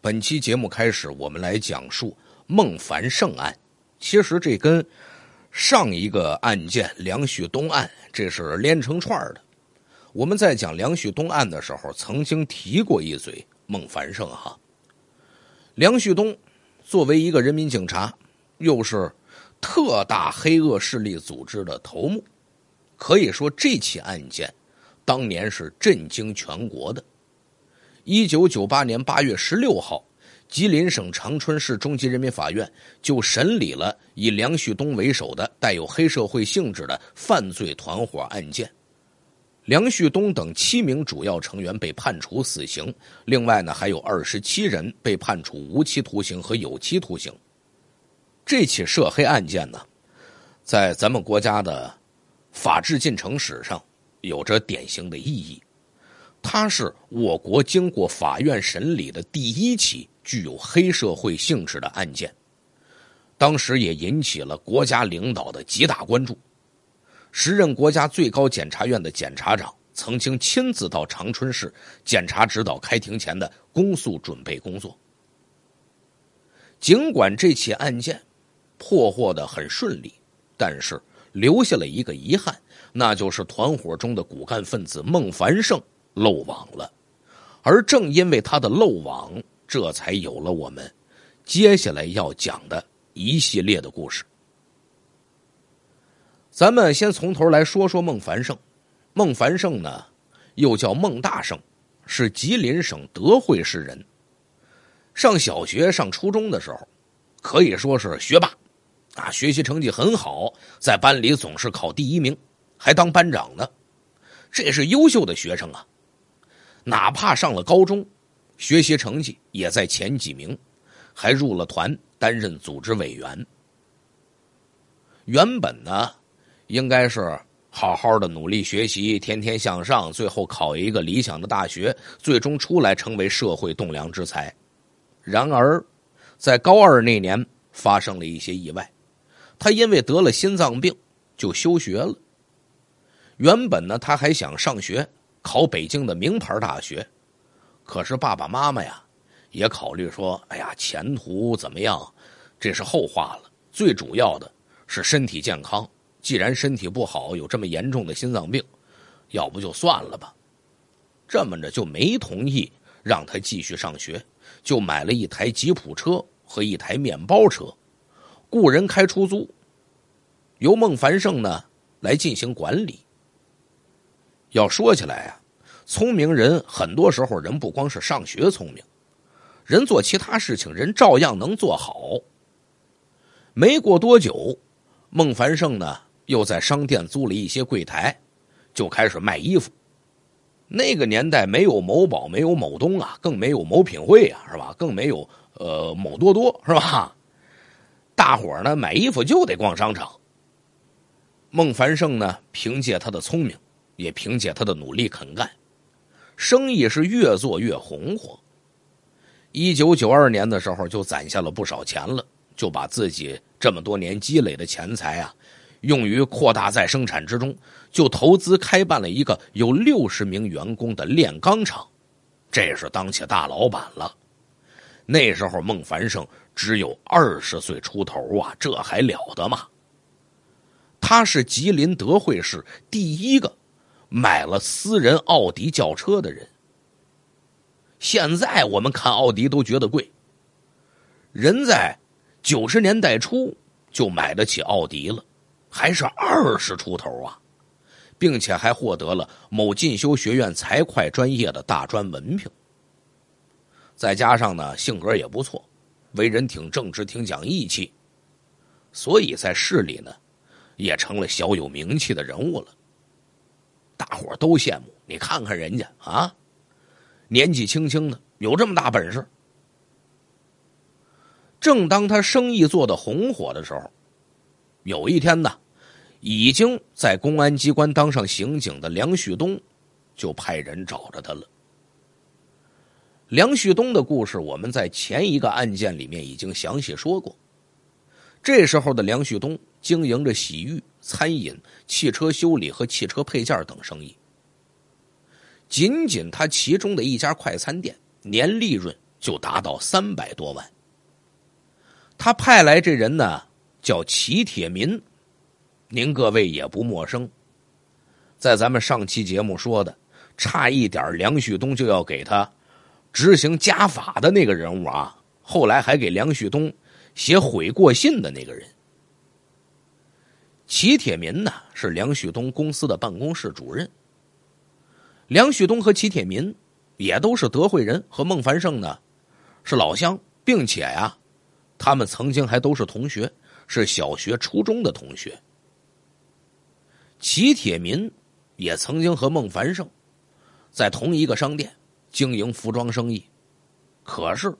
本期节目开始，我们来讲述孟凡胜案。其实这跟上一个案件梁旭东案这是连成串的。我们在讲梁旭东案的时候，曾经提过一嘴孟凡胜哈。梁旭东作为一个人民警察，又是特大黑恶势力组织的头目，可以说这起案件当年是震惊全国的。一九九八年八月十六号，吉林省长春市中级人民法院就审理了以梁旭东为首的带有黑社会性质的犯罪团伙案件。梁旭东等七名主要成员被判处死刑，另外呢还有二十七人被判处无期徒刑和有期徒刑。这起涉黑案件呢，在咱们国家的法治进程史上有着典型的意义。它是我国经过法院审理的第一起具有黑社会性质的案件，当时也引起了国家领导的极大关注。时任国家最高检察院的检察长曾经亲自到长春市检查指导开庭前的公诉准备工作。尽管这起案件破获的很顺利，但是留下了一个遗憾，那就是团伙中的骨干分子孟凡胜。漏网了，而正因为他的漏网，这才有了我们接下来要讲的一系列的故事。咱们先从头来说说孟凡胜。孟凡胜呢，又叫孟大胜，是吉林省德惠市人。上小学、上初中的时候，可以说是学霸啊，学习成绩很好，在班里总是考第一名，还当班长呢。这是优秀的学生啊。哪怕上了高中，学习成绩也在前几名，还入了团，担任组织委员。原本呢，应该是好好的努力学习，天天向上，最后考一个理想的大学，最终出来成为社会栋梁之才。然而，在高二那年发生了一些意外，他因为得了心脏病就休学了。原本呢，他还想上学。考北京的名牌大学，可是爸爸妈妈呀，也考虑说：“哎呀，前途怎么样？这是后话了。最主要的是身体健康。既然身体不好，有这么严重的心脏病，要不就算了吧。”这么着就没同意让他继续上学，就买了一台吉普车和一台面包车，雇人开出租，由孟凡胜呢来进行管理。要说起来呀，聪明人很多时候人不光是上学聪明，人做其他事情人照样能做好。没过多久，孟凡胜呢又在商店租了一些柜台，就开始卖衣服。那个年代没有某宝，没有某东啊，更没有某品会啊，是吧？更没有呃某多多，是吧？大伙呢买衣服就得逛商场。孟凡胜呢凭借他的聪明。也凭借他的努力肯干，生意是越做越红火。一九九二年的时候就攒下了不少钱了，就把自己这么多年积累的钱财啊，用于扩大再生产之中，就投资开办了一个有六十名员工的炼钢厂，这是当起大老板了。那时候孟凡生只有二十岁出头啊，这还了得吗？他是吉林德惠市第一个。买了私人奥迪轿车的人，现在我们看奥迪都觉得贵。人在九十年代初就买得起奥迪了，还是二十出头啊，并且还获得了某进修学院财会专业的大专文凭。再加上呢，性格也不错，为人挺正直，挺讲义气，所以在市里呢也成了小有名气的人物了。大伙都羡慕你，看看人家啊，年纪轻轻的有这么大本事。正当他生意做的红火的时候，有一天呢，已经在公安机关当上刑警的梁旭东就派人找着他了。梁旭东的故事，我们在前一个案件里面已经详细说过。这时候的梁旭东经营着洗浴。餐饮、汽车修理和汽车配件等生意，仅仅他其中的一家快餐店年利润就达到三百多万。他派来这人呢，叫齐铁民，您各位也不陌生，在咱们上期节目说的，差一点梁旭东就要给他执行家法的那个人物啊，后来还给梁旭东写悔过信的那个人。齐铁民呢是梁旭东公司的办公室主任。梁旭东和齐铁民也都是德惠人，和孟凡胜呢是老乡，并且呀，他们曾经还都是同学，是小学、初中的同学。齐铁民也曾经和孟凡胜在同一个商店经营服装生意，可是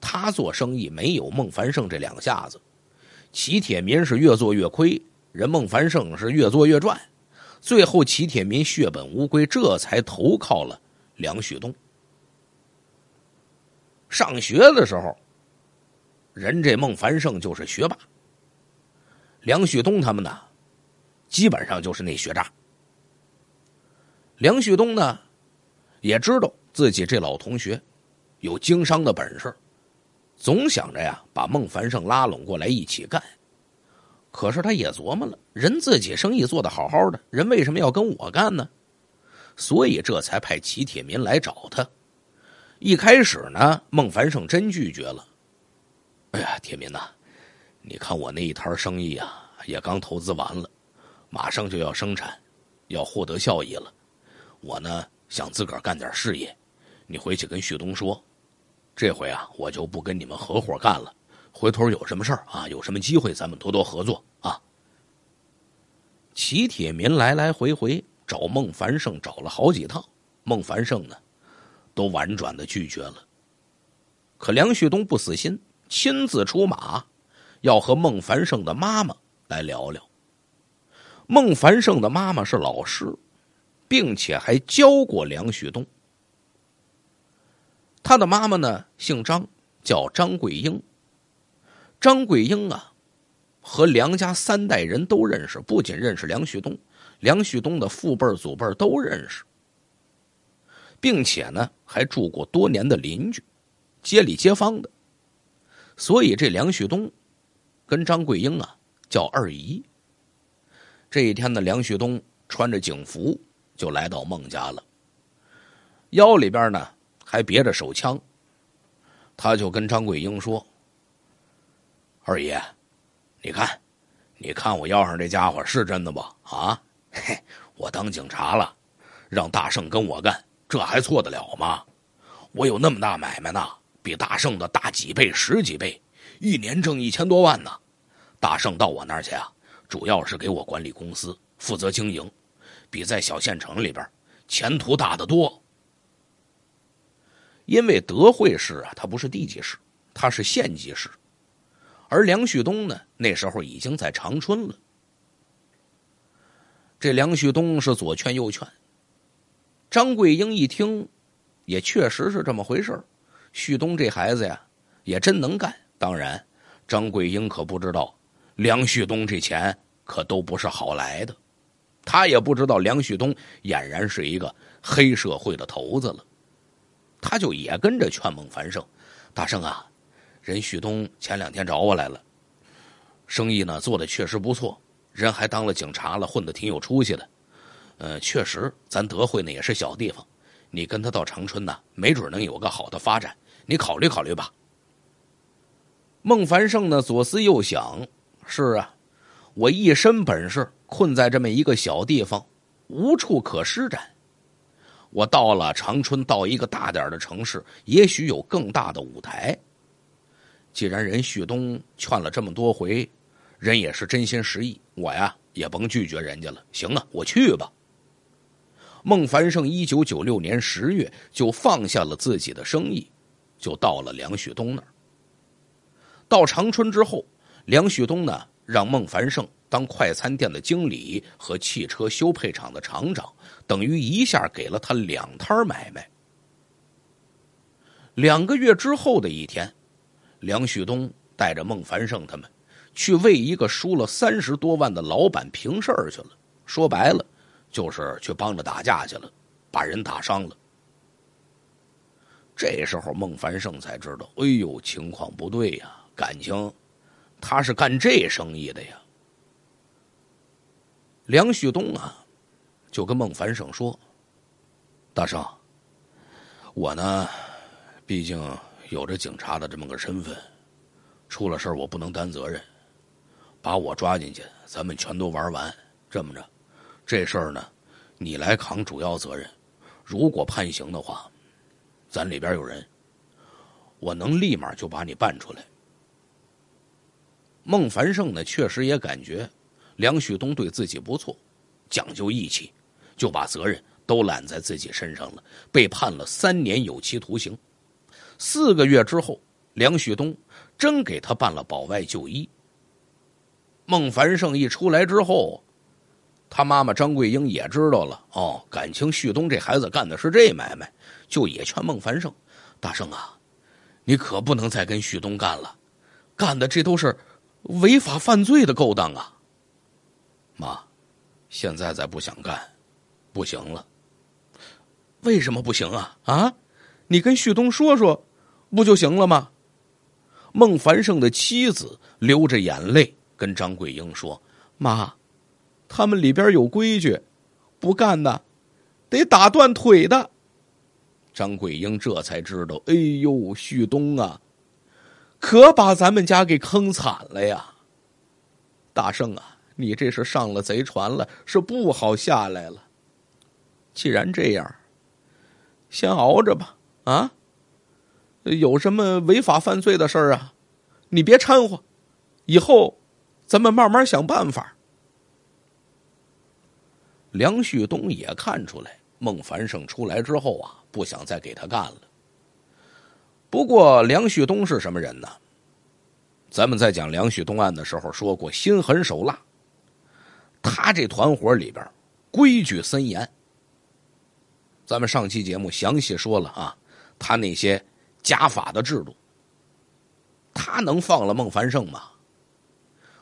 他做生意没有孟凡胜这两下子，齐铁民是越做越亏。人孟凡胜是越做越赚，最后齐铁民血本无归，这才投靠了梁旭东。上学的时候，人这孟凡胜就是学霸，梁旭东他们呢，基本上就是那学渣。梁旭东呢，也知道自己这老同学有经商的本事，总想着呀把孟凡胜拉拢过来一起干。可是他也琢磨了，人自己生意做得好好的，人为什么要跟我干呢？所以这才派齐铁民来找他。一开始呢，孟凡胜真拒绝了。哎呀，铁民呐，你看我那一摊生意啊，也刚投资完了，马上就要生产，要获得效益了。我呢，想自个儿干点事业。你回去跟旭东说，这回啊，我就不跟你们合伙干了。回头有什么事儿啊？有什么机会，咱们多多合作啊！齐铁民来来回回找孟凡胜找了好几趟，孟凡胜呢都婉转的拒绝了。可梁旭东不死心，亲自出马，要和孟凡胜的妈妈来聊聊。孟凡胜的妈妈是老师，并且还教过梁旭东。他的妈妈呢，姓张，叫张桂英。张桂英啊，和梁家三代人都认识，不仅认识梁旭东，梁旭东的父辈祖辈都认识，并且呢，还住过多年的邻居，街里街坊的。所以这梁旭东跟张桂英啊叫二姨。这一天呢，梁旭东穿着警服就来到孟家了，腰里边呢还别着手枪，他就跟张桂英说。二爷，你看，你看我腰上这家伙是真的不啊？嘿，我当警察了，让大圣跟我干，这还错得了吗？我有那么大买卖呢，比大圣的大几倍、十几倍，一年挣一千多万呢。大圣到我那儿去啊，主要是给我管理公司，负责经营，比在小县城里边前途大得多。因为德惠市啊，它不是地级市，它是县级市。而梁旭东呢，那时候已经在长春了。这梁旭东是左劝右劝，张桂英一听，也确实是这么回事旭东这孩子呀，也真能干。当然，张桂英可不知道，梁旭东这钱可都不是好来的，他也不知道梁旭东俨然是一个黑社会的头子了，他就也跟着劝孟凡胜：“大圣啊。”任旭东前两天找我来了，生意呢做的确实不错，人还当了警察了，混的挺有出息的。呃，确实，咱德惠呢也是小地方，你跟他到长春呢，没准能有个好的发展，你考虑考虑吧。孟凡胜呢左思右想，是啊，我一身本事困在这么一个小地方，无处可施展。我到了长春，到一个大点的城市，也许有更大的舞台。既然任旭东劝了这么多回，人也是真心实意，我呀也甭拒绝人家了。行啊，我去吧。孟凡胜一九九六年十月就放下了自己的生意，就到了梁旭东那儿。到长春之后，梁旭东呢让孟凡胜当快餐店的经理和汽车修配厂的厂长，等于一下给了他两摊买卖。两个月之后的一天。梁旭东带着孟凡胜他们，去为一个输了三十多万的老板平事儿去了。说白了，就是去帮着打架去了，把人打伤了。这时候孟凡胜才知道，哎呦，情况不对呀！感情他是干这生意的呀。梁旭东啊，就跟孟凡胜说：“大圣，我呢，毕竟……”有着警察的这么个身份，出了事儿我不能担责任，把我抓进去，咱们全都玩完。这么着，这事儿呢，你来扛主要责任。如果判刑的话，咱里边有人，我能立马就把你办出来。孟凡胜呢，确实也感觉梁旭东对自己不错，讲究义气，就把责任都揽在自己身上了，被判了三年有期徒刑。四个月之后，梁旭东真给他办了保外就医。孟凡胜一出来之后，他妈妈张桂英也知道了。哦，感情旭东这孩子干的是这买卖，就也劝孟凡胜：“大圣啊，你可不能再跟旭东干了，干的这都是违法犯罪的勾当啊！”妈，现在再不想干，不行了。为什么不行啊？啊，你跟旭东说说。不就行了吗？孟凡胜的妻子流着眼泪跟张桂英说：“妈，他们里边有规矩，不干的，得打断腿的。”张桂英这才知道：“哎呦，旭东啊，可把咱们家给坑惨了呀！大圣啊，你这是上了贼船了，是不好下来了。既然这样，先熬着吧，啊。”有什么违法犯罪的事儿啊？你别掺和，以后咱们慢慢想办法。梁旭东也看出来，孟凡胜出来之后啊，不想再给他干了。不过梁旭东是什么人呢？咱们在讲梁旭东案的时候说过，心狠手辣。他这团伙里边规矩森严，咱们上期节目详细说了啊，他那些。家法的制度，他能放了孟凡胜吗？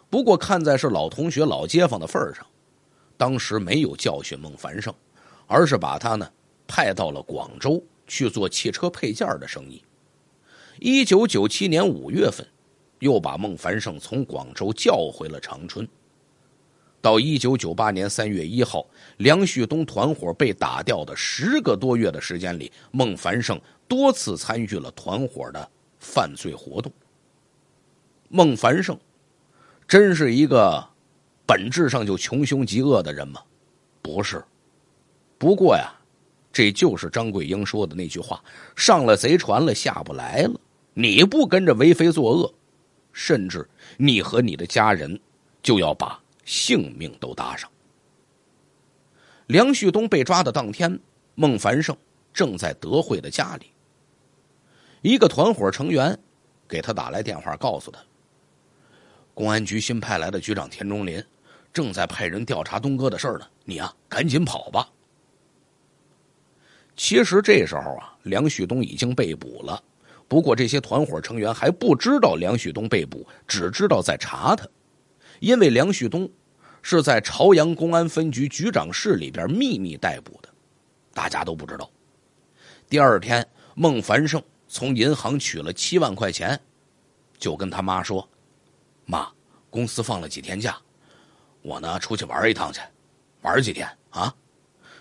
不过看在是老同学、老街坊的份儿上，当时没有教训孟凡胜，而是把他呢派到了广州去做汽车配件的生意。一九九七年五月份，又把孟凡胜从广州叫回了长春。到一九九八年三月一号，梁旭东团伙被打掉的十个多月的时间里，孟凡胜。多次参与了团伙的犯罪活动。孟凡胜真是一个本质上就穷凶极恶的人吗？不是。不过呀，这就是张桂英说的那句话：“上了贼船了，下不来了。你不跟着为非作恶，甚至你和你的家人就要把性命都搭上。”梁旭东被抓的当天，孟凡胜正在德惠的家里。一个团伙成员给他打来电话，告诉他，公安局新派来的局长田中林正在派人调查东哥的事儿呢，你啊，赶紧跑吧。其实这时候啊，梁旭东已经被捕了，不过这些团伙成员还不知道梁旭东被捕，只知道在查他，因为梁旭东是在朝阳公安分局局长室里边秘密逮捕的，大家都不知道。第二天，孟凡胜。从银行取了七万块钱，就跟他妈说：“妈，公司放了几天假，我呢出去玩一趟去，玩几天啊？”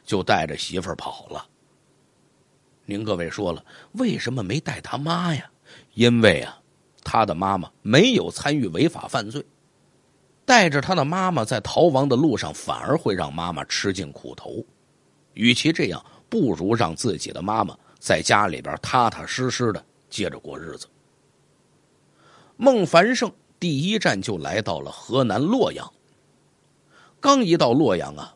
就带着媳妇儿跑了。您各位说了，为什么没带他妈呀？因为啊，他的妈妈没有参与违法犯罪，带着他的妈妈在逃亡的路上反而会让妈妈吃尽苦头。与其这样，不如让自己的妈妈。在家里边踏踏实实的接着过日子。孟凡胜第一站就来到了河南洛阳。刚一到洛阳啊，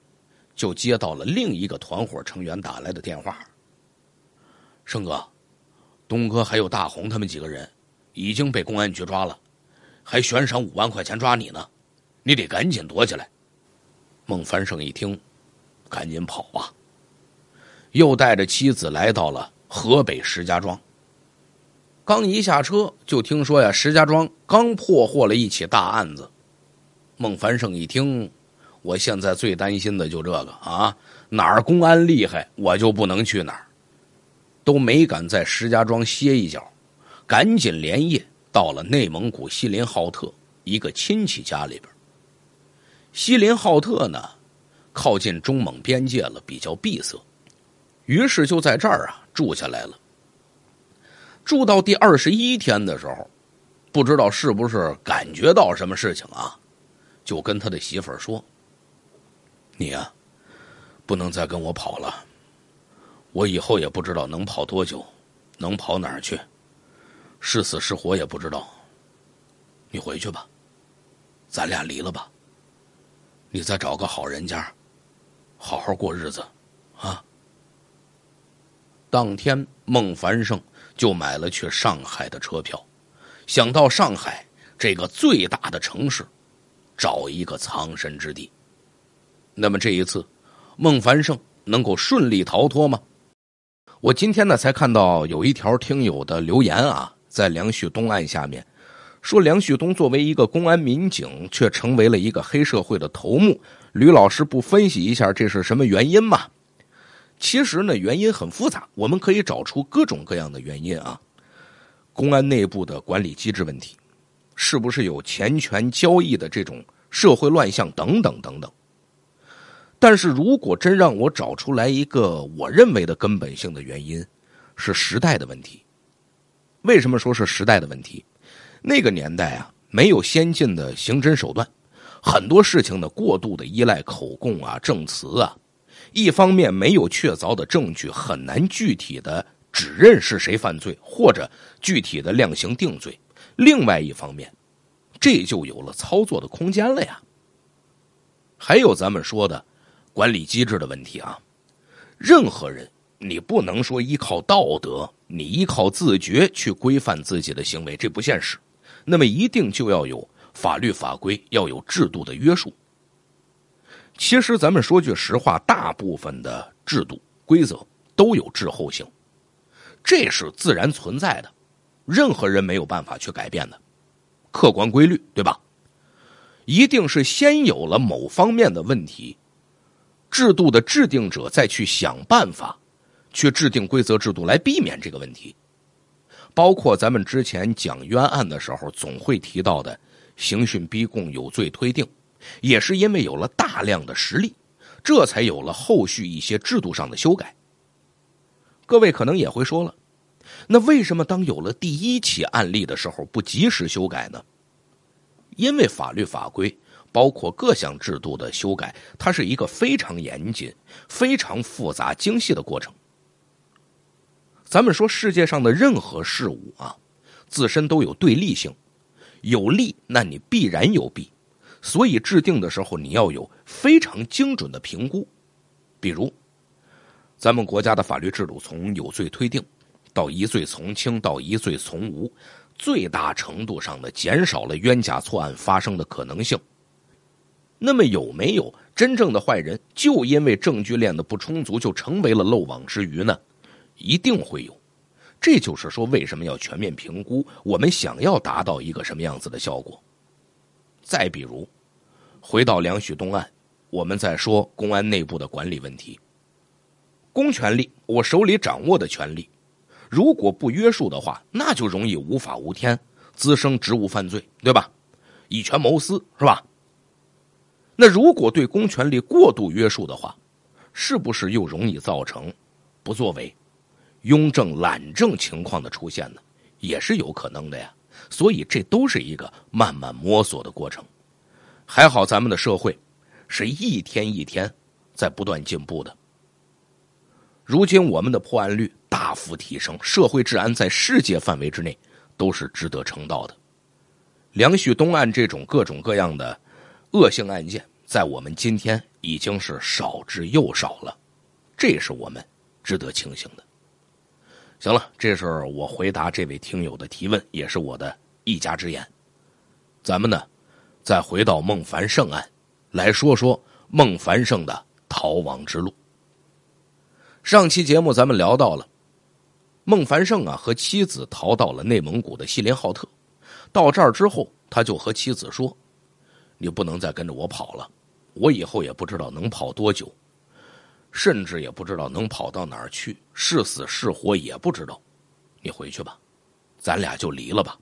就接到了另一个团伙成员打来的电话：“胜哥，东哥还有大红他们几个人已经被公安局抓了，还悬赏五万块钱抓你呢，你得赶紧躲起来。”孟凡胜一听，赶紧跑啊，又带着妻子来到了。河北石家庄，刚一下车就听说呀，石家庄刚破获了一起大案子。孟凡胜一听，我现在最担心的就这个啊，哪儿公安厉害，我就不能去哪儿，都没敢在石家庄歇一脚，赶紧连夜到了内蒙古锡林浩特一个亲戚家里边。锡林浩特呢，靠近中蒙边界了，比较闭塞，于是就在这儿啊。住下来了，住到第二十一天的时候，不知道是不是感觉到什么事情啊，就跟他的媳妇儿说：“你呀，不能再跟我跑了，我以后也不知道能跑多久，能跑哪儿去，是死是活也不知道。你回去吧，咱俩离了吧，你再找个好人家，好好过日子，啊。”当天，孟凡胜就买了去上海的车票，想到上海这个最大的城市找一个藏身之地。那么这一次，孟凡胜能够顺利逃脱吗？我今天呢才看到有一条听友的留言啊，在梁旭东案下面说，梁旭东作为一个公安民警，却成为了一个黑社会的头目。吕老师不分析一下这是什么原因吗？其实呢，原因很复杂，我们可以找出各种各样的原因啊。公安内部的管理机制问题，是不是有钱权交易的这种社会乱象等等等等。但是如果真让我找出来一个我认为的根本性的原因，是时代的问题。为什么说是时代的问题？那个年代啊，没有先进的刑侦手段，很多事情呢过度的依赖口供啊、证词啊。一方面没有确凿的证据，很难具体的指认是谁犯罪或者具体的量刑定罪；另外一方面，这就有了操作的空间了呀。还有咱们说的管理机制的问题啊，任何人你不能说依靠道德、你依靠自觉去规范自己的行为，这不现实。那么一定就要有法律法规，要有制度的约束。其实，咱们说句实话，大部分的制度规则都有滞后性，这是自然存在的，任何人没有办法去改变的客观规律，对吧？一定是先有了某方面的问题，制度的制定者再去想办法去制定规则制度来避免这个问题。包括咱们之前讲冤案的时候，总会提到的刑讯逼供、有罪推定。也是因为有了大量的实例，这才有了后续一些制度上的修改。各位可能也会说了，那为什么当有了第一起案例的时候不及时修改呢？因为法律法规包括各项制度的修改，它是一个非常严谨、非常复杂、精细的过程。咱们说世界上的任何事物啊，自身都有对立性，有利，那你必然有弊。所以制定的时候，你要有非常精准的评估。比如，咱们国家的法律制度从有罪推定，到疑罪从轻，到疑罪从无，最大程度上的减少了冤假错案发生的可能性。那么，有没有真正的坏人就因为证据链的不充足就成为了漏网之鱼呢？一定会有。这就是说，为什么要全面评估？我们想要达到一个什么样子的效果？再比如。回到梁许东案，我们再说公安内部的管理问题。公权力，我手里掌握的权力，如果不约束的话，那就容易无法无天，滋生职务犯罪，对吧？以权谋私，是吧？那如果对公权力过度约束的话，是不是又容易造成不作为、庸政懒政情况的出现呢？也是有可能的呀。所以，这都是一个慢慢摸索的过程。还好，咱们的社会是一天一天在不断进步的。如今，我们的破案率大幅提升，社会治安在世界范围之内都是值得称道的。梁旭东案这种各种各样的恶性案件，在我们今天已经是少之又少了，这是我们值得庆幸的。行了，这是我回答这位听友的提问，也是我的一家之言。咱们呢？再回到孟凡胜案来说说孟凡胜的逃亡之路。上期节目咱们聊到了孟凡胜啊和妻子逃到了内蒙古的锡林浩特，到这儿之后他就和妻子说：“你不能再跟着我跑了，我以后也不知道能跑多久，甚至也不知道能跑到哪儿去，是死是活也不知道。你回去吧，咱俩就离了吧，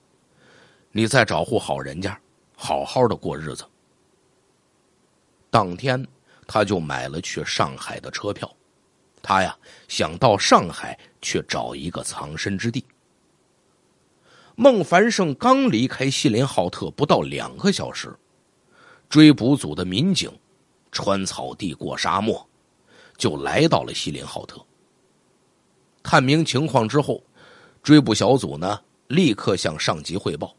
你再找户好人家。”好好的过日子。当天，他就买了去上海的车票。他呀，想到上海去找一个藏身之地。孟凡胜刚离开锡林浩特不到两个小时，追捕组的民警穿草地过沙漠，就来到了锡林浩特。探明情况之后，追捕小组呢，立刻向上级汇报。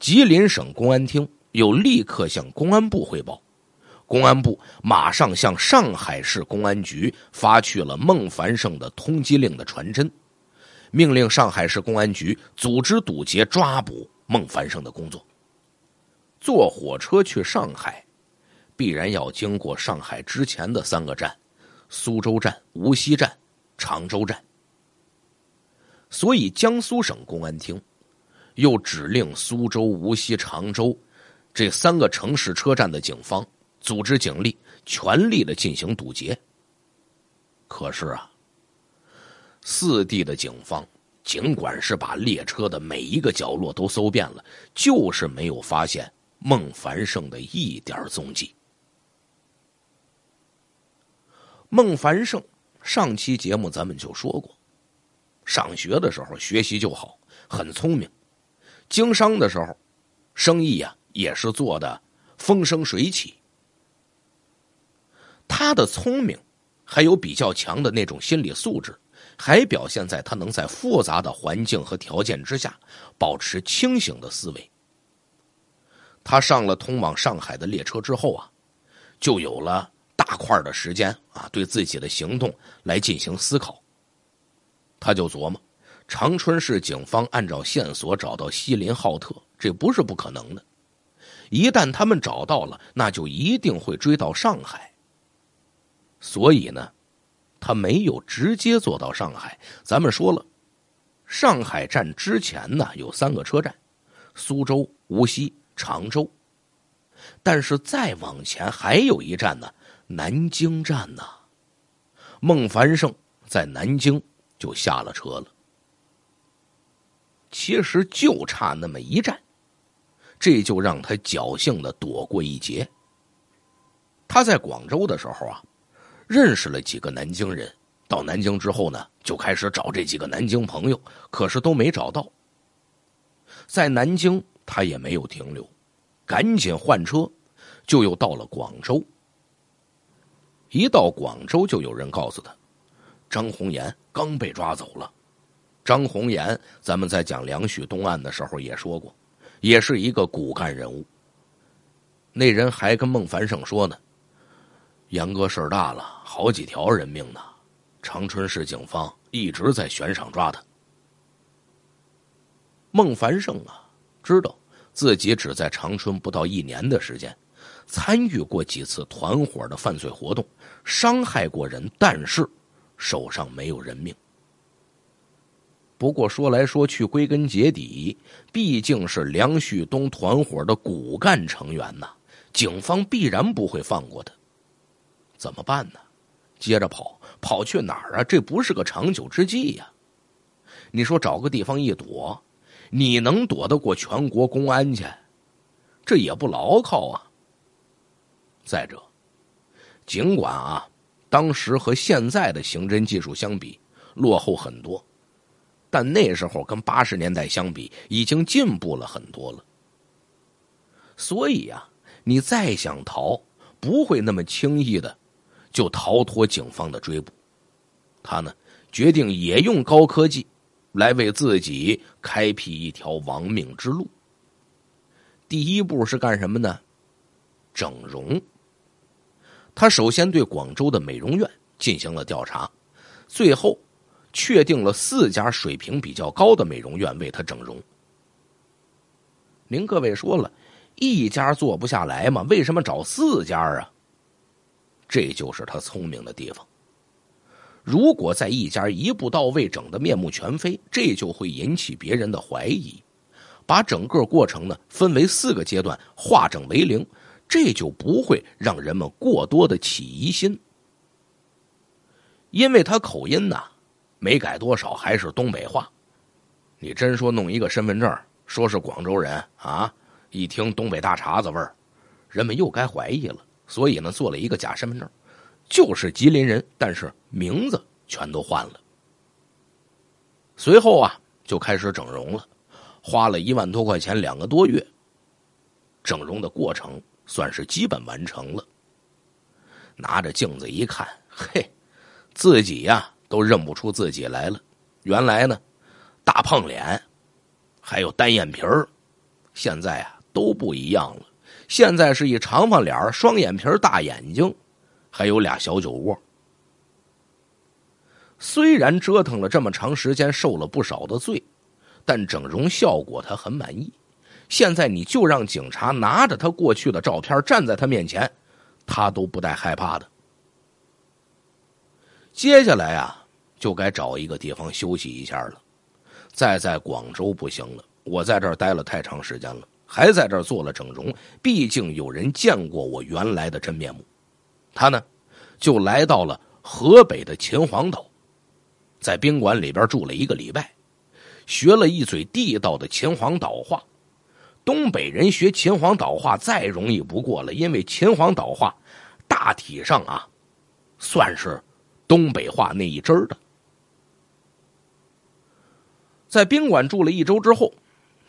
吉林省公安厅又立刻向公安部汇报，公安部马上向上海市公安局发去了孟凡胜的通缉令的传真，命令上海市公安局组织堵截、抓捕孟凡胜的工作。坐火车去上海，必然要经过上海之前的三个站：苏州站、无锡站、常州站。所以，江苏省公安厅。又指令苏州、无锡、常州这三个城市车站的警方组织警力，全力的进行堵截。可是啊，四地的警方尽管是把列车的每一个角落都搜遍了，就是没有发现孟凡胜的一点踪迹。孟凡胜上期节目咱们就说过，上学的时候学习就好，很聪明。经商的时候，生意呀也是做的风生水起。他的聪明，还有比较强的那种心理素质，还表现在他能在复杂的环境和条件之下保持清醒的思维。他上了通往上海的列车之后啊，就有了大块的时间啊，对自己的行动来进行思考。他就琢磨。长春市警方按照线索找到锡林浩特，这不是不可能的。一旦他们找到了，那就一定会追到上海。所以呢，他没有直接坐到上海。咱们说了，上海站之前呢有三个车站：苏州、无锡、常州。但是再往前还有一站呢，南京站呢。孟凡胜在南京就下了车了。其实就差那么一站，这就让他侥幸的躲过一劫。他在广州的时候啊，认识了几个南京人。到南京之后呢，就开始找这几个南京朋友，可是都没找到。在南京他也没有停留，赶紧换车，就又到了广州。一到广州就有人告诉他，张红颜刚被抓走了。张红岩，咱们在讲梁许东案的时候也说过，也是一个骨干人物。那人还跟孟凡胜说呢：“杨哥事儿大了，好几条人命呢。长春市警方一直在悬赏抓他。”孟凡胜啊，知道自己只在长春不到一年的时间，参与过几次团伙的犯罪活动，伤害过人，但是手上没有人命。不过说来说去，归根结底，毕竟是梁旭东团伙的骨干成员呐，警方必然不会放过他。怎么办呢？接着跑，跑去哪儿啊？这不是个长久之计呀！你说找个地方一躲，你能躲得过全国公安去？这也不牢靠啊。再者，尽管啊，当时和现在的刑侦技术相比落后很多。但那时候跟八十年代相比，已经进步了很多了。所以呀，你再想逃，不会那么轻易的就逃脱警方的追捕。他呢，决定也用高科技来为自己开辟一条亡命之路。第一步是干什么呢？整容。他首先对广州的美容院进行了调查，最后。确定了四家水平比较高的美容院为他整容。您各位说了一家做不下来吗？为什么找四家啊？这就是他聪明的地方。如果在一家一步到位整的面目全非，这就会引起别人的怀疑。把整个过程呢分为四个阶段，化整为零，这就不会让人们过多的起疑心。因为他口音呢。没改多少，还是东北话。你真说弄一个身份证，说是广州人啊，一听东北大碴子味儿，人们又该怀疑了。所以呢，做了一个假身份证，就是吉林人，但是名字全都换了。随后啊，就开始整容了，花了一万多块钱，两个多月，整容的过程算是基本完成了。拿着镜子一看，嘿，自己呀。都认不出自己来了。原来呢，大胖脸还有单眼皮儿，现在啊都不一样了。现在是一长发脸、双眼皮、大眼睛，还有俩小酒窝。虽然折腾了这么长时间，受了不少的罪，但整容效果他很满意。现在你就让警察拿着他过去的照片站在他面前，他都不带害怕的。接下来啊，就该找一个地方休息一下了。再在广州不行了，我在这儿待了太长时间了，还在这儿做了整容。毕竟有人见过我原来的真面目，他呢就来到了河北的秦皇岛，在宾馆里边住了一个礼拜，学了一嘴地道的秦皇岛话。东北人学秦皇岛话再容易不过了，因为秦皇岛话大体上啊，算是。东北话那一支儿的，在宾馆住了一周之后，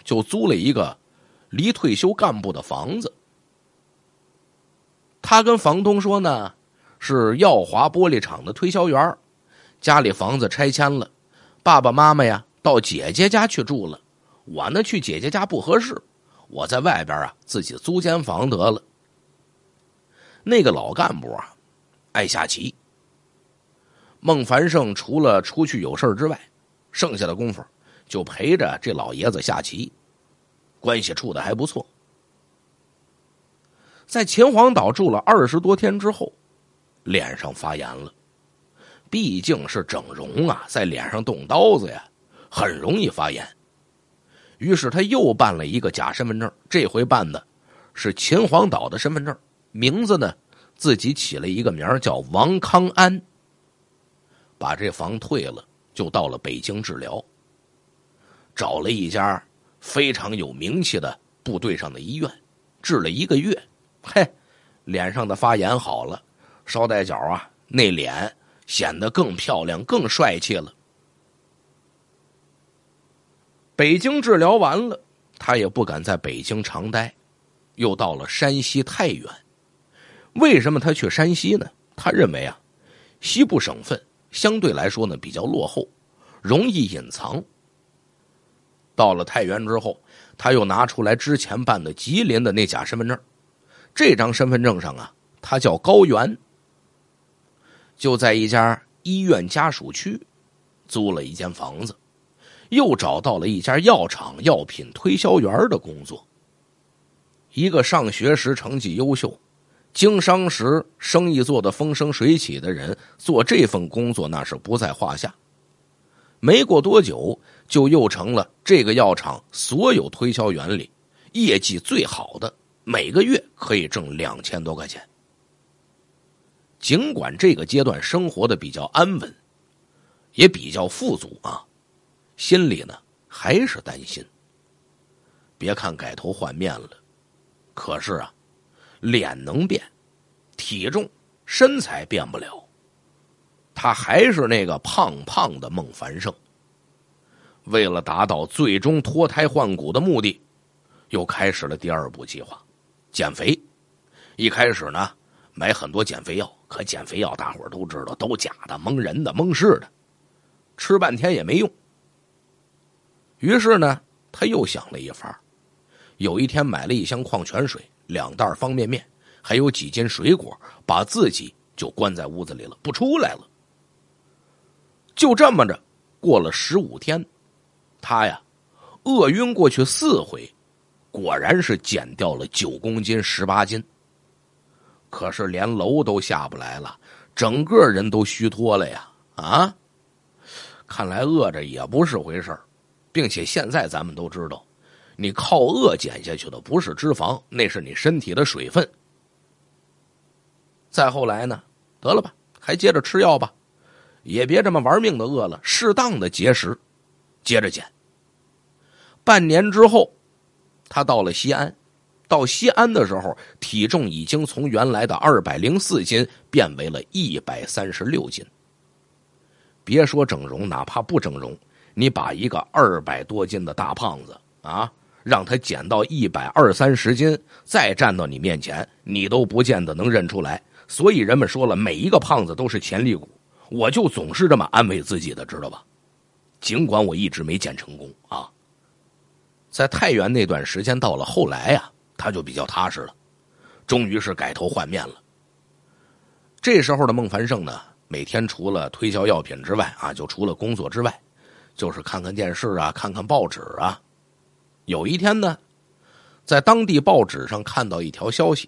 就租了一个离退休干部的房子。他跟房东说呢，是耀华玻璃厂的推销员家里房子拆迁了，爸爸妈妈呀到姐姐家去住了，我呢去姐姐家不合适，我在外边啊自己租间房得了。那个老干部啊，爱下棋。孟凡胜除了出去有事之外，剩下的功夫就陪着这老爷子下棋，关系处的还不错。在秦皇岛住了二十多天之后，脸上发炎了，毕竟是整容啊，在脸上动刀子呀，很容易发炎。于是他又办了一个假身份证，这回办的是秦皇岛的身份证，名字呢自己起了一个名叫王康安。把这房退了，就到了北京治疗，找了一家非常有名气的部队上的医院，治了一个月，嘿，脸上的发炎好了，捎带脚啊，那脸显得更漂亮、更帅气了。北京治疗完了，他也不敢在北京常待，又到了山西太原。为什么他去山西呢？他认为啊，西部省份。相对来说呢，比较落后，容易隐藏。到了太原之后，他又拿出来之前办的吉林的那假身份证。这张身份证上啊，他叫高原，就在一家医院家属区租了一间房子，又找到了一家药厂药品推销员的工作。一个上学时成绩优秀。经商时生意做得风生水起的人，做这份工作那是不在话下。没过多久，就又成了这个药厂所有推销员里业绩最好的，每个月可以挣两千多块钱。尽管这个阶段生活的比较安稳，也比较富足啊，心里呢还是担心。别看改头换面了，可是啊。脸能变，体重、身材变不了，他还是那个胖胖的孟凡胜。为了达到最终脱胎换骨的目的，又开始了第二步计划：减肥。一开始呢，买很多减肥药，可减肥药大伙都知道都假的，蒙人的，蒙事的，吃半天也没用。于是呢，他又想了一法有一天，买了一箱矿泉水。两袋方便面，还有几斤水果，把自己就关在屋子里了，不出来了。就这么着，过了十五天，他呀饿晕过去四回，果然是减掉了九公斤十八斤。可是连楼都下不来了，整个人都虚脱了呀！啊，看来饿着也不是回事儿，并且现在咱们都知道。你靠饿减下去的不是脂肪，那是你身体的水分。再后来呢？得了吧，还接着吃药吧，也别这么玩命的饿了，适当的节食，接着减。半年之后，他到了西安，到西安的时候，体重已经从原来的二百零四斤变为了一百三十六斤。别说整容，哪怕不整容，你把一个二百多斤的大胖子啊！让他减到一百二三十斤，再站到你面前，你都不见得能认出来。所以人们说了，每一个胖子都是潜力股。我就总是这么安慰自己的，知道吧？尽管我一直没减成功啊。在太原那段时间到了后来呀，他就比较踏实了，终于是改头换面了。这时候的孟凡胜呢，每天除了推销药品之外啊，就除了工作之外，就是看看电视啊，看看报纸啊。有一天呢，在当地报纸上看到一条消息，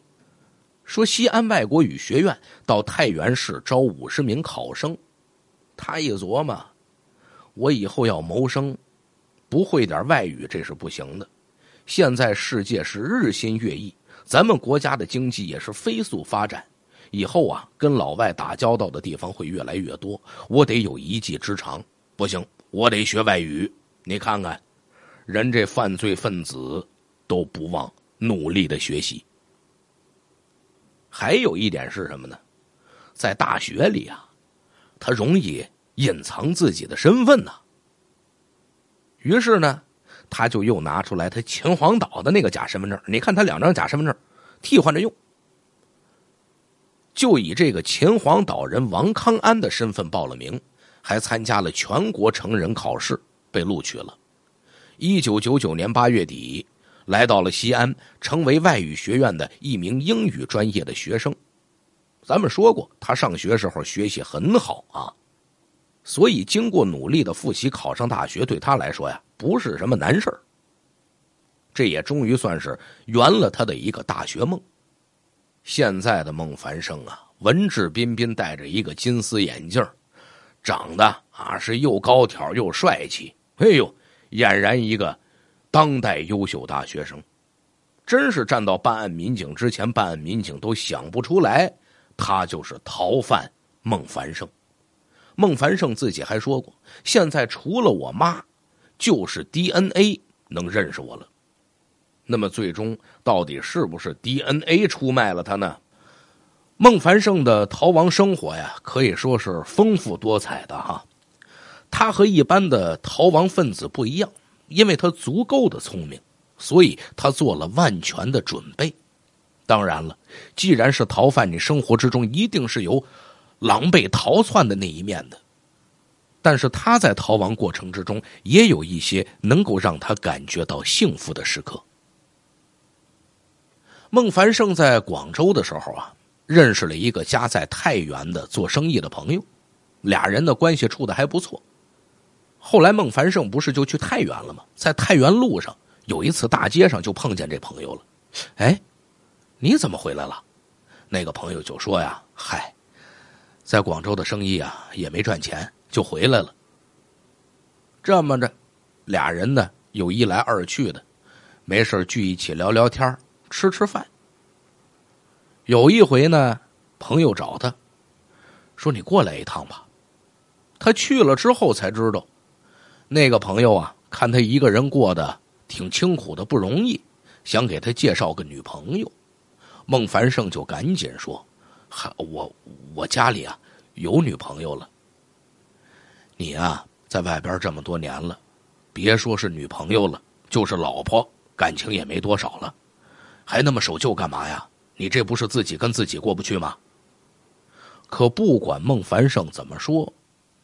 说西安外国语学院到太原市招五十名考生。他一琢磨，我以后要谋生，不会点外语这是不行的。现在世界是日新月异，咱们国家的经济也是飞速发展，以后啊跟老外打交道的地方会越来越多，我得有一技之长。不行，我得学外语。你看看。人这犯罪分子都不忘努力的学习。还有一点是什么呢？在大学里啊，他容易隐藏自己的身份呢。于是呢，他就又拿出来他秦皇岛的那个假身份证，你看他两张假身份证替换着用，就以这个秦皇岛人王康安的身份报了名，还参加了全国成人考试，被录取了。一九九九年八月底，来到了西安，成为外语学院的一名英语专业的学生。咱们说过，他上学时候学习很好啊，所以经过努力的复习，考上大学对他来说呀，不是什么难事儿。这也终于算是圆了他的一个大学梦。现在的孟凡生啊，文质彬彬，戴着一个金丝眼镜，长得啊是又高挑又帅气。哎呦！俨然一个当代优秀大学生，真是站到办案民警之前，办案民警都想不出来，他就是逃犯孟凡胜。孟凡胜自己还说过，现在除了我妈，就是 DNA 能认识我了。那么，最终到底是不是 DNA 出卖了他呢？孟凡胜的逃亡生活呀，可以说是丰富多彩的哈。他和一般的逃亡分子不一样，因为他足够的聪明，所以他做了万全的准备。当然了，既然是逃犯，你生活之中一定是有狼狈逃窜的那一面的。但是他在逃亡过程之中，也有一些能够让他感觉到幸福的时刻。孟凡胜在广州的时候啊，认识了一个家在太原的做生意的朋友，俩人的关系处的还不错。后来孟凡胜不是就去太原了吗？在太原路上，有一次大街上就碰见这朋友了。哎，你怎么回来了？那个朋友就说呀：“嗨，在广州的生意啊，也没赚钱，就回来了。”这么着，俩人呢有一来二去的，没事聚一起聊聊天吃吃饭。有一回呢，朋友找他，说：“你过来一趟吧。”他去了之后才知道。那个朋友啊，看他一个人过得挺清苦的，不容易，想给他介绍个女朋友。孟凡胜就赶紧说：“还我我家里啊有女朋友了。你啊在外边这么多年了，别说是女朋友了，就是老婆感情也没多少了，还那么守旧干嘛呀？你这不是自己跟自己过不去吗？”可不管孟凡胜怎么说，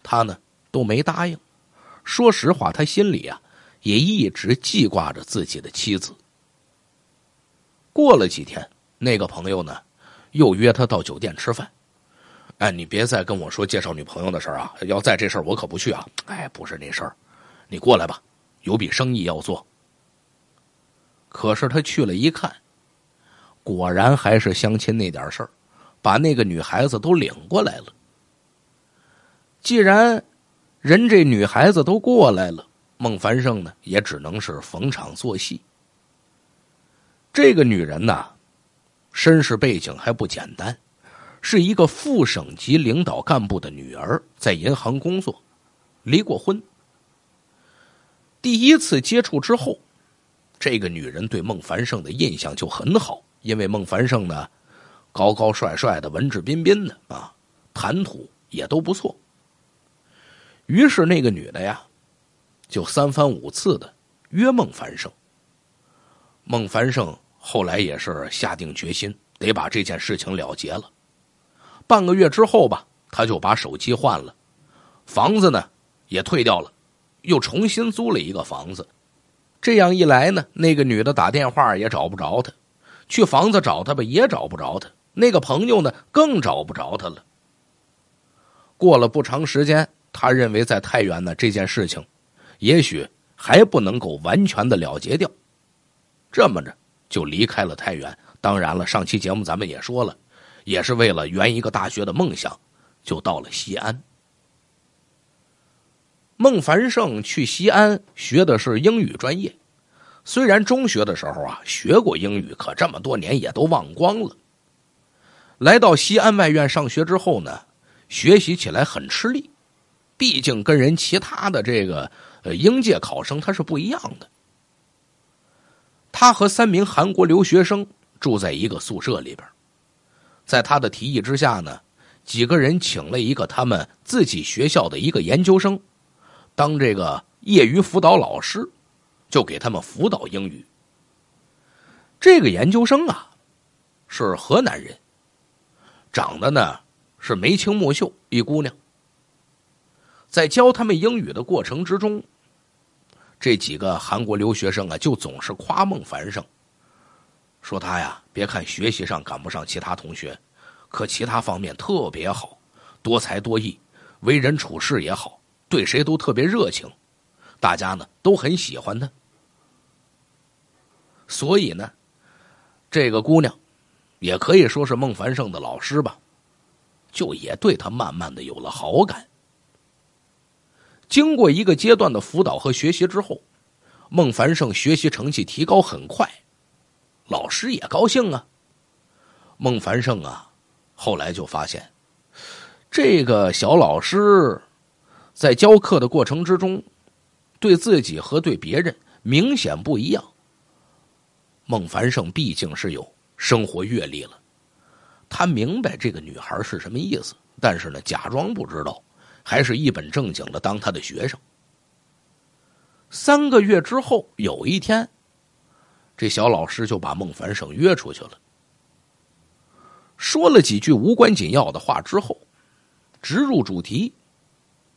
他呢都没答应。说实话，他心里啊，也一直记挂着自己的妻子。过了几天，那个朋友呢，又约他到酒店吃饭。哎，你别再跟我说介绍女朋友的事儿啊！要在这事儿，我可不去啊！哎，不是那事儿，你过来吧，有笔生意要做。可是他去了一看，果然还是相亲那点事儿，把那个女孩子都领过来了。既然……人这女孩子都过来了，孟凡胜呢也只能是逢场作戏。这个女人呐，身世背景还不简单，是一个副省级领导干部的女儿，在银行工作，离过婚。第一次接触之后，这个女人对孟凡胜的印象就很好，因为孟凡胜呢，高高帅帅的，文质彬彬的啊，谈吐也都不错。于是那个女的呀，就三番五次的约孟凡胜。孟凡胜后来也是下定决心，得把这件事情了结了。半个月之后吧，他就把手机换了，房子呢也退掉了，又重新租了一个房子。这样一来呢，那个女的打电话也找不着他，去房子找他吧也找不着他，那个朋友呢更找不着他了。过了不长时间。他认为在太原呢这件事情，也许还不能够完全的了结掉，这么着就离开了太原。当然了，上期节目咱们也说了，也是为了圆一个大学的梦想，就到了西安。孟凡胜去西安学的是英语专业，虽然中学的时候啊学过英语，可这么多年也都忘光了。来到西安外院上学之后呢，学习起来很吃力。毕竟跟人其他的这个呃应届考生他是不一样的，他和三名韩国留学生住在一个宿舍里边，在他的提议之下呢，几个人请了一个他们自己学校的一个研究生当这个业余辅导老师，就给他们辅导英语。这个研究生啊是河南人，长得呢是眉清目秀一姑娘。在教他们英语的过程之中，这几个韩国留学生啊，就总是夸孟凡胜，说他呀，别看学习上赶不上其他同学，可其他方面特别好，多才多艺，为人处事也好，对谁都特别热情，大家呢都很喜欢他。所以呢，这个姑娘，也可以说是孟凡胜的老师吧，就也对他慢慢的有了好感。经过一个阶段的辅导和学习之后，孟凡胜学习成绩提高很快，老师也高兴啊。孟凡胜啊，后来就发现这个小老师在教课的过程之中，对自己和对别人明显不一样。孟凡胜毕竟是有生活阅历了，他明白这个女孩是什么意思，但是呢，假装不知道。还是一本正经的当他的学生。三个月之后，有一天，这小老师就把孟凡胜约出去了，说了几句无关紧要的话之后，直入主题，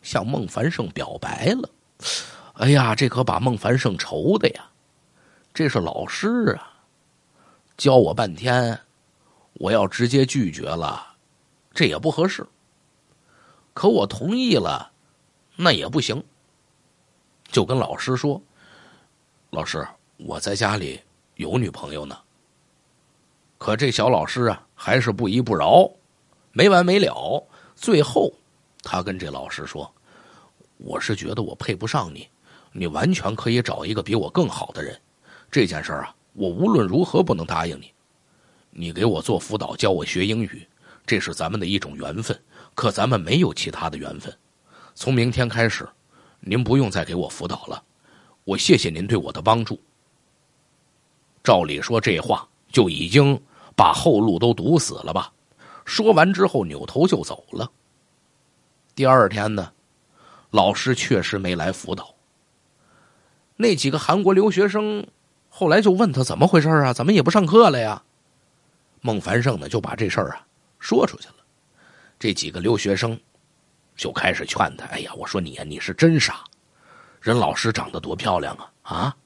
向孟凡胜表白了。哎呀，这可把孟凡胜愁的呀！这是老师啊，教我半天，我要直接拒绝了，这也不合适。可我同意了，那也不行。就跟老师说：“老师，我在家里有女朋友呢。”可这小老师啊，还是不依不饶，没完没了。最后，他跟这老师说：“我是觉得我配不上你，你完全可以找一个比我更好的人。这件事啊，我无论如何不能答应你。你给我做辅导，教我学英语，这是咱们的一种缘分。”可咱们没有其他的缘分，从明天开始，您不用再给我辅导了。我谢谢您对我的帮助。照理说这话就已经把后路都堵死了吧？说完之后扭头就走了。第二天呢，老师确实没来辅导。那几个韩国留学生后来就问他怎么回事啊？怎么也不上课了呀？孟凡胜呢就把这事儿啊说出去了。这几个留学生就开始劝他：“哎呀，我说你呀，你是真傻！人老师长得多漂亮啊啊！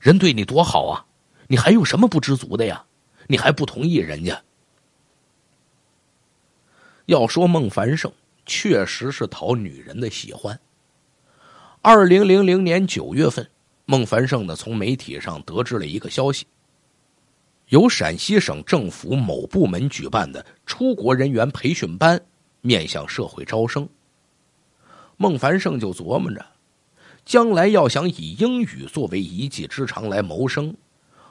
人对你多好啊，你还有什么不知足的呀？你还不同意人家？要说孟凡胜确实是讨女人的喜欢。二零零零年九月份，孟凡胜呢从媒体上得知了一个消息：由陕西省政府某部门举办的出国人员培训班。”面向社会招生，孟凡胜就琢磨着，将来要想以英语作为一技之长来谋生，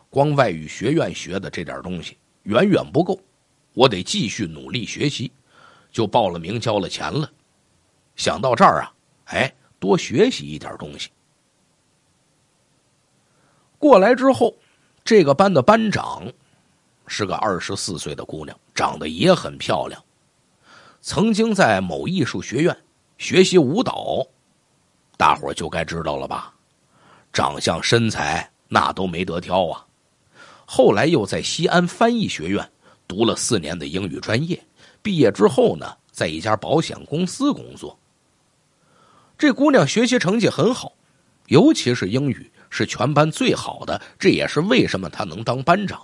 光外语学院学的这点东西远远不够，我得继续努力学习，就报了名，交了钱了。想到这儿啊，哎，多学习一点东西。过来之后，这个班的班长是个二十四岁的姑娘，长得也很漂亮。曾经在某艺术学院学习舞蹈，大伙就该知道了吧？长相身材那都没得挑啊。后来又在西安翻译学院读了四年的英语专业，毕业之后呢，在一家保险公司工作。这姑娘学习成绩很好，尤其是英语是全班最好的，这也是为什么她能当班长。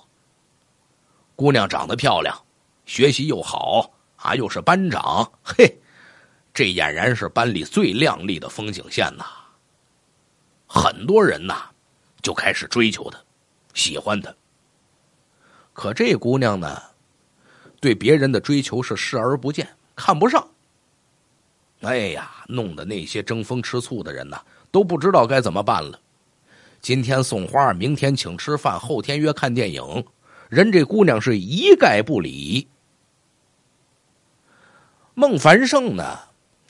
姑娘长得漂亮，学习又好。啊，又是班长，嘿，这俨然是班里最靓丽的风景线呐。很多人呐，就开始追求她，喜欢她。可这姑娘呢，对别人的追求是视而不见，看不上。哎呀，弄得那些争风吃醋的人呐，都不知道该怎么办了。今天送花，明天请吃饭，后天约看电影，人这姑娘是一概不理。孟凡胜呢，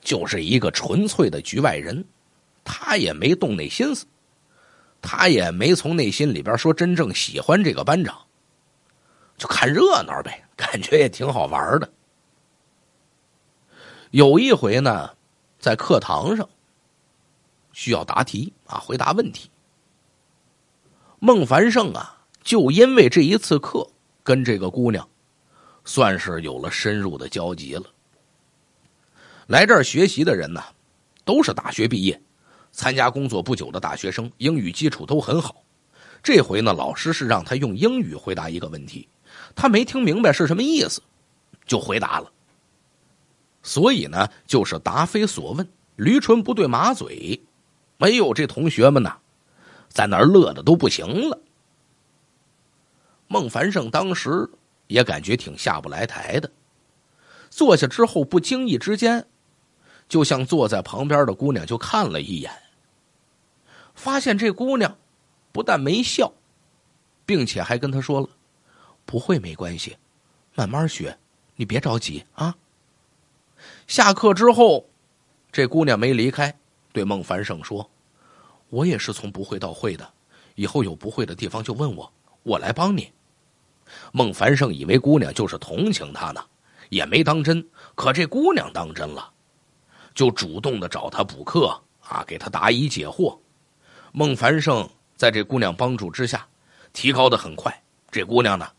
就是一个纯粹的局外人，他也没动那心思，他也没从内心里边说真正喜欢这个班长，就看热闹呗，感觉也挺好玩的。有一回呢，在课堂上需要答题啊，回答问题，孟凡胜啊，就因为这一次课跟这个姑娘，算是有了深入的交集了。来这儿学习的人呢，都是大学毕业、参加工作不久的大学生，英语基础都很好。这回呢，老师是让他用英语回答一个问题，他没听明白是什么意思，就回答了。所以呢，就是答非所问，驴唇不对马嘴。没有这同学们呢，在那儿乐的都不行了。孟凡胜当时也感觉挺下不来台的，坐下之后不经意之间。就像坐在旁边的姑娘，就看了一眼，发现这姑娘不但没笑，并且还跟他说了：“不会没关系，慢慢学，你别着急啊。”下课之后，这姑娘没离开，对孟凡胜说：“我也是从不会到会的，以后有不会的地方就问我，我来帮你。”孟凡胜以为姑娘就是同情他呢，也没当真。可这姑娘当真了。就主动的找他补课啊，给他答疑解惑。孟凡胜在这姑娘帮助之下，提高的很快。这姑娘呢，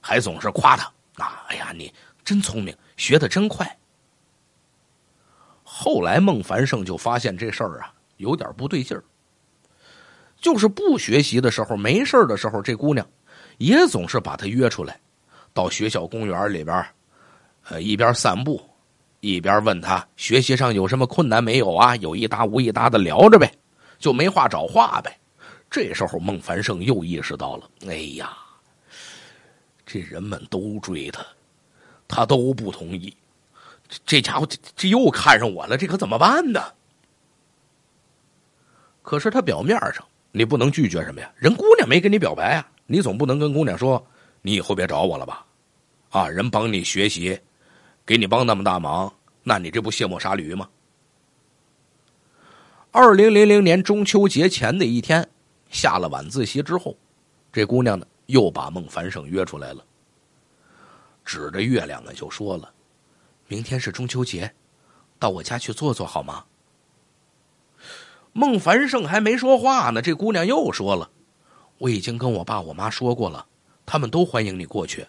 还总是夸他啊，哎呀，你真聪明，学的真快。后来孟凡胜就发现这事儿啊，有点不对劲儿。就是不学习的时候，没事的时候，这姑娘也总是把他约出来，到学校公园里边呃，一边散步。一边问他学习上有什么困难没有啊？有一搭无一搭的聊着呗，就没话找话呗。这时候孟凡胜又意识到了，哎呀，这人们都追他，他都不同意。这家伙这这又看上我了，这可怎么办呢？可是他表面上你不能拒绝什么呀？人姑娘没跟你表白啊，你总不能跟姑娘说你以后别找我了吧？啊，人帮你学习。给你帮那么大忙，那你这不卸磨杀驴吗？二零零零年中秋节前的一天，下了晚自习之后，这姑娘呢又把孟凡胜约出来了，指着月亮呢就说了：“明天是中秋节，到我家去坐坐好吗？”孟凡胜还没说话呢，这姑娘又说了：“我已经跟我爸我妈说过了，他们都欢迎你过去，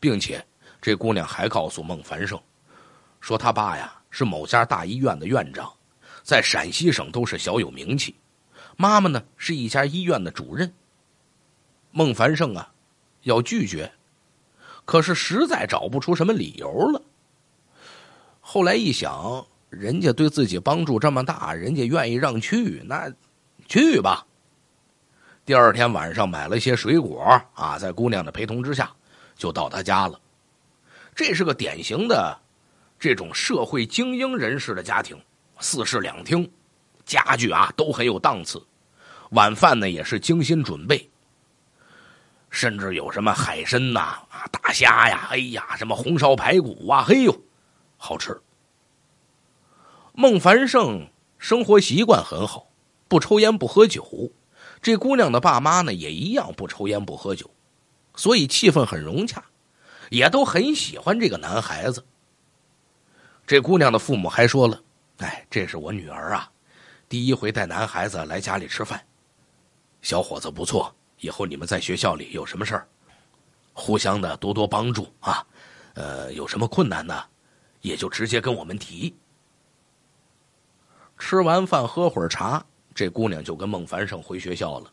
并且。”这姑娘还告诉孟凡胜，说他爸呀是某家大医院的院长，在陕西省都是小有名气。妈妈呢是一家医院的主任。孟凡胜啊，要拒绝，可是实在找不出什么理由了。后来一想，人家对自己帮助这么大，人家愿意让去，那去吧。第二天晚上买了些水果啊，在姑娘的陪同之下，就到她家了。这是个典型的这种社会精英人士的家庭，四室两厅，家具啊都很有档次，晚饭呢也是精心准备，甚至有什么海参呐、啊大虾呀，哎呀，什么红烧排骨啊，嘿呦，好吃。孟凡胜生活习惯很好，不抽烟不喝酒，这姑娘的爸妈呢也一样不抽烟不喝酒，所以气氛很融洽。也都很喜欢这个男孩子。这姑娘的父母还说了：“哎，这是我女儿啊，第一回带男孩子来家里吃饭，小伙子不错，以后你们在学校里有什么事儿，互相的多多帮助啊。呃，有什么困难呢，也就直接跟我们提。”吃完饭喝会儿茶，这姑娘就跟孟凡胜回学校了。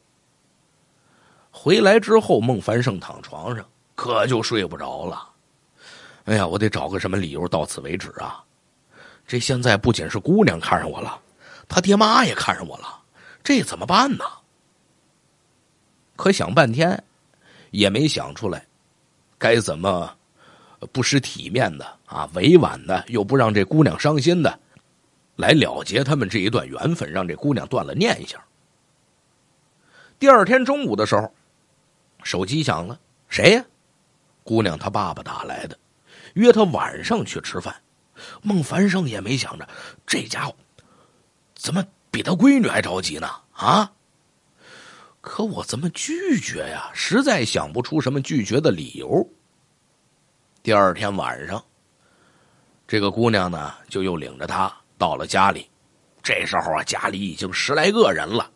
回来之后，孟凡胜躺床上。可就睡不着了，哎呀，我得找个什么理由到此为止啊！这现在不仅是姑娘看上我了，他爹妈也看上我了，这怎么办呢？可想半天也没想出来，该怎么不失体面的啊，委婉的又不让这姑娘伤心的，来了结他们这一段缘分，让这姑娘断了念想。第二天中午的时候，手机响了，谁呀？姑娘，她爸爸打来的，约她晚上去吃饭。孟凡生也没想着，这家伙怎么比他闺女还着急呢？啊！可我怎么拒绝呀？实在想不出什么拒绝的理由。第二天晚上，这个姑娘呢，就又领着他到了家里。这时候啊，家里已经十来个人了，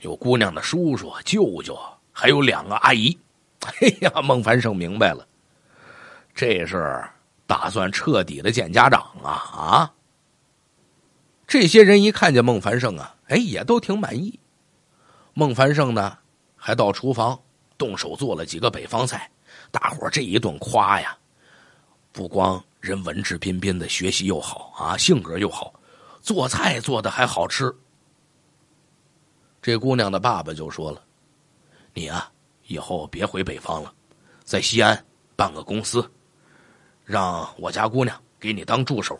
有姑娘的叔叔、舅舅，还有两个阿姨。哎呀，孟凡胜明白了，这是打算彻底的见家长啊啊！这些人一看见孟凡胜啊，哎，也都挺满意。孟凡胜呢，还到厨房动手做了几个北方菜，大伙这一顿夸呀，不光人文质彬彬的，学习又好啊，性格又好，做菜做的还好吃。这姑娘的爸爸就说了：“你啊。”以后别回北方了，在西安办个公司，让我家姑娘给你当助手。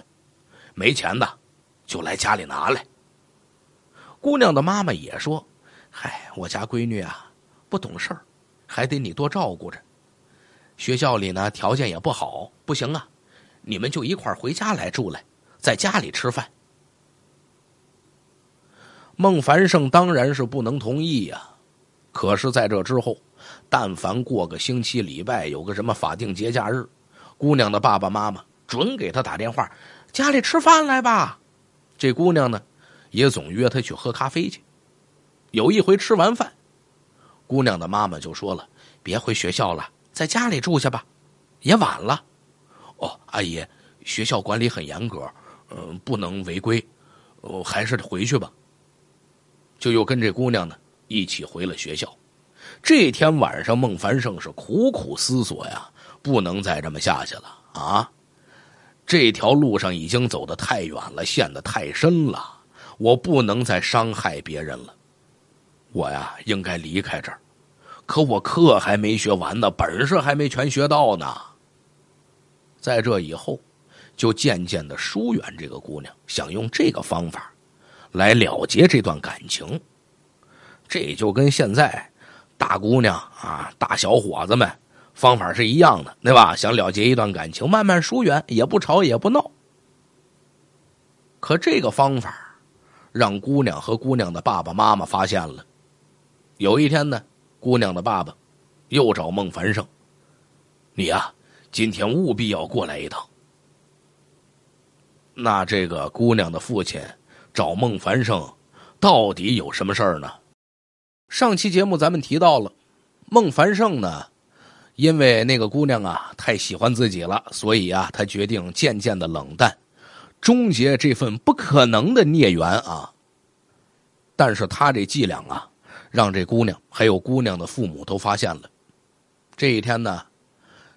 没钱的就来家里拿来。姑娘的妈妈也说：“嗨，我家闺女啊，不懂事儿，还得你多照顾着。学校里呢，条件也不好，不行啊，你们就一块儿回家来住来，在家里吃饭。”孟凡胜当然是不能同意呀，可是在这之后。但凡过个星期礼拜，有个什么法定节假日，姑娘的爸爸妈妈准给她打电话，家里吃饭来吧。这姑娘呢，也总约她去喝咖啡去。有一回吃完饭，姑娘的妈妈就说了：“别回学校了，在家里住下吧。”也晚了。哦，阿姨，学校管理很严格，嗯，不能违规。哦，还是回去吧。就又跟这姑娘呢一起回了学校。这天晚上，孟凡胜是苦苦思索呀，不能再这么下去了啊！这条路上已经走得太远了，陷得太深了，我不能再伤害别人了。我呀，应该离开这儿。可我课还没学完呢，本事还没全学到呢。在这以后，就渐渐的疏远这个姑娘，想用这个方法，来了结这段感情。这就跟现在。大姑娘啊，大小伙子们，方法是一样的，对吧？想了结一段感情，慢慢疏远，也不吵也不闹。可这个方法让姑娘和姑娘的爸爸妈妈发现了。有一天呢，姑娘的爸爸又找孟凡生：“你呀，今天务必要过来一趟。”那这个姑娘的父亲找孟凡生，到底有什么事儿呢？上期节目咱们提到了孟凡胜呢，因为那个姑娘啊太喜欢自己了，所以啊，他决定渐渐的冷淡，终结这份不可能的孽缘啊。但是他这伎俩啊，让这姑娘还有姑娘的父母都发现了。这一天呢，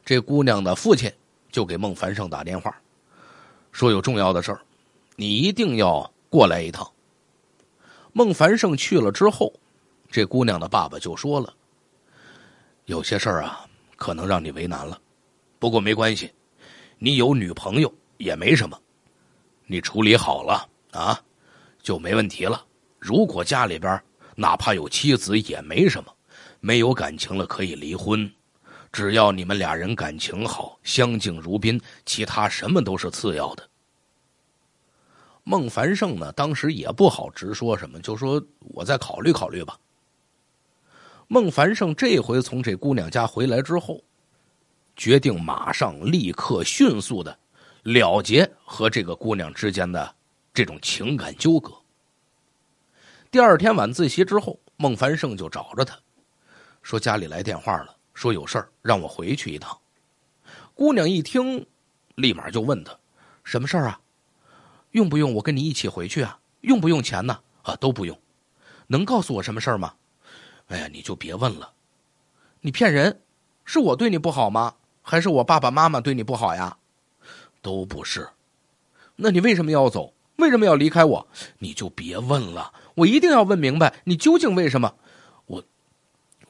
这姑娘的父亲就给孟凡胜打电话，说有重要的事儿，你一定要过来一趟。孟凡胜去了之后。这姑娘的爸爸就说了：“有些事儿啊，可能让你为难了，不过没关系，你有女朋友也没什么，你处理好了啊就没问题了。如果家里边哪怕有妻子也没什么，没有感情了可以离婚，只要你们俩人感情好，相敬如宾，其他什么都是次要的。”孟凡胜呢，当时也不好直说什么，就说：“我再考虑考虑吧。”孟凡胜这回从这姑娘家回来之后，决定马上、立刻、迅速的了结和这个姑娘之间的这种情感纠葛。第二天晚自习之后，孟凡胜就找着她，说家里来电话了，说有事儿让我回去一趟。姑娘一听，立马就问他什么事儿啊？用不用我跟你一起回去啊？用不用钱呢？啊，都不用。能告诉我什么事儿吗？哎呀，你就别问了，你骗人，是我对你不好吗？还是我爸爸妈妈对你不好呀？都不是，那你为什么要走？为什么要离开我？你就别问了，我一定要问明白你究竟为什么。我，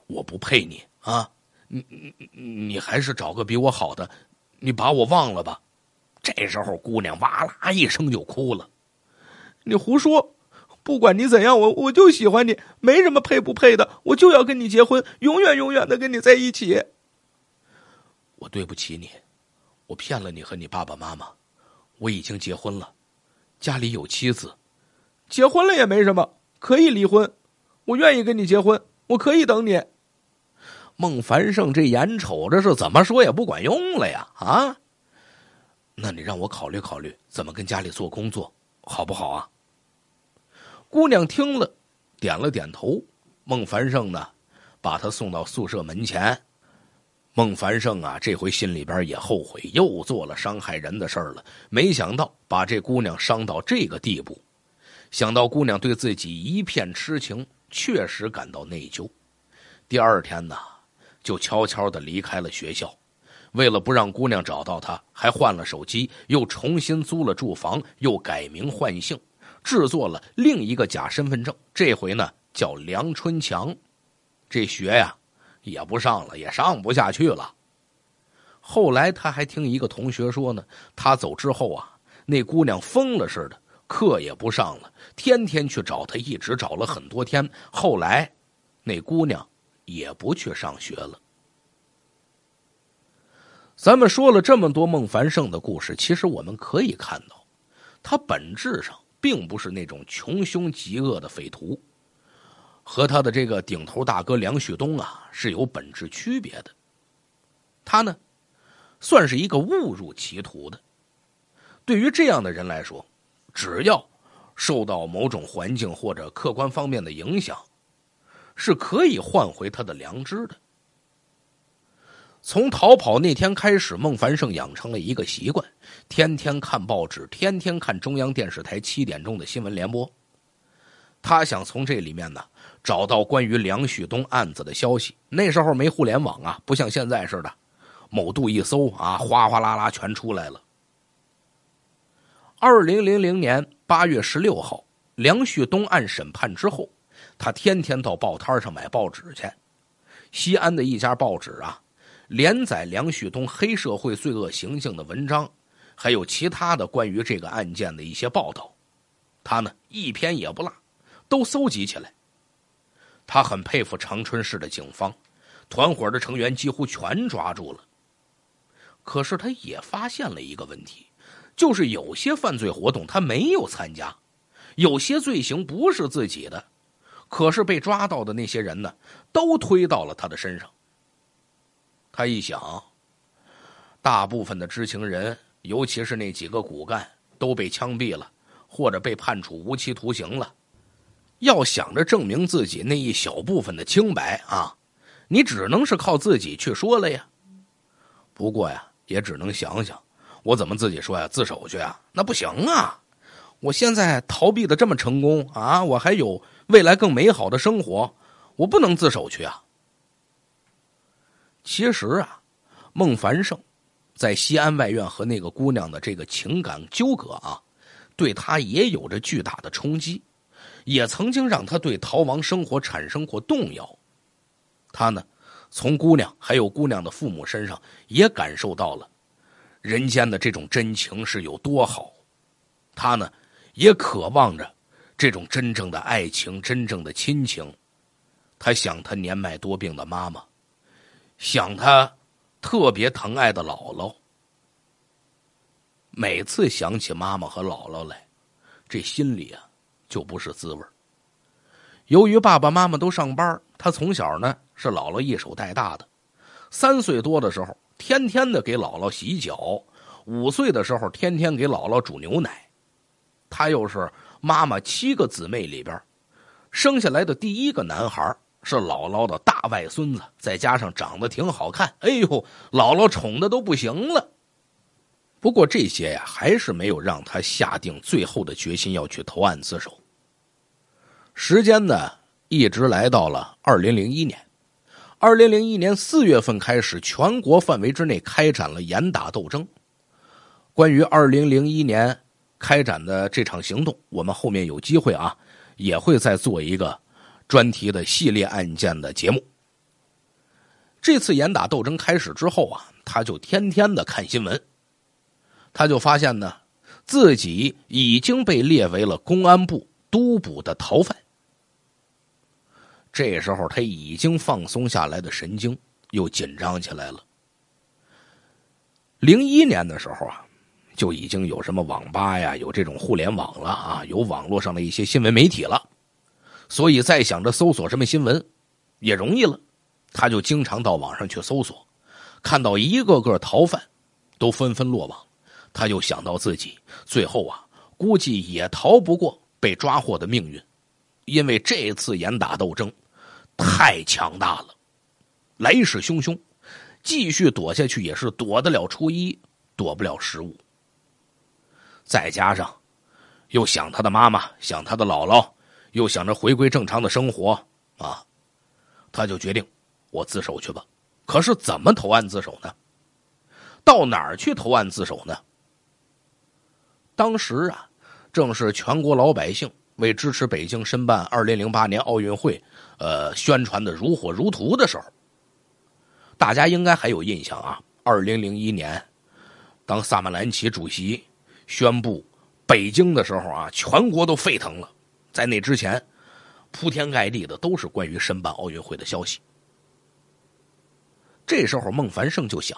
我不配你啊！你你你，还是找个比我好的，你把我忘了吧。这时候姑娘哇啦一声就哭了，你胡说。不管你怎样，我我就喜欢你，没什么配不配的，我就要跟你结婚，永远永远的跟你在一起。我对不起你，我骗了你和你爸爸妈妈，我已经结婚了，家里有妻子，结婚了也没什么，可以离婚，我愿意跟你结婚，我可以等你。孟凡胜，这眼瞅着是怎么说也不管用了呀！啊，那你让我考虑考虑，怎么跟家里做工作，好不好啊？姑娘听了，点了点头。孟凡胜呢，把她送到宿舍门前。孟凡胜啊，这回心里边也后悔，又做了伤害人的事儿了。没想到把这姑娘伤到这个地步，想到姑娘对自己一片痴情，确实感到内疚。第二天呢，就悄悄的离开了学校。为了不让姑娘找到他，还换了手机，又重新租了住房，又改名换姓。制作了另一个假身份证，这回呢叫梁春强，这学呀也不上了，也上不下去了。后来他还听一个同学说呢，他走之后啊，那姑娘疯了似的，课也不上了，天天去找他，一直找了很多天。后来，那姑娘也不去上学了。咱们说了这么多孟凡胜的故事，其实我们可以看到，他本质上。并不是那种穷凶极恶的匪徒，和他的这个顶头大哥梁旭东啊是有本质区别的。他呢，算是一个误入歧途的。对于这样的人来说，只要受到某种环境或者客观方面的影响，是可以换回他的良知的。从逃跑那天开始，孟凡胜养成了一个习惯。天天看报纸，天天看中央电视台七点钟的新闻联播。他想从这里面呢找到关于梁旭东案子的消息。那时候没互联网啊，不像现在似的，某度一搜啊，哗哗啦啦全出来了。二零零零年八月十六号，梁旭东案审判之后，他天天到报摊上买报纸去。西安的一家报纸啊，连载梁旭东黑社会罪恶行径的文章。还有其他的关于这个案件的一些报道，他呢一篇也不落，都搜集起来。他很佩服长春市的警方，团伙的成员几乎全抓住了。可是他也发现了一个问题，就是有些犯罪活动他没有参加，有些罪行不是自己的，可是被抓到的那些人呢，都推到了他的身上。他一想，大部分的知情人。尤其是那几个骨干都被枪毙了，或者被判处无期徒刑了。要想着证明自己那一小部分的清白啊，你只能是靠自己去说了呀。不过呀，也只能想想。我怎么自己说呀？自首去啊？那不行啊！我现在逃避的这么成功啊，我还有未来更美好的生活，我不能自首去啊。其实啊，孟凡胜。在西安外院和那个姑娘的这个情感纠葛啊，对他也有着巨大的冲击，也曾经让他对逃亡生活产生过动摇。他呢，从姑娘还有姑娘的父母身上也感受到了人间的这种真情是有多好。他呢，也渴望着这种真正的爱情、真正的亲情。他想他年迈多病的妈妈，想他。特别疼爱的姥姥，每次想起妈妈和姥姥来，这心里啊就不是滋味由于爸爸妈妈都上班，他从小呢是姥姥一手带大的。三岁多的时候，天天的给姥姥洗脚；五岁的时候，天天给姥姥煮牛奶。他又是妈妈七个姊妹里边生下来的第一个男孩是姥姥的大外孙子，再加上长得挺好看，哎呦，姥姥宠的都不行了。不过这些呀，还是没有让他下定最后的决心要去投案自首。时间呢，一直来到了二零零一年。二零零一年四月份开始，全国范围之内开展了严打斗争。关于二零零一年开展的这场行动，我们后面有机会啊，也会再做一个。专题的系列案件的节目。这次严打斗争开始之后啊，他就天天的看新闻，他就发现呢，自己已经被列为了公安部督捕的逃犯。这时候他已经放松下来的神经又紧张起来了。零一年的时候啊，就已经有什么网吧呀，有这种互联网了啊，有网络上的一些新闻媒体了。所以，再想着搜索什么新闻，也容易了。他就经常到网上去搜索，看到一个个逃犯都纷纷落网，他又想到自己，最后啊，估计也逃不过被抓获的命运，因为这次严打斗争太强大了，来势汹汹，继续躲下去也是躲得了初一，躲不了十五。再加上又想他的妈妈，想他的姥姥。又想着回归正常的生活啊，他就决定我自首去吧。可是怎么投案自首呢？到哪儿去投案自首呢？当时啊，正是全国老百姓为支持北京申办二零零八年奥运会，呃，宣传的如火如荼的时候。大家应该还有印象啊。二零零一年，当萨马兰奇主席宣布北京的时候啊，全国都沸腾了。在那之前，铺天盖地的都是关于申办奥运会的消息。这时候，孟凡胜就想，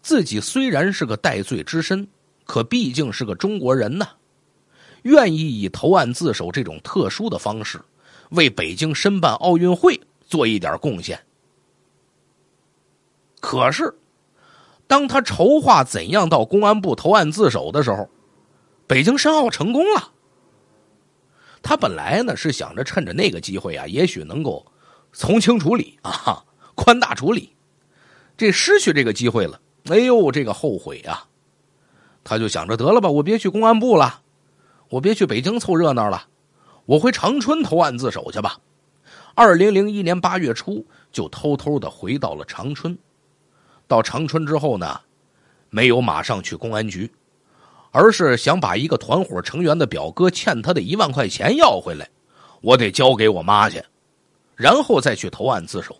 自己虽然是个戴罪之身，可毕竟是个中国人呐，愿意以投案自首这种特殊的方式，为北京申办奥运会做一点贡献。可是，当他筹划怎样到公安部投案自首的时候，北京申奥成功了。他本来呢是想着趁着那个机会啊，也许能够从轻处理 啊，宽大处理。这失去这个机会了，哎呦，这个后悔啊！他就想着得了吧，我别去公安部了，我别去北京凑热闹了，我回长春投案自首去吧。二零零一年八月初，就偷偷的回到了长春。到长春之后呢，没有马上去公安局。而是想把一个团伙成员的表哥欠他的一万块钱要回来，我得交给我妈去，然后再去投案自首。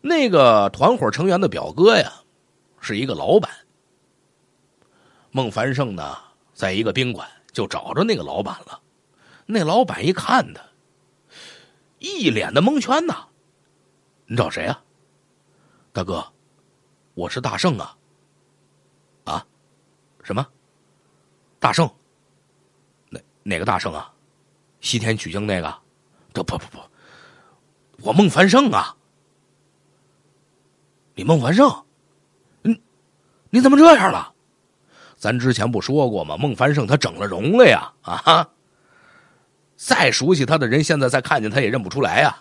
那个团伙成员的表哥呀，是一个老板。孟凡胜呢，在一个宾馆就找着那个老板了。那老板一看他，一脸的蒙圈呐，“你找谁啊，大哥？我是大圣啊。”什么？大圣？哪哪个大圣啊？西天取经那个？不不不不，我孟凡胜啊！你孟凡胜，你你怎么这样了？咱之前不说过吗？孟凡胜他整了容了呀！啊哈！再熟悉他的人，现在再看见他也认不出来呀！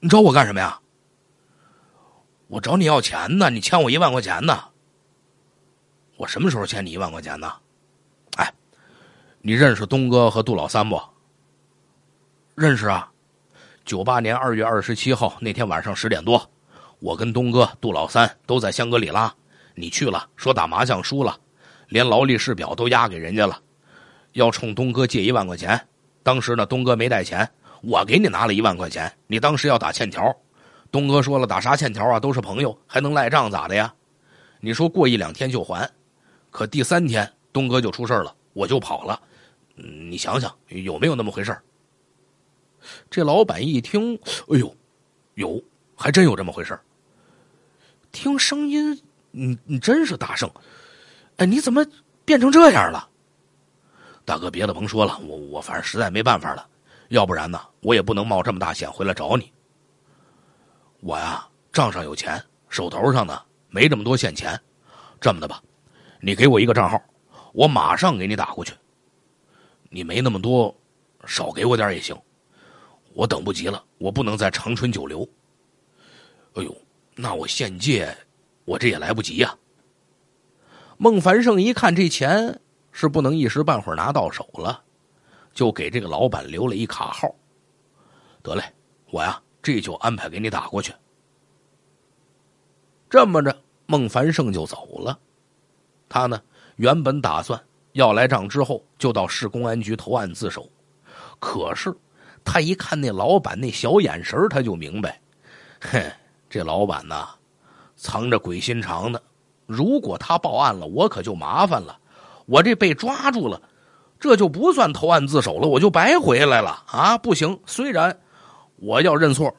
你找我干什么呀？我找你要钱呢，你欠我一万块钱呢。我什么时候欠你一万块钱呢？哎，你认识东哥和杜老三不？认识啊！九八年二月二十七号那天晚上十点多，我跟东哥、杜老三都在香格里拉，你去了，说打麻将输了，连劳力士表都押给人家了，要冲东哥借一万块钱。当时呢，东哥没带钱，我给你拿了一万块钱。你当时要打欠条，东哥说了，打啥欠条啊？都是朋友，还能赖账咋的呀？你说过一两天就还。可第三天东哥就出事了，我就跑了。你想想有没有那么回事这老板一听，哎呦，有，还真有这么回事听声音，你你真是大圣！哎，你怎么变成这样了？大哥，别的甭说了，我我反正实在没办法了，要不然呢，我也不能冒这么大险回来找你。我呀，账上有钱，手头上呢没这么多现钱。这么的吧。你给我一个账号，我马上给你打过去。你没那么多，少给我点也行。我等不及了，我不能在长春久留。哎呦，那我现借，我这也来不及呀。孟凡胜一看这钱是不能一时半会儿拿到手了，就给这个老板留了一卡号。得嘞，我呀这就安排给你打过去。这么着，孟凡胜就走了。他呢，原本打算要来账之后就到市公安局投案自首，可是他一看那老板那小眼神他就明白，哼，这老板呐藏着鬼心肠呢。如果他报案了，我可就麻烦了。我这被抓住了，这就不算投案自首了，我就白回来了啊！不行，虽然我要认错，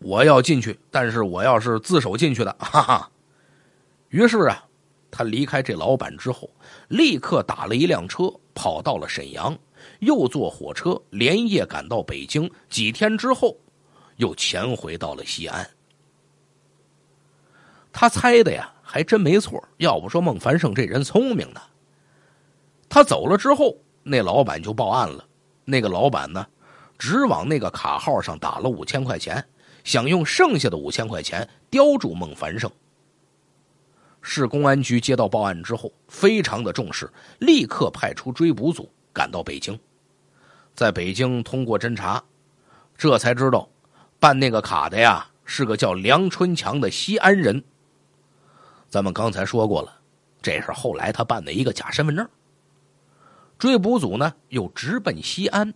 我要进去，但是我要是自首进去的，哈哈。于是啊。他离开这老板之后，立刻打了一辆车，跑到了沈阳，又坐火车连夜赶到北京。几天之后，又潜回到了西安。他猜的呀，还真没错。要不说孟凡胜这人聪明呢。他走了之后，那老板就报案了。那个老板呢，只往那个卡号上打了五千块钱，想用剩下的五千块钱叼住孟凡胜。市公安局接到报案之后，非常的重视，立刻派出追捕组赶到北京。在北京通过侦查，这才知道办那个卡的呀是个叫梁春强的西安人。咱们刚才说过了，这是后来他办的一个假身份证。追捕组呢又直奔西安，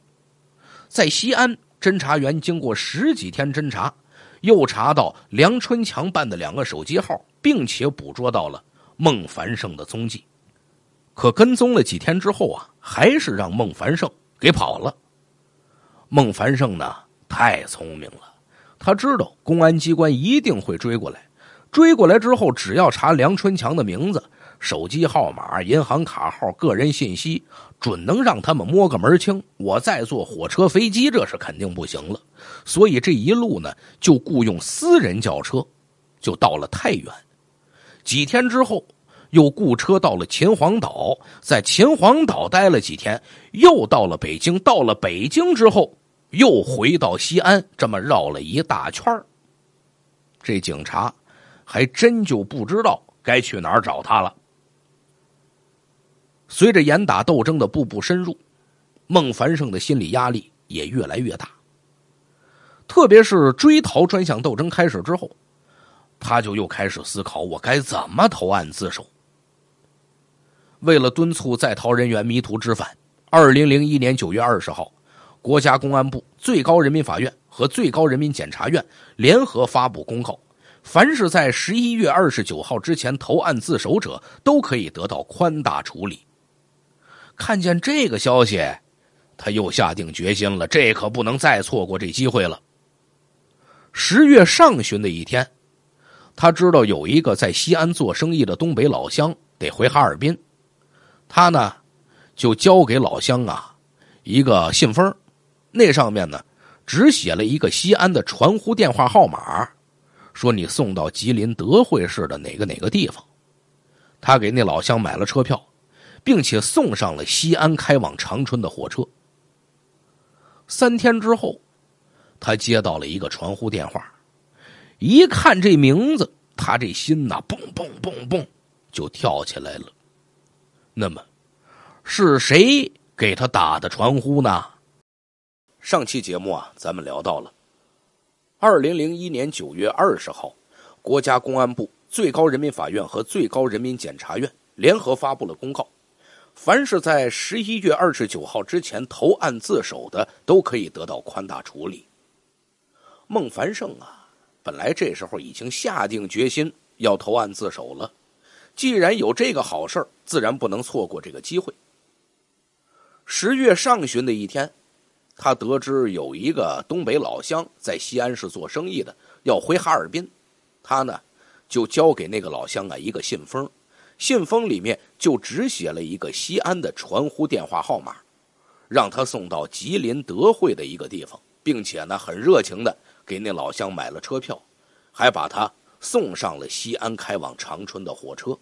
在西安侦查员经过十几天侦查，又查到梁春强办的两个手机号。并且捕捉到了孟凡胜的踪迹，可跟踪了几天之后啊，还是让孟凡胜给跑了。孟凡胜呢，太聪明了，他知道公安机关一定会追过来，追过来之后，只要查梁春强的名字、手机号码、银行卡号、个人信息，准能让他们摸个门清。我再坐火车、飞机，这是肯定不行了。所以这一路呢，就雇佣私人轿车，就到了太原。几天之后，又雇车到了秦皇岛，在秦皇岛待了几天，又到了北京。到了北京之后，又回到西安，这么绕了一大圈儿。这警察还真就不知道该去哪儿找他了。随着严打斗争的步步深入，孟凡胜的心理压力也越来越大。特别是追逃专项斗争开始之后。他就又开始思考，我该怎么投案自首？为了敦促在逃人员迷途知返，二零零一年九月二十号，国家公安部、最高人民法院和最高人民检察院联合发布公告：凡是在十一月二十九号之前投案自首者，都可以得到宽大处理。看见这个消息，他又下定决心了，这可不能再错过这机会了。十月上旬的一天。他知道有一个在西安做生意的东北老乡得回哈尔滨，他呢就交给老乡啊一个信封，那上面呢只写了一个西安的传呼电话号码，说你送到吉林德惠市的哪个哪个地方。他给那老乡买了车票，并且送上了西安开往长春的火车。三天之后，他接到了一个传呼电话。一看这名字，他这心呐，蹦蹦蹦蹦就跳起来了。那么，是谁给他打的传呼呢？上期节目啊，咱们聊到了，二零零一年九月二十号，国家公安部、最高人民法院和最高人民检察院联合发布了公告，凡是在十一月二十九号之前投案自首的，都可以得到宽大处理。孟凡胜啊。本来这时候已经下定决心要投案自首了，既然有这个好事自然不能错过这个机会。十月上旬的一天，他得知有一个东北老乡在西安市做生意的，要回哈尔滨，他呢就交给那个老乡啊一个信封，信封里面就只写了一个西安的传呼电话号码，让他送到吉林德惠的一个地方，并且呢很热情的。给那老乡买了车票，还把他送上了西安开往长春的火车。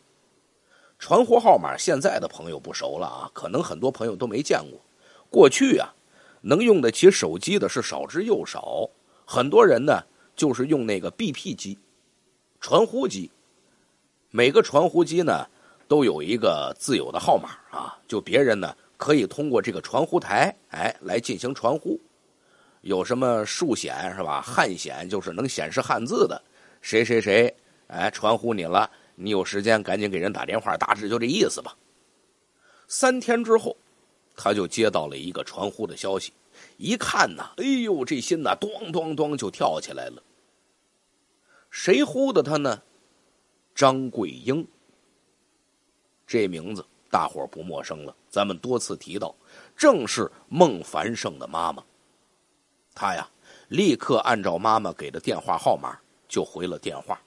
传呼号码现在的朋友不熟了啊，可能很多朋友都没见过。过去啊，能用得起手机的是少之又少，很多人呢就是用那个 BP 机、传呼机。每个传呼机呢都有一个自有的号码啊，就别人呢可以通过这个传呼台哎来进行传呼。有什么数显是吧？汉显就是能显示汉字的。谁谁谁，哎，传呼你了，你有时间赶紧给人打电话，大致就这意思吧。三天之后，他就接到了一个传呼的消息，一看呐，哎呦，这心呐，咚咚咚就跳起来了。谁呼的他呢？张桂英，这名字大伙不陌生了，咱们多次提到，正是孟凡胜的妈妈。他呀，立刻按照妈妈给的电话号码就回了电话。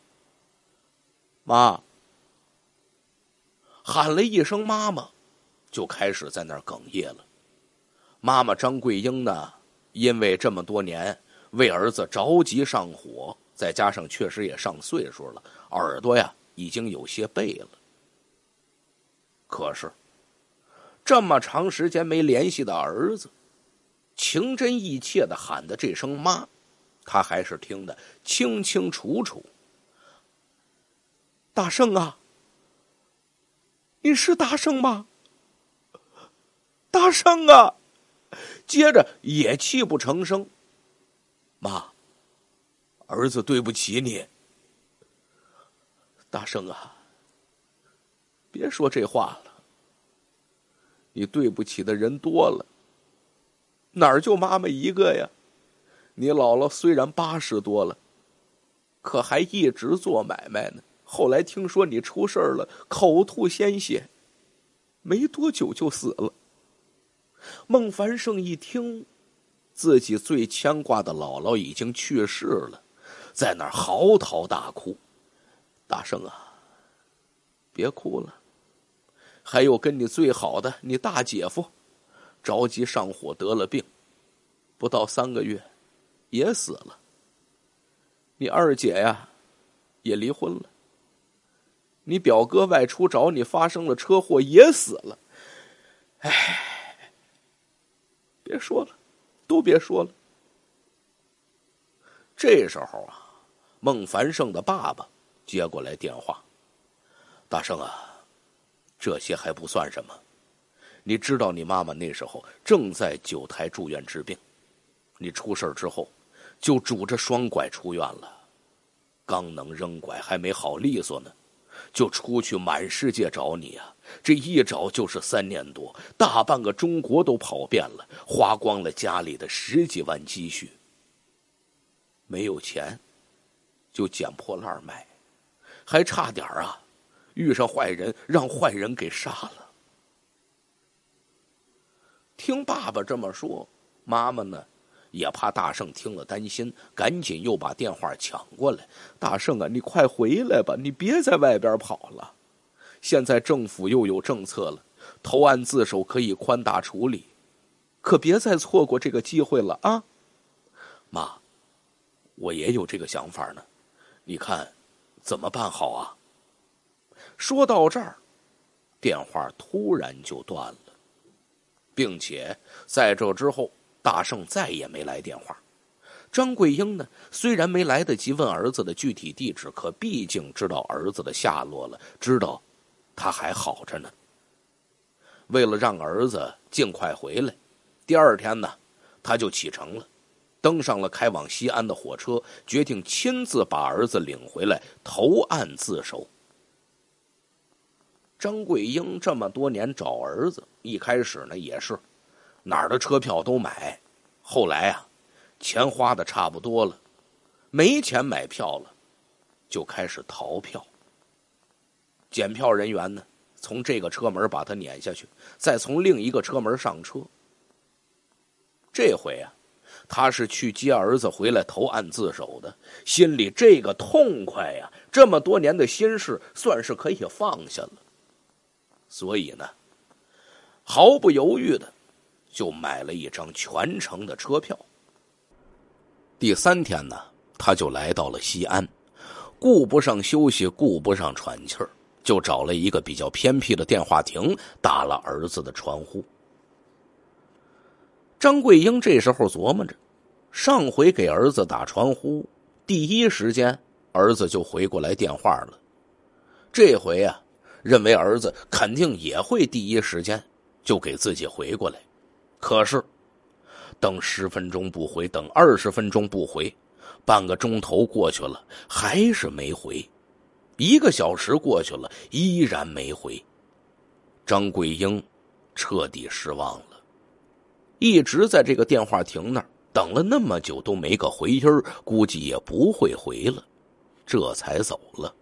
妈喊了一声“妈妈”，就开始在那儿哽咽了。妈妈张桂英呢，因为这么多年为儿子着急上火，再加上确实也上岁数了，耳朵呀已经有些背了。可是，这么长时间没联系的儿子。情真意切的喊的这声妈，他还是听得清清楚楚。大圣啊，你是大圣吗？大圣啊，接着也泣不成声。妈，儿子对不起你。大圣啊，别说这话了，你对不起的人多了。哪儿就妈妈一个呀？你姥姥虽然八十多了，可还一直做买卖呢。后来听说你出事儿了，口吐鲜血，没多久就死了。孟凡胜一听，自己最牵挂的姥姥已经去世了，在那儿嚎啕大哭。大圣啊，别哭了，还有跟你最好的你大姐夫。着急上火得了病，不到三个月也死了。你二姐呀，也离婚了。你表哥外出找你发生了车祸也死了。哎，别说了，都别说了。这时候啊，孟凡胜的爸爸接过来电话：“大圣啊，这些还不算什么。”你知道，你妈妈那时候正在九台住院治病。你出事之后，就拄着双拐出院了，刚能扔拐，还没好利索呢，就出去满世界找你啊！这一找就是三年多，大半个中国都跑遍了，花光了家里的十几万积蓄。没有钱，就捡破烂卖，还差点啊，遇上坏人，让坏人给杀了。听爸爸这么说，妈妈呢，也怕大圣听了担心，赶紧又把电话抢过来。大圣啊，你快回来吧，你别在外边跑了。现在政府又有政策了，投案自首可以宽大处理，可别再错过这个机会了啊！妈，我也有这个想法呢，你看怎么办好啊？说到这儿，电话突然就断了。并且在这之后，大圣再也没来电话。张桂英呢，虽然没来得及问儿子的具体地址，可毕竟知道儿子的下落了，知道他还好着呢。为了让儿子尽快回来，第二天呢，他就启程了，登上了开往西安的火车，决定亲自把儿子领回来投案自首。张桂英这么多年找儿子，一开始呢也是哪儿的车票都买，后来啊钱花的差不多了，没钱买票了，就开始逃票。检票人员呢从这个车门把他撵下去，再从另一个车门上车。这回啊他是去接儿子回来投案自首的，心里这个痛快呀，这么多年的心事算是可以放下了。所以呢，毫不犹豫的就买了一张全程的车票。第三天呢，他就来到了西安，顾不上休息，顾不上喘气儿，就找了一个比较偏僻的电话亭打了儿子的传呼。张桂英这时候琢磨着，上回给儿子打传呼，第一时间儿子就回过来电话了，这回啊。认为儿子肯定也会第一时间就给自己回过来，可是等十分钟不回，等二十分钟不回，半个钟头过去了还是没回，一个小时过去了依然没回，张桂英彻底失望了，一直在这个电话亭那儿等了那么久都没个回音，估计也不会回了，这才走了。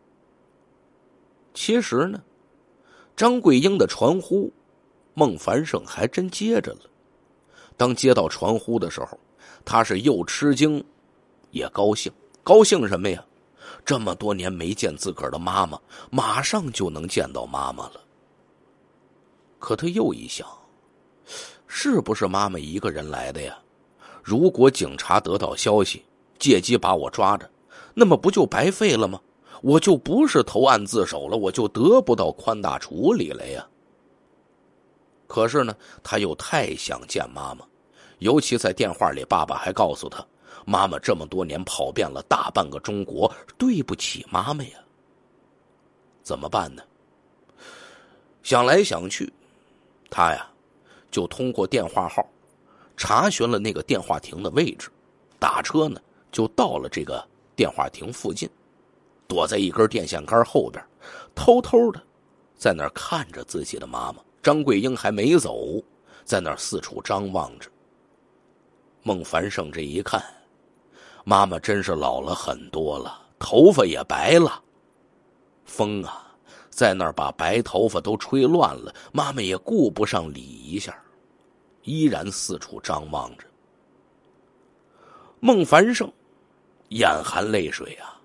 其实呢。张桂英的传呼，孟凡胜还真接着了。当接到传呼的时候，他是又吃惊，也高兴。高兴什么呀？这么多年没见自个儿的妈妈，马上就能见到妈妈了。可他又一想，是不是妈妈一个人来的呀？如果警察得到消息，借机把我抓着，那么不就白费了吗？我就不是投案自首了，我就得不到宽大处理了呀。可是呢，他又太想见妈妈，尤其在电话里，爸爸还告诉他，妈妈这么多年跑遍了大半个中国，对不起妈妈呀。怎么办呢？想来想去，他呀，就通过电话号查询了那个电话亭的位置，打车呢就到了这个电话亭附近。躲在一根电线杆后边，偷偷的在那儿看着自己的妈妈张桂英还没走，在那儿四处张望着。孟凡胜这一看，妈妈真是老了很多了，头发也白了。风啊，在那儿把白头发都吹乱了，妈妈也顾不上理一下，依然四处张望着。孟凡胜眼含泪水啊。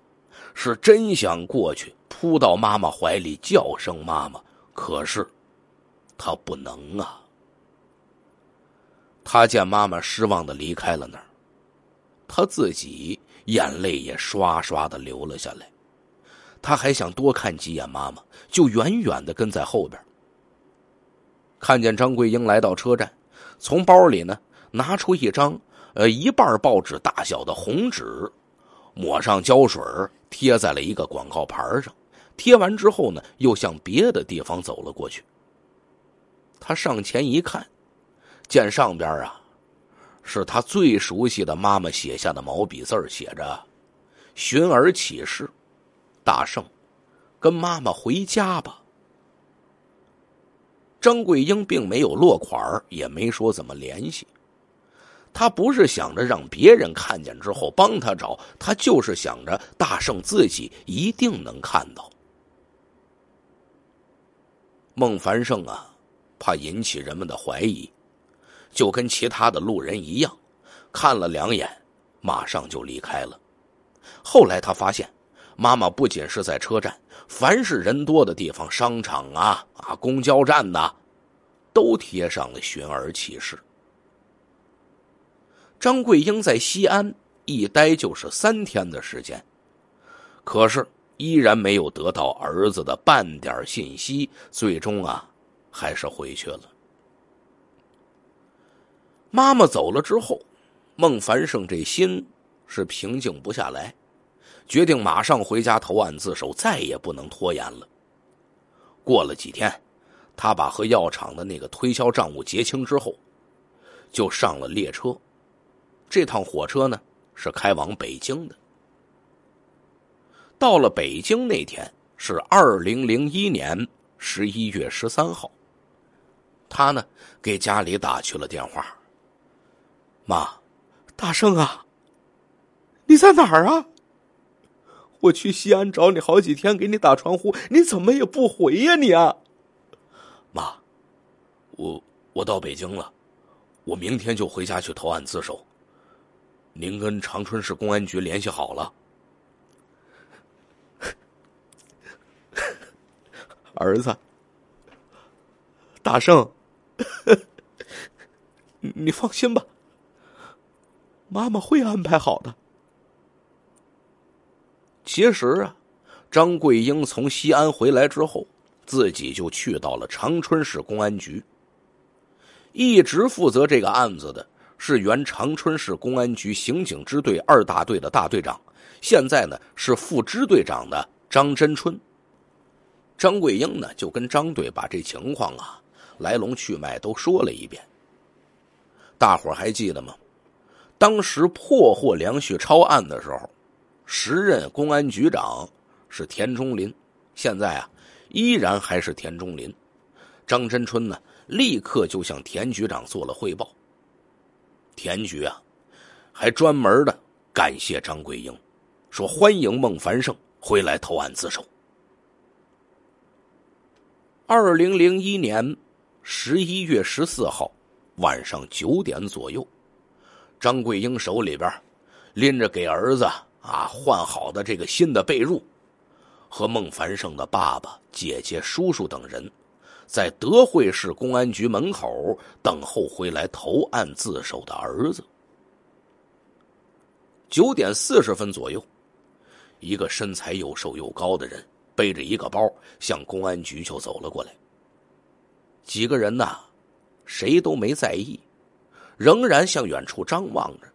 是真想过去扑到妈妈怀里叫声妈妈，可是他不能啊。他见妈妈失望的离开了那儿，他自己眼泪也刷刷的流了下来。他还想多看几眼妈妈，就远远的跟在后边。看见张桂英来到车站，从包里呢拿出一张呃一半报纸大小的红纸，抹上胶水贴在了一个广告牌上，贴完之后呢，又向别的地方走了过去。他上前一看，见上边啊，是他最熟悉的妈妈写下的毛笔字写着“寻儿启事，大圣，跟妈妈回家吧。”张桂英并没有落款也没说怎么联系。他不是想着让别人看见之后帮他找，他就是想着大圣自己一定能看到。孟凡胜啊，怕引起人们的怀疑，就跟其他的路人一样，看了两眼，马上就离开了。后来他发现，妈妈不仅是在车站，凡是人多的地方，商场啊、啊公交站呐，都贴上了寻儿启事。张桂英在西安一待就是三天的时间，可是依然没有得到儿子的半点信息。最终啊，还是回去了。妈妈走了之后，孟凡胜这心是平静不下来，决定马上回家投案自首，再也不能拖延了。过了几天，他把和药厂的那个推销账务结清之后，就上了列车。这趟火车呢是开往北京的。到了北京那天是二零零一年十一月十三号，他呢给家里打去了电话：“妈，大圣啊，你在哪儿啊？我去西安找你好几天，给你打传呼，你怎么也不回呀？你啊，妈，我我到北京了，我明天就回家去投案自首。”您跟长春市公安局联系好了，儿子，大圣，你放心吧，妈妈会安排好的。其实啊，张桂英从西安回来之后，自己就去到了长春市公安局，一直负责这个案子的。是原长春市公安局刑警支队二大队的大队长，现在呢是副支队长的张真春。张桂英呢就跟张队把这情况啊来龙去脉都说了一遍。大伙还记得吗？当时破获梁旭超案的时候，时任公安局长是田中林，现在啊依然还是田中林。张真春呢立刻就向田局长做了汇报。田局啊，还专门的感谢张桂英，说欢迎孟凡胜回来投案自首。二零零一年十一月十四号晚上九点左右，张桂英手里边拎着给儿子啊换好的这个新的被褥，和孟凡胜的爸爸、姐姐、叔叔等人。在德惠市公安局门口等候回来投案自首的儿子。九点四十分左右，一个身材又瘦又高的人背着一个包向公安局就走了过来。几个人呢，谁都没在意，仍然向远处张望着，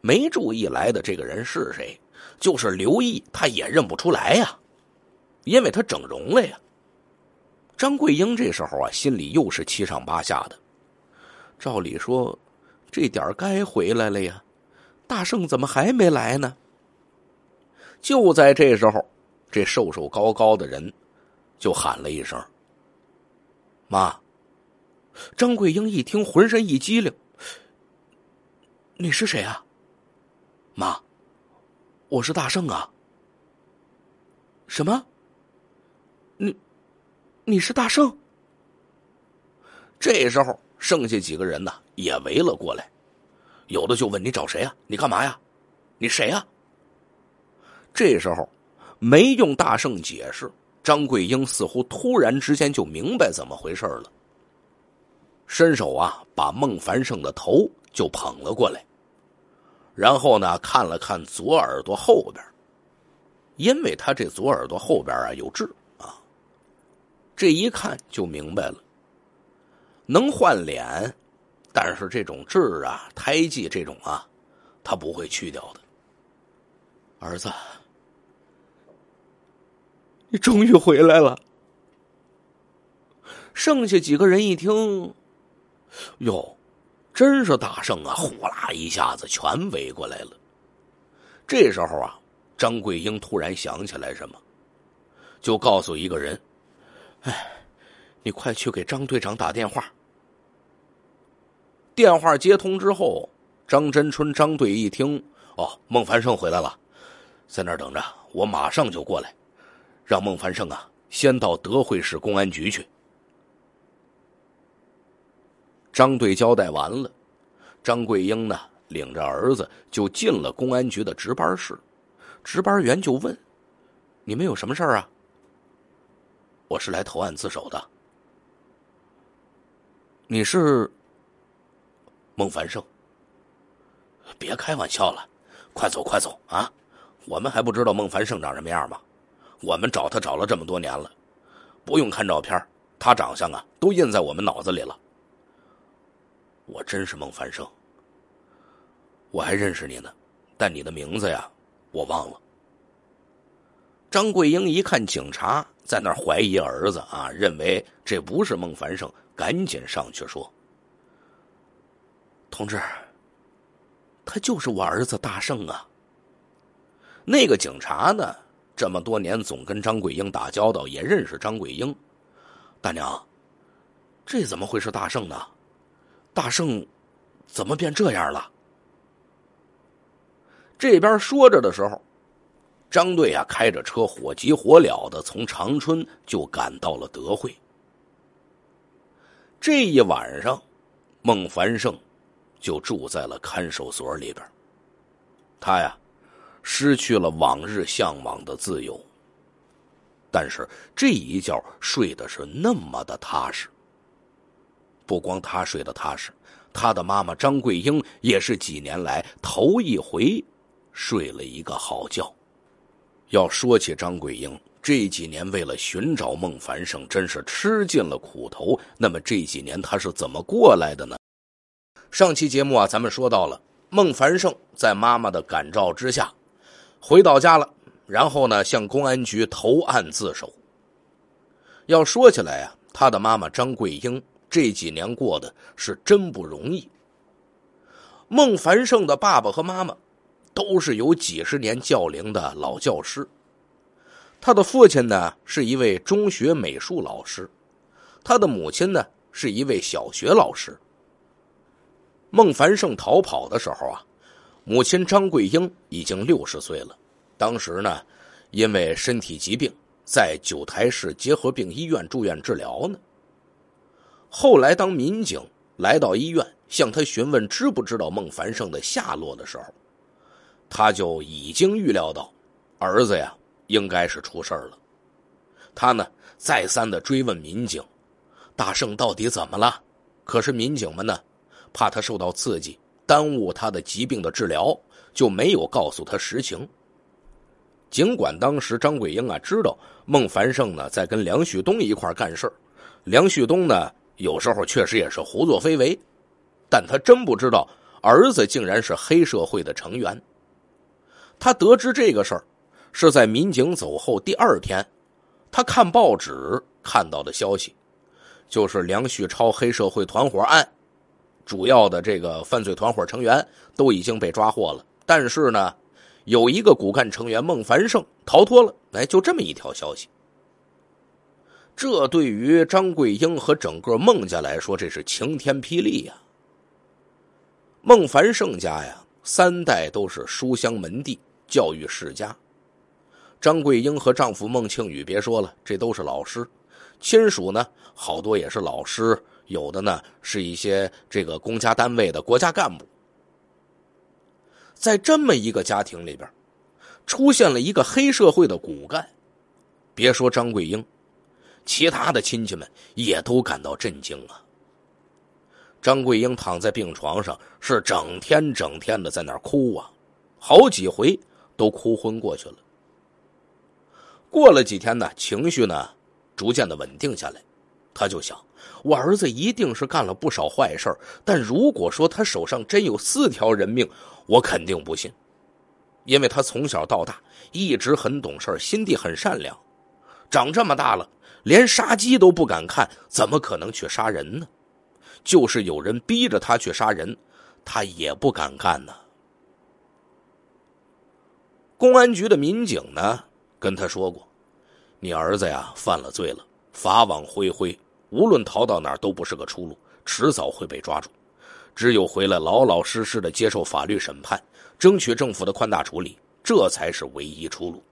没注意来的这个人是谁。就是刘毅，他也认不出来呀，因为他整容了呀。张桂英这时候啊，心里又是七上八下的。照理说，这点儿该回来了呀，大圣怎么还没来呢？就在这时候，这瘦瘦高高的人就喊了一声：“妈！”张桂英一听，浑身一激灵：“你是谁啊？”“妈，我是大圣啊。”“什么？”你是大圣。这时候，剩下几个人呢也围了过来，有的就问：“你找谁啊？你干嘛呀？你谁呀？”这时候，没用大圣解释，张桂英似乎突然之间就明白怎么回事了，伸手啊把孟凡胜的头就捧了过来，然后呢看了看左耳朵后边，因为他这左耳朵后边啊有痣。这一看就明白了，能换脸，但是这种痣啊、胎记这种啊，他不会去掉的。儿子，你终于回来了。剩下几个人一听，哟，真是大圣啊！呼啦一下子全围过来了。这时候啊，张桂英突然想起来什么，就告诉一个人。哎，你快去给张队长打电话。电话接通之后，张真春、张队一听，哦，孟凡胜回来了，在那儿等着，我马上就过来。让孟凡胜啊，先到德惠市公安局去。张队交代完了，张桂英呢，领着儿子就进了公安局的值班室。值班员就问：“你们有什么事儿啊？”我是来投案自首的。你是孟凡胜？别开玩笑了，快走快走啊！我们还不知道孟凡胜长什么样吗？我们找他找了这么多年了，不用看照片，他长相啊都印在我们脑子里了。我真是孟凡胜，我还认识你呢，但你的名字呀，我忘了。张桂英一看警察在那儿怀疑儿子啊，认为这不是孟凡胜，赶紧上去说：“同志，他就是我儿子大圣啊！”那个警察呢，这么多年总跟张桂英打交道，也认识张桂英。大娘，这怎么会是大圣呢？大圣怎么变这样了？这边说着的时候。张队啊，开着车火急火燎的从长春就赶到了德惠。这一晚上，孟凡胜就住在了看守所里边。他呀，失去了往日向往的自由，但是这一觉睡的是那么的踏实。不光他睡得踏实，他的妈妈张桂英也是几年来头一回睡了一个好觉。要说起张桂英这几年为了寻找孟凡胜，真是吃尽了苦头。那么这几年他是怎么过来的呢？上期节目啊，咱们说到了孟凡胜在妈妈的感召之下，回到家了，然后呢向公安局投案自首。要说起来啊，他的妈妈张桂英这几年过得是真不容易。孟凡胜的爸爸和妈妈。都是有几十年教龄的老教师。他的父亲呢是一位中学美术老师，他的母亲呢是一位小学老师。孟凡胜逃跑的时候啊，母亲张桂英已经六十岁了，当时呢因为身体疾病在九台市结核病医院住院治疗呢。后来当民警来到医院向他询问知不知道孟凡胜的下落的时候。他就已经预料到儿子呀应该是出事了。他呢再三的追问民警：“大圣到底怎么了？”可是民警们呢怕他受到刺激，耽误他的疾病的治疗，就没有告诉他实情。尽管当时张桂英啊知道孟凡胜呢在跟梁旭东一块干事梁旭东呢有时候确实也是胡作非为，但他真不知道儿子竟然是黑社会的成员。他得知这个事儿，是在民警走后第二天，他看报纸看到的消息，就是梁旭超黑社会团伙案，主要的这个犯罪团伙成员都已经被抓获了，但是呢，有一个骨干成员孟凡胜逃脱了。哎，就这么一条消息，这对于张桂英和整个孟家来说，这是晴天霹雳呀！孟凡胜家呀，三代都是书香门第。教育世家，张桂英和丈夫孟庆宇，别说了，这都是老师。亲属呢，好多也是老师，有的呢是一些这个公家单位的国家干部。在这么一个家庭里边，出现了一个黑社会的骨干，别说张桂英，其他的亲戚们也都感到震惊了。张桂英躺在病床上，是整天整天的在那儿哭啊，好几回。都哭昏过去了。过了几天呢，情绪呢逐渐的稳定下来。他就想，我儿子一定是干了不少坏事但如果说他手上真有四条人命，我肯定不信。因为他从小到大一直很懂事心地很善良。长这么大了，连杀鸡都不敢看，怎么可能去杀人呢？就是有人逼着他去杀人，他也不敢干呢。公安局的民警呢，跟他说过：“你儿子呀，犯了罪了，法网恢恢，无论逃到哪儿都不是个出路，迟早会被抓住。只有回来老老实实的接受法律审判，争取政府的宽大处理，这才是唯一出路。”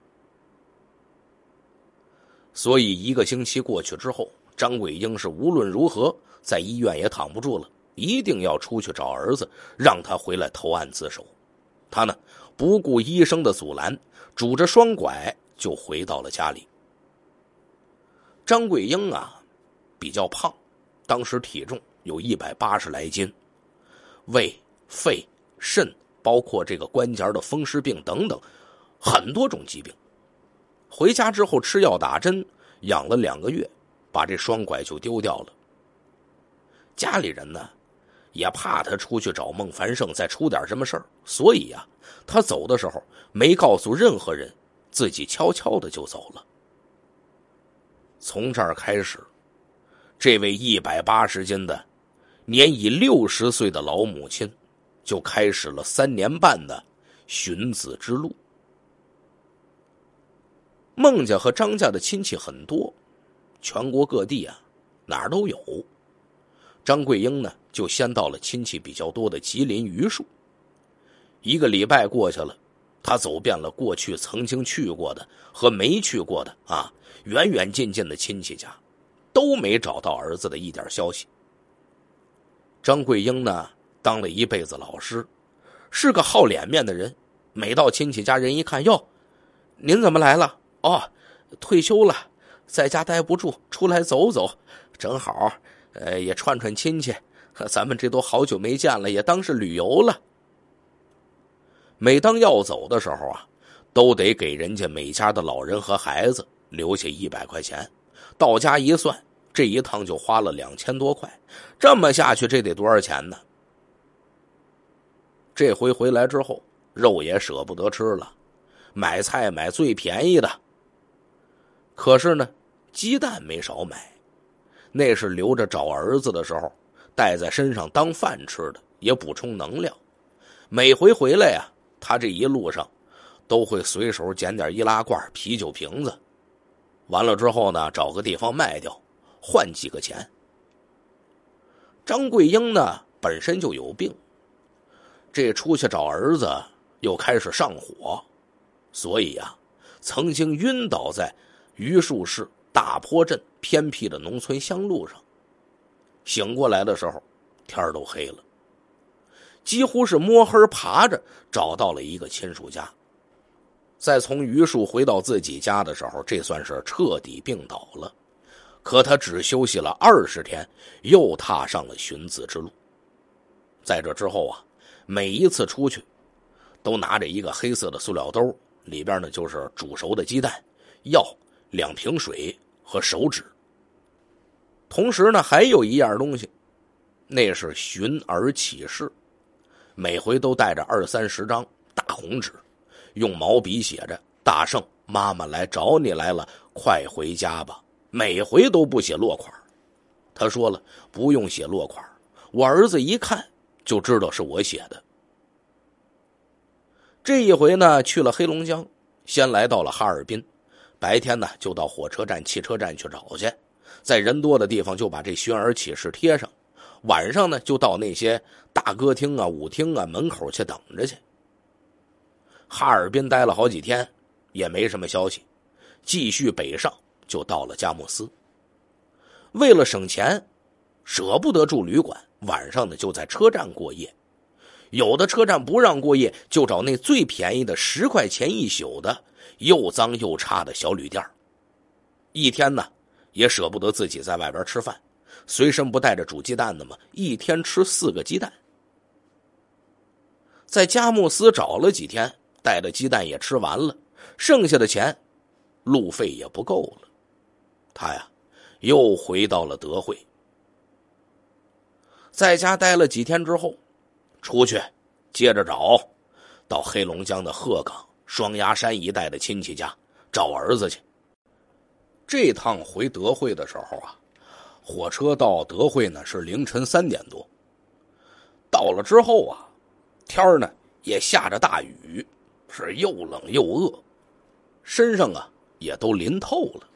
所以一个星期过去之后，张桂英是无论如何在医院也躺不住了，一定要出去找儿子，让他回来投案自首。他呢？不顾医生的阻拦，拄着双拐就回到了家里。张桂英啊，比较胖，当时体重有一百八十来斤，胃、肺、肾，包括这个关节的风湿病等等，很多种疾病。回家之后吃药打针，养了两个月，把这双拐就丢掉了。家里人呢？也怕他出去找孟凡胜再出点什么事儿，所以呀，他走的时候没告诉任何人，自己悄悄的就走了。从这儿开始，这位一百八十斤的、年已六十岁的老母亲，就开始了三年半的寻子之路。孟家和张家的亲戚很多，全国各地啊，哪儿都有。张桂英呢？就先到了亲戚比较多的吉林榆树。一个礼拜过去了，他走遍了过去曾经去过的和没去过的啊，远远近近的亲戚家，都没找到儿子的一点消息。张桂英呢，当了一辈子老师，是个好脸面的人。每到亲戚家，人一看哟，您怎么来了？哦，退休了，在家待不住，出来走走，正好，呃，也串串亲戚。那咱们这都好久没见了，也当是旅游了。每当要走的时候啊，都得给人家每家的老人和孩子留下一百块钱。到家一算，这一趟就花了两千多块。这么下去，这得多少钱呢？这回回来之后，肉也舍不得吃了，买菜买最便宜的。可是呢，鸡蛋没少买，那是留着找儿子的时候。带在身上当饭吃的，也补充能量。每回回来呀，他这一路上都会随手捡点易拉罐、啤酒瓶子，完了之后呢，找个地方卖掉，换几个钱。张桂英呢，本身就有病，这出去找儿子又开始上火，所以呀，曾经晕倒在榆树市大坡镇偏僻的农村乡路上。醒过来的时候，天都黑了。几乎是摸黑爬着找到了一个亲属家，在从榆树回到自己家的时候，这算是彻底病倒了。可他只休息了二十天，又踏上了寻子之路。在这之后啊，每一次出去，都拿着一个黑色的塑料兜，里边呢就是煮熟的鸡蛋、药、两瓶水和手纸。同时呢，还有一样东西，那是寻儿启事，每回都带着二三十张大红纸，用毛笔写着“大圣妈妈来找你来了，快回家吧”。每回都不写落款儿，他说了，不用写落款儿，我儿子一看就知道是我写的。这一回呢，去了黑龙江，先来到了哈尔滨，白天呢就到火车站、汽车站去找去。在人多的地方就把这寻儿启事贴上，晚上呢就到那些大歌厅啊、舞厅啊门口去等着去。哈尔滨待了好几天，也没什么消息，继续北上就到了佳木斯。为了省钱，舍不得住旅馆，晚上呢就在车站过夜，有的车站不让过夜，就找那最便宜的十块钱一宿的又脏又差的小旅店一天呢。也舍不得自己在外边吃饭，随身不带着煮鸡蛋的吗？一天吃四个鸡蛋，在佳木斯找了几天，带的鸡蛋也吃完了，剩下的钱路费也不够了。他呀，又回到了德惠，在家待了几天之后，出去接着找，到黑龙江的鹤岗、双鸭山一带的亲戚家找儿子去。这趟回德惠的时候啊，火车到德惠呢是凌晨三点多。到了之后啊，天儿呢也下着大雨，是又冷又饿，身上啊也都淋透了。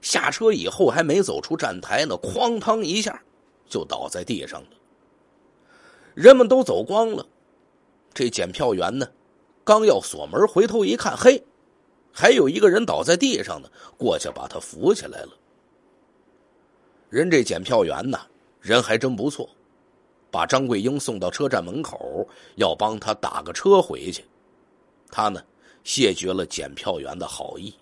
下车以后还没走出站台呢，哐当一下就倒在地上了。人们都走光了，这检票员呢刚要锁门，回头一看，嘿。还有一个人倒在地上呢，过去把他扶起来了。人这检票员呢，人还真不错，把张桂英送到车站门口，要帮他打个车回去。他呢，谢绝了检票员的好意。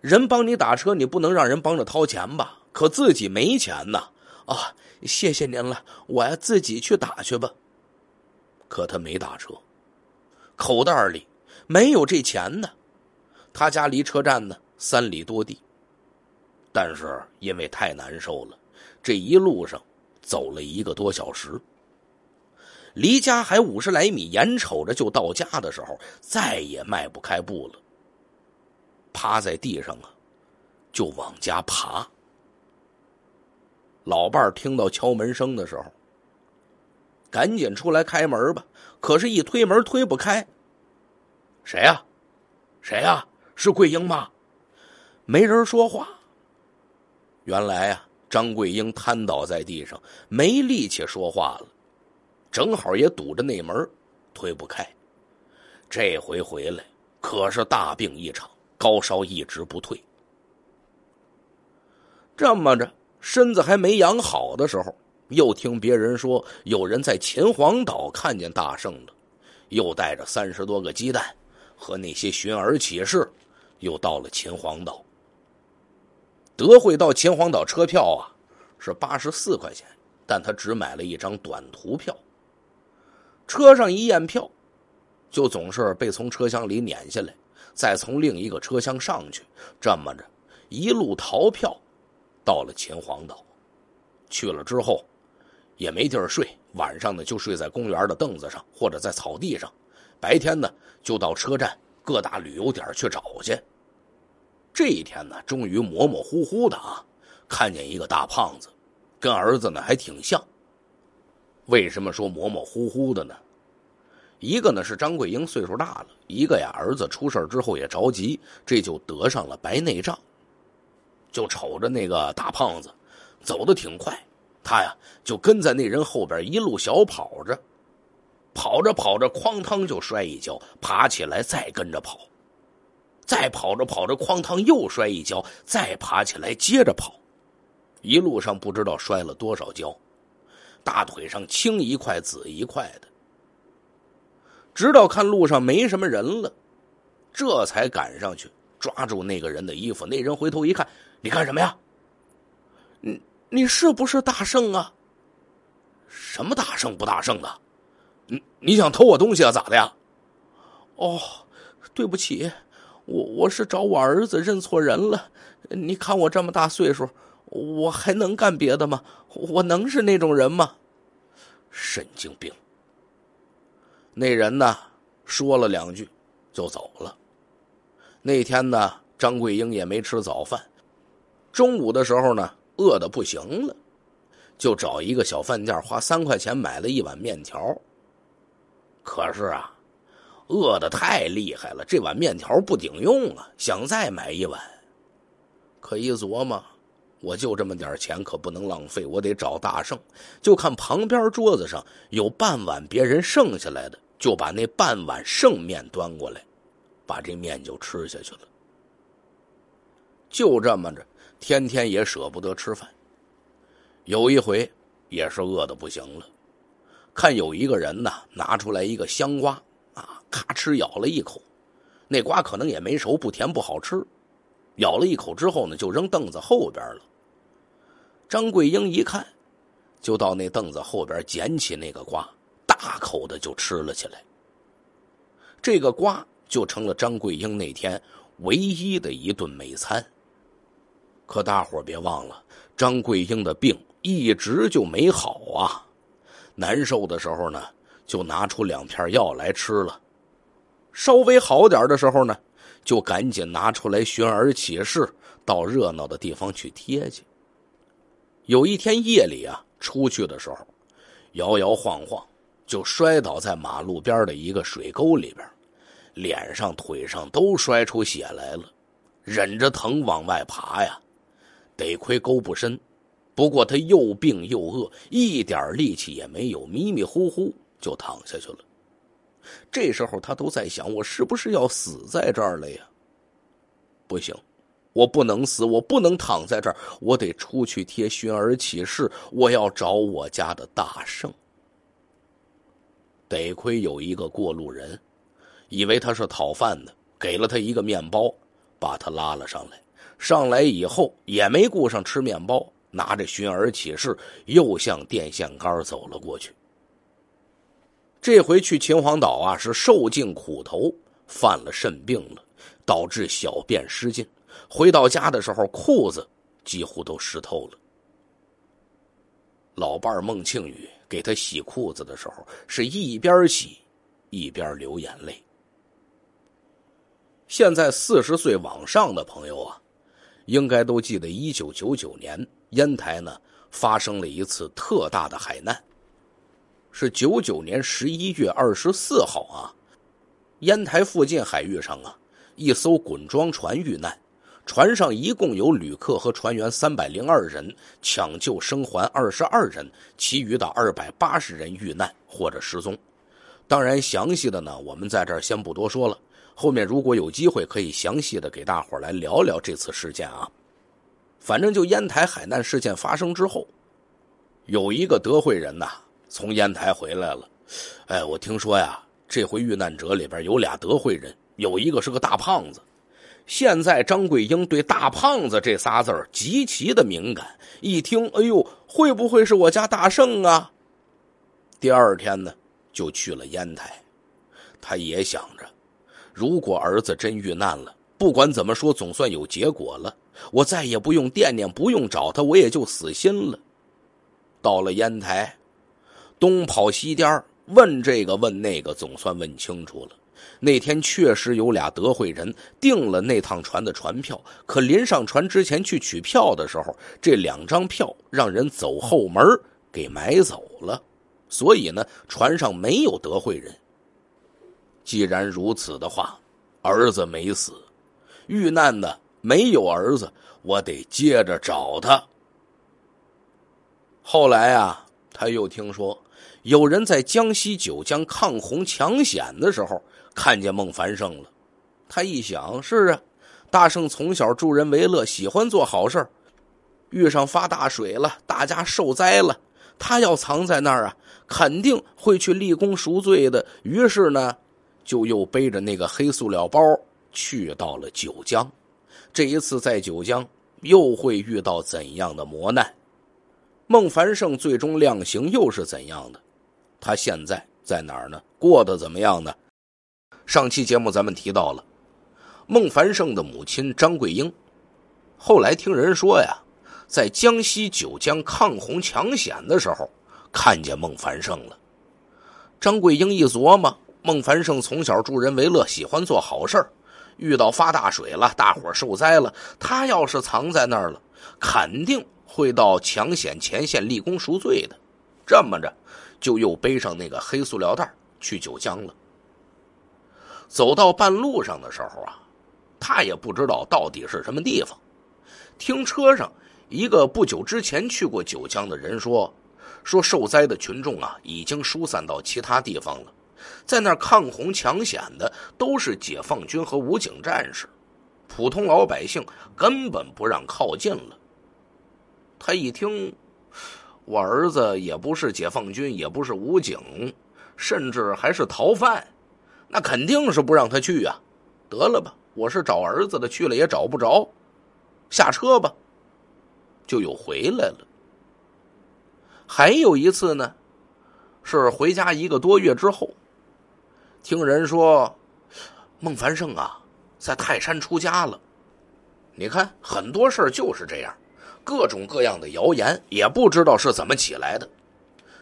人帮你打车，你不能让人帮着掏钱吧？可自己没钱呐。啊，谢谢您了，我呀自己去打去吧。可他没打车，口袋里。没有这钱呢，他家离车站呢三里多地，但是因为太难受了，这一路上走了一个多小时，离家还五十来米，眼瞅着就到家的时候，再也迈不开步了，趴在地上啊，就往家爬。老伴听到敲门声的时候，赶紧出来开门吧，可是一推门推不开。谁呀？谁呀？是桂英吗？没人说话。原来啊，张桂英瘫倒在地上，没力气说话了。正好也堵着那门，推不开。这回回来可是大病一场，高烧一直不退。这么着，身子还没养好的时候，又听别人说有人在秦皇岛看见大圣了，又带着三十多个鸡蛋。和那些寻儿启事，又到了秦皇岛。德惠到秦皇岛车票啊是八十四块钱，但他只买了一张短途票。车上一验票，就总是被从车厢里撵下来，再从另一个车厢上去，这么着一路逃票，到了秦皇岛。去了之后也没地儿睡，晚上呢就睡在公园的凳子上或者在草地上。白天呢，就到车站各大旅游点去找去。这一天呢，终于模模糊糊的啊，看见一个大胖子，跟儿子呢还挺像。为什么说模模糊糊的呢？一个呢是张桂英岁数大了，一个呀儿子出事之后也着急，这就得上了白内障。就瞅着那个大胖子走的挺快，他呀就跟在那人后边一路小跑着。跑着跑着，哐当就摔一跤，爬起来再跟着跑，再跑着跑着，哐当又摔一跤，再爬起来接着跑，一路上不知道摔了多少跤，大腿上青一块紫一块的。直到看路上没什么人了，这才赶上去抓住那个人的衣服。那人回头一看：“你干什么呀？你你是不是大圣啊？什么大圣不大圣的？”你想偷我东西啊？咋的呀？哦，对不起，我我是找我儿子认错人了。你看我这么大岁数，我还能干别的吗？我能是那种人吗？神经病！那人呢，说了两句就走了。那天呢，张桂英也没吃早饭，中午的时候呢，饿的不行了，就找一个小饭店，花三块钱买了一碗面条。可是啊，饿得太厉害了，这碗面条不顶用了，想再买一碗。可一琢磨，我就这么点钱，可不能浪费，我得找大圣。就看旁边桌子上有半碗别人剩下来的，就把那半碗剩面端过来，把这面就吃下去了。就这么着，天天也舍不得吃饭。有一回，也是饿得不行了。看，有一个人呢，拿出来一个香瓜，啊，咔哧咬了一口，那瓜可能也没熟，不甜不好吃，咬了一口之后呢，就扔凳子后边了。张桂英一看，就到那凳子后边捡起那个瓜，大口的就吃了起来。这个瓜就成了张桂英那天唯一的一顿美餐。可大伙别忘了，张桂英的病一直就没好啊。难受的时候呢，就拿出两片药来吃了；稍微好点的时候呢，就赶紧拿出来寻儿启事，到热闹的地方去贴去。有一天夜里啊，出去的时候摇摇晃晃，就摔倒在马路边的一个水沟里边，脸上、腿上都摔出血来了，忍着疼往外爬呀。得亏沟不深。不过他又病又饿，一点力气也没有，迷迷糊糊就躺下去了。这时候他都在想：我是不是要死在这儿了呀？不行，我不能死，我不能躺在这儿，我得出去贴寻儿启事，我要找我家的大圣。得亏有一个过路人，以为他是讨饭的，给了他一个面包，把他拉了上来。上来以后也没顾上吃面包。拿着寻儿启事，又向电线杆走了过去。这回去秦皇岛啊，是受尽苦头，犯了肾病了，导致小便失禁。回到家的时候，裤子几乎都湿透了。老伴孟庆宇给他洗裤子的时候，是一边洗，一边流眼泪。现在四十岁往上的朋友啊，应该都记得一九九九年。烟台呢发生了一次特大的海难，是九九年十一月二十四号啊，烟台附近海域上啊，一艘滚装船遇难，船上一共有旅客和船员三百零二人，抢救生还二十二人，其余的二百八十人遇难或者失踪。当然，详细的呢，我们在这儿先不多说了，后面如果有机会，可以详细的给大伙儿来聊聊这次事件啊。反正就烟台海难事件发生之后，有一个德惠人呐，从烟台回来了。哎，我听说呀，这回遇难者里边有俩德惠人，有一个是个大胖子。现在张桂英对“大胖子”这仨字儿极其的敏感，一听，哎呦，会不会是我家大圣啊？第二天呢，就去了烟台。他也想着，如果儿子真遇难了，不管怎么说，总算有结果了。我再也不用惦念，不用找他，我也就死心了。到了烟台，东跑西颠儿，问这个问那个，总算问清楚了。那天确实有俩德惠人订了那趟船的船票，可临上船之前去取票的时候，这两张票让人走后门给买走了，所以呢，船上没有德惠人。既然如此的话，儿子没死，遇难的。没有儿子，我得接着找他。后来啊，他又听说有人在江西九江抗洪抢险的时候看见孟凡胜了。他一想，是啊，大圣从小助人为乐，喜欢做好事遇上发大水了，大家受灾了，他要藏在那儿啊，肯定会去立功赎罪的。于是呢，就又背着那个黑塑料包去到了九江。这一次在九江又会遇到怎样的磨难？孟凡胜最终量刑又是怎样的？他现在在哪儿呢？过得怎么样呢？上期节目咱们提到了孟凡胜的母亲张桂英，后来听人说呀，在江西九江抗洪抢险的时候看见孟凡胜了。张桂英一琢磨，孟凡胜从小助人为乐，喜欢做好事儿。遇到发大水了，大伙受灾了。他要是藏在那儿了，肯定会到抢险前线立功赎罪的。这么着，就又背上那个黑塑料袋去九江了。走到半路上的时候啊，他也不知道到底是什么地方。听车上一个不久之前去过九江的人说，说受灾的群众啊已经疏散到其他地方了。在那儿抗洪抢险的都是解放军和武警战士，普通老百姓根本不让靠近了。他一听，我儿子也不是解放军，也不是武警，甚至还是逃犯，那肯定是不让他去啊！得了吧，我是找儿子的，去了也找不着，下车吧，就又回来了。还有一次呢，是回家一个多月之后。听人说，孟凡胜啊，在泰山出家了。你看，很多事儿就是这样，各种各样的谣言，也不知道是怎么起来的。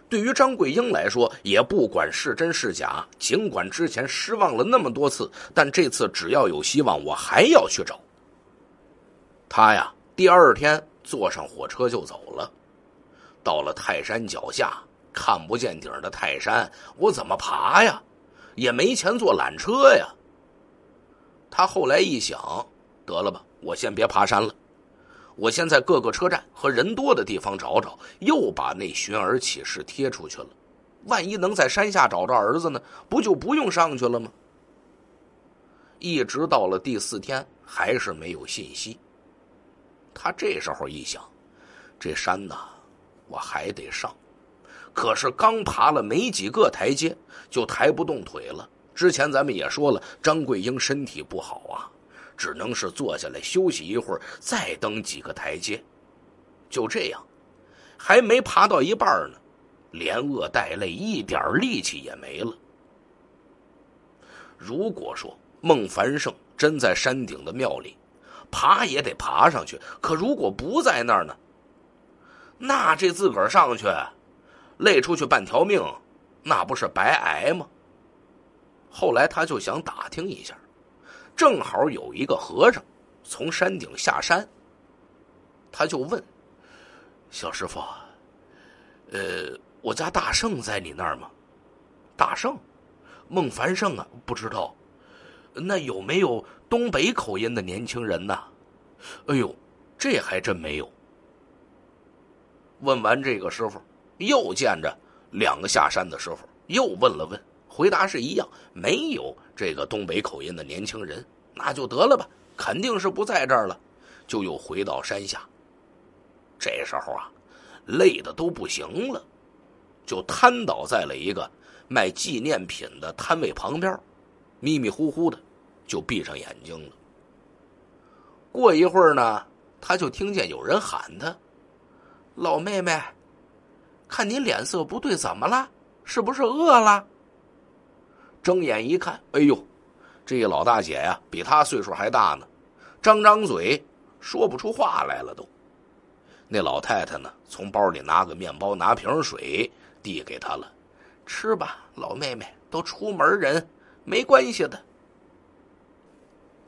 对于张桂英来说，也不管是真是假。尽管之前失望了那么多次，但这次只要有希望，我还要去找他呀。第二天坐上火车就走了，到了泰山脚下，看不见顶的泰山，我怎么爬呀？也没钱坐缆车呀。他后来一想，得了吧，我先别爬山了，我先在各个车站和人多的地方找找。又把那寻儿启事贴出去了，万一能在山下找着儿子呢，不就不用上去了吗？一直到了第四天，还是没有信息。他这时候一想，这山呐，我还得上。可是刚爬了没几个台阶，就抬不动腿了。之前咱们也说了，张桂英身体不好啊，只能是坐下来休息一会儿，再登几个台阶。就这样，还没爬到一半呢，连饿带累，一点力气也没了。如果说孟凡胜真在山顶的庙里，爬也得爬上去；可如果不在那儿呢，那这自个儿上去。累出去半条命，那不是白挨吗？后来他就想打听一下，正好有一个和尚从山顶下山，他就问小师傅：“呃，我家大圣在你那儿吗？”“大圣，孟凡胜啊，不知道。那有没有东北口音的年轻人呢？”“哎呦，这还真没有。”问完这个师傅。又见着两个下山的时候，又问了问，回答是一样，没有这个东北口音的年轻人，那就得了吧，肯定是不在这儿了，就又回到山下。这时候啊，累的都不行了，就瘫倒在了一个卖纪念品的摊位旁边，迷迷糊糊的就闭上眼睛了。过一会儿呢，他就听见有人喊他：“老妹妹。”看您脸色不对，怎么了？是不是饿了？睁眼一看，哎呦，这老大姐呀，比她岁数还大呢，张张嘴说不出话来了都。那老太太呢，从包里拿个面包，拿瓶水递给她了，吃吧，老妹妹，都出门人，没关系的。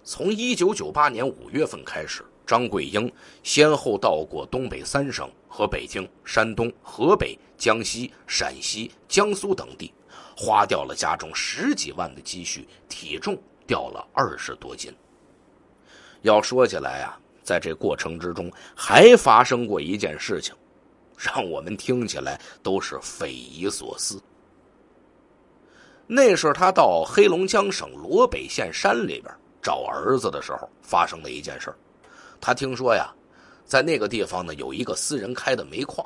从一九九八年五月份开始。张桂英先后到过东北三省和北京、山东、河北、江西、陕西、江苏等地，花掉了家中十几万的积蓄，体重掉了二十多斤。要说起来啊，在这过程之中还发生过一件事情，让我们听起来都是匪夷所思。那是他到黑龙江省罗北县山里边找儿子的时候发生的一件事儿。他听说呀，在那个地方呢有一个私人开的煤矿，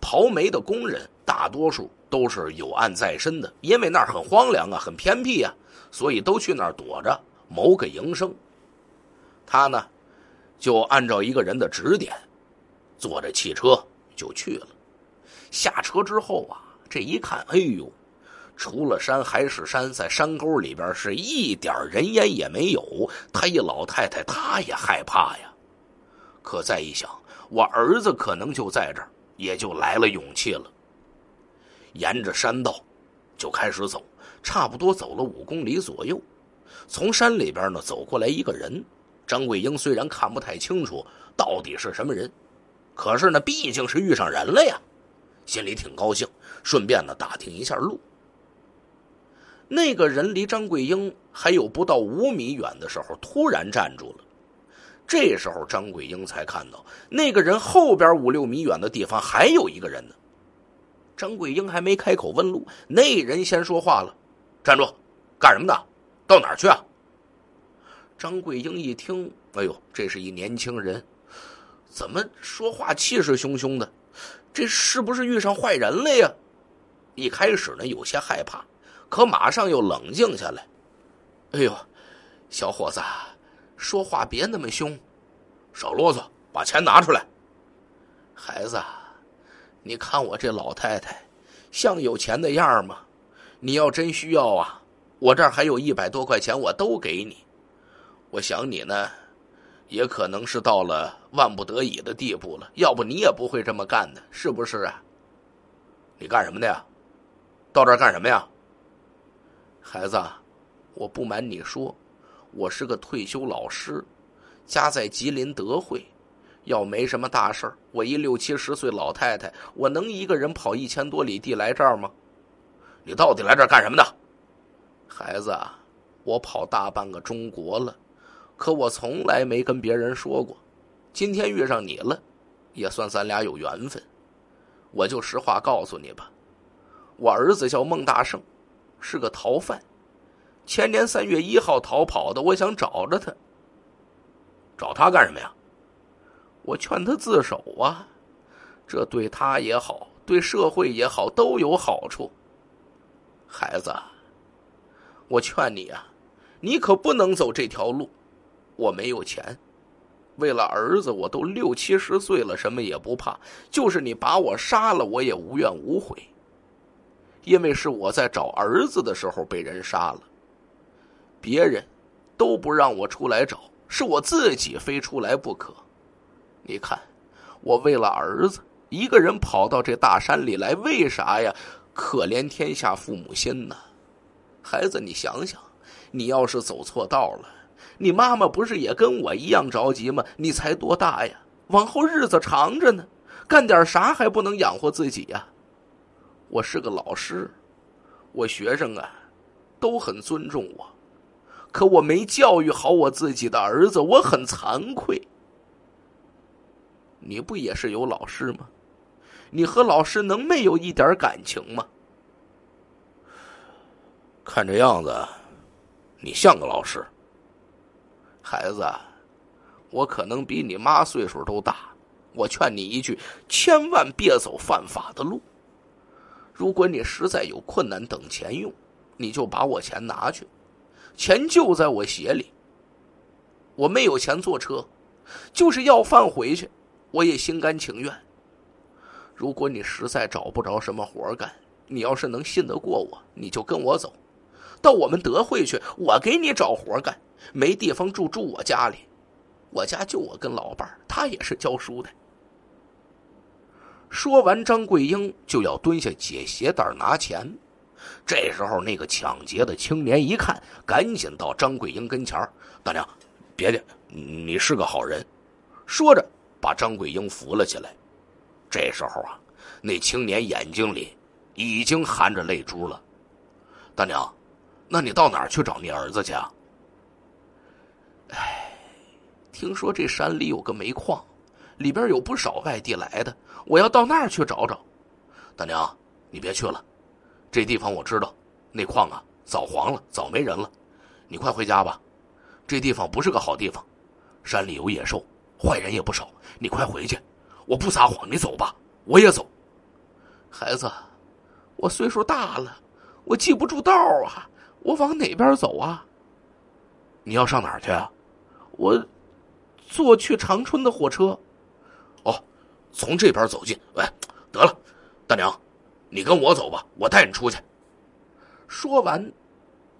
刨煤的工人大多数都是有案在身的，因为那儿很荒凉啊，很偏僻啊，所以都去那儿躲着谋个营生。他呢，就按照一个人的指点，坐着汽车就去了。下车之后啊，这一看，哎呦，除了山还是山，在山沟里边是一点人烟也没有。他一老太太，她也害怕呀。可再一想，我儿子可能就在这儿，也就来了勇气了。沿着山道就开始走，差不多走了五公里左右，从山里边呢走过来一个人。张桂英虽然看不太清楚到底是什么人，可是呢，毕竟是遇上人了呀，心里挺高兴，顺便呢打听一下路。那个人离张桂英还有不到五米远的时候，突然站住了。这时候，张桂英才看到那个人后边五六米远的地方还有一个人呢。张桂英还没开口问路，那人先说话了：“站住，干什么的？到哪儿去？”张桂英一听，哎呦，这是一年轻人，怎么说话气势汹汹的？这是不是遇上坏人了呀？一开始呢，有些害怕，可马上又冷静下来。哎呦，小伙子！说话别那么凶，少啰嗦，把钱拿出来。孩子，你看我这老太太像有钱的样吗？你要真需要啊，我这儿还有一百多块钱，我都给你。我想你呢，也可能是到了万不得已的地步了，要不你也不会这么干的，是不是啊？你干什么的呀？到这儿干什么呀？孩子，我不瞒你说。我是个退休老师，家在吉林德惠。要没什么大事儿，我一六七十岁老太太，我能一个人跑一千多里地来这儿吗？你到底来这儿干什么的，孩子？我跑大半个中国了，可我从来没跟别人说过。今天遇上你了，也算咱俩有缘分。我就实话告诉你吧，我儿子叫孟大圣，是个逃犯。前年三月一号逃跑的，我想找着他，找他干什么呀？我劝他自首啊，这对他也好，对社会也好，都有好处。孩子，我劝你啊，你可不能走这条路。我没有钱，为了儿子，我都六七十岁了，什么也不怕，就是你把我杀了，我也无怨无悔，因为是我在找儿子的时候被人杀了。别人，都不让我出来找，是我自己非出来不可。你看，我为了儿子，一个人跑到这大山里来，为啥呀？可怜天下父母心呐！孩子，你想想，你要是走错道了，你妈妈不是也跟我一样着急吗？你才多大呀，往后日子长着呢，干点啥还不能养活自己呀？我是个老师，我学生啊，都很尊重我。可我没教育好我自己的儿子，我很惭愧。你不也是有老师吗？你和老师能没有一点感情吗？看这样子，你像个老师。孩子，我可能比你妈岁数都大。我劝你一句，千万别走犯法的路。如果你实在有困难等钱用，你就把我钱拿去。钱就在我鞋里，我没有钱坐车，就是要饭回去，我也心甘情愿。如果你实在找不着什么活干，你要是能信得过我，你就跟我走到我们德惠去，我给你找活干。没地方住，住我家里，我家就我跟老伴儿，他也是教书的。说完，张桂英就要蹲下解鞋带拿钱。这时候，那个抢劫的青年一看，赶紧到张桂英跟前儿：“大娘，别介，你是个好人。”说着，把张桂英扶了起来。这时候啊，那青年眼睛里已经含着泪珠了。“大娘，那你到哪儿去找你儿子去？”“啊？哎，听说这山里有个煤矿，里边有不少外地来的，我要到那儿去找找。”“大娘，你别去了。”这地方我知道，那矿啊早黄了，早没人了。你快回家吧，这地方不是个好地方，山里有野兽，坏人也不少。你快回去，我不撒谎，你走吧，我也走。孩子，我岁数大了，我记不住道啊，我往哪边走啊？你要上哪儿去啊？我坐去长春的火车。哦，从这边走进。喂，得了，大娘。你跟我走吧，我带你出去。说完，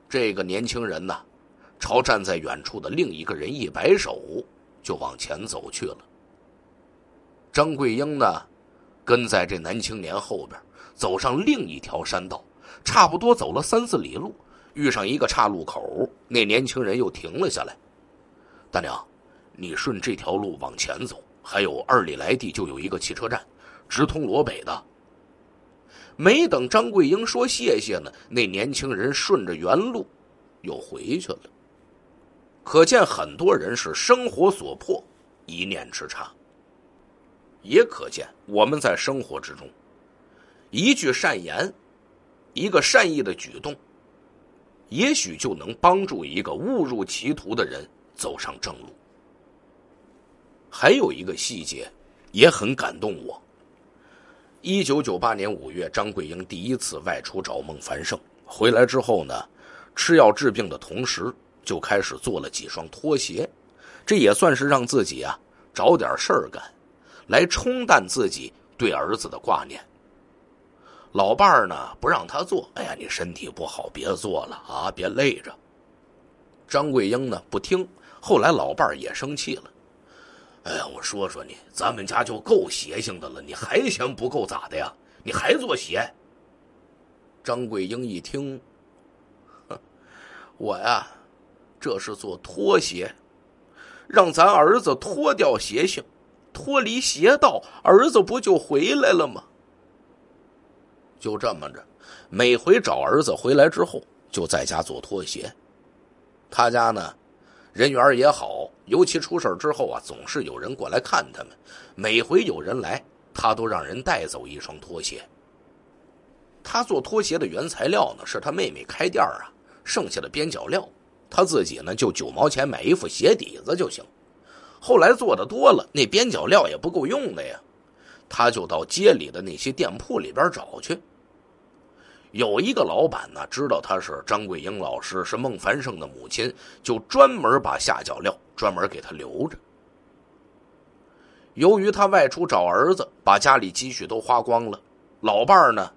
这个年轻人呢，朝站在远处的另一个人一摆手，就往前走去了。张桂英呢，跟在这男青年后边，走上另一条山道，差不多走了三四里路，遇上一个岔路口，那年轻人又停了下来。大娘，你顺这条路往前走，还有二里来地就有一个汽车站，直通罗北的。没等张桂英说谢谢呢，那年轻人顺着原路又回去了。可见很多人是生活所迫，一念之差。也可见我们在生活之中，一句善言，一个善意的举动，也许就能帮助一个误入歧途的人走上正路。还有一个细节，也很感动我。一九九八年五月，张桂英第一次外出找孟凡胜。回来之后呢，吃药治病的同时，就开始做了几双拖鞋，这也算是让自己啊找点事儿干，来冲淡自己对儿子的挂念。老伴儿呢不让他做，哎呀，你身体不好，别做了啊，别累着。张桂英呢不听，后来老伴儿也生气了。哎呀，我说说你，咱们家就够邪性的了，你还嫌不够咋的呀？你还做鞋？张桂英一听，我呀，这是做拖鞋，让咱儿子脱掉邪性，脱离邪道，儿子不就回来了吗？就这么着，每回找儿子回来之后，就在家做拖鞋。他家呢？人缘也好，尤其出事之后啊，总是有人过来看他们。每回有人来，他都让人带走一双拖鞋。他做拖鞋的原材料呢，是他妹妹开店啊剩下的边角料。他自己呢，就九毛钱买一副鞋底子就行。后来做的多了，那边角料也不够用的呀，他就到街里的那些店铺里边找去。有一个老板呢，知道他是张桂英老师，是孟凡胜的母亲，就专门把下脚料专门给他留着。由于他外出找儿子，把家里积蓄都花光了，老伴儿呢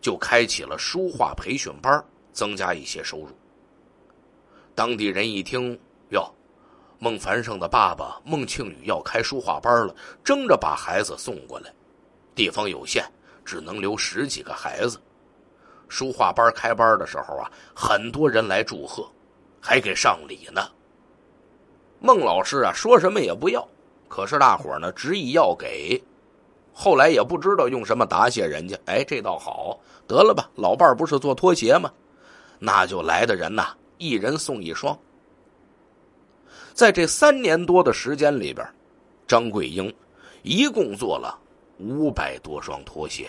就开启了书画培训班，增加一些收入。当地人一听哟，孟凡胜的爸爸孟庆宇要开书画班了，争着把孩子送过来。地方有限，只能留十几个孩子。书画班开班的时候啊，很多人来祝贺，还给上礼呢。孟老师啊，说什么也不要，可是大伙呢，执意要给。后来也不知道用什么答谢人家。哎，这倒好，得了吧，老伴不是做拖鞋吗？那就来的人呐，一人送一双。在这三年多的时间里边，张桂英一共做了五百多双拖鞋。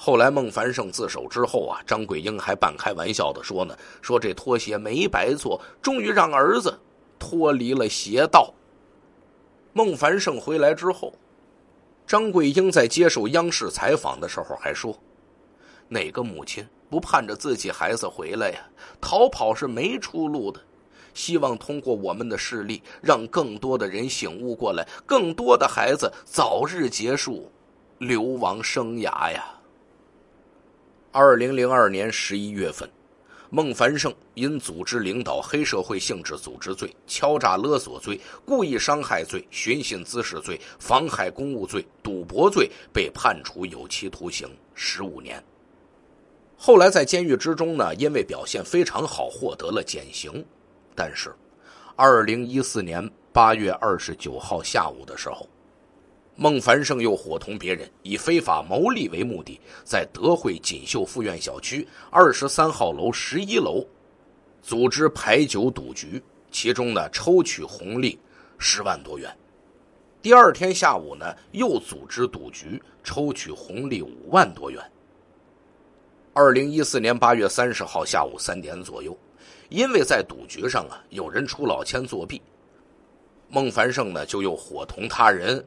后来孟凡胜自首之后啊，张桂英还半开玩笑的说呢：“说这拖鞋没白做，终于让儿子脱离了邪道。”孟凡胜回来之后，张桂英在接受央视采访的时候还说：“哪个母亲不盼着自己孩子回来呀？逃跑是没出路的，希望通过我们的事例，让更多的人醒悟过来，更多的孩子早日结束流亡生涯呀。”二零零二年十一月份，孟凡胜因组织领导黑社会性质组织罪、敲诈勒索罪、故意伤害罪、寻衅滋事罪、妨害公务罪、赌博罪，被判处有期徒刑十五年。后来在监狱之中呢，因为表现非常好，获得了减刑。但是，二零一四年八月二十九号下午的时候。孟凡胜又伙同别人以非法牟利为目的，在德惠锦绣富苑小区二十三号楼十一楼，组织牌九赌局，其中呢抽取红利十万多元。第二天下午呢，又组织赌局抽取红利五万多元。二零一四年八月三十号下午三点左右，因为在赌局上啊有人出老千作弊，孟凡胜呢就又伙同他人。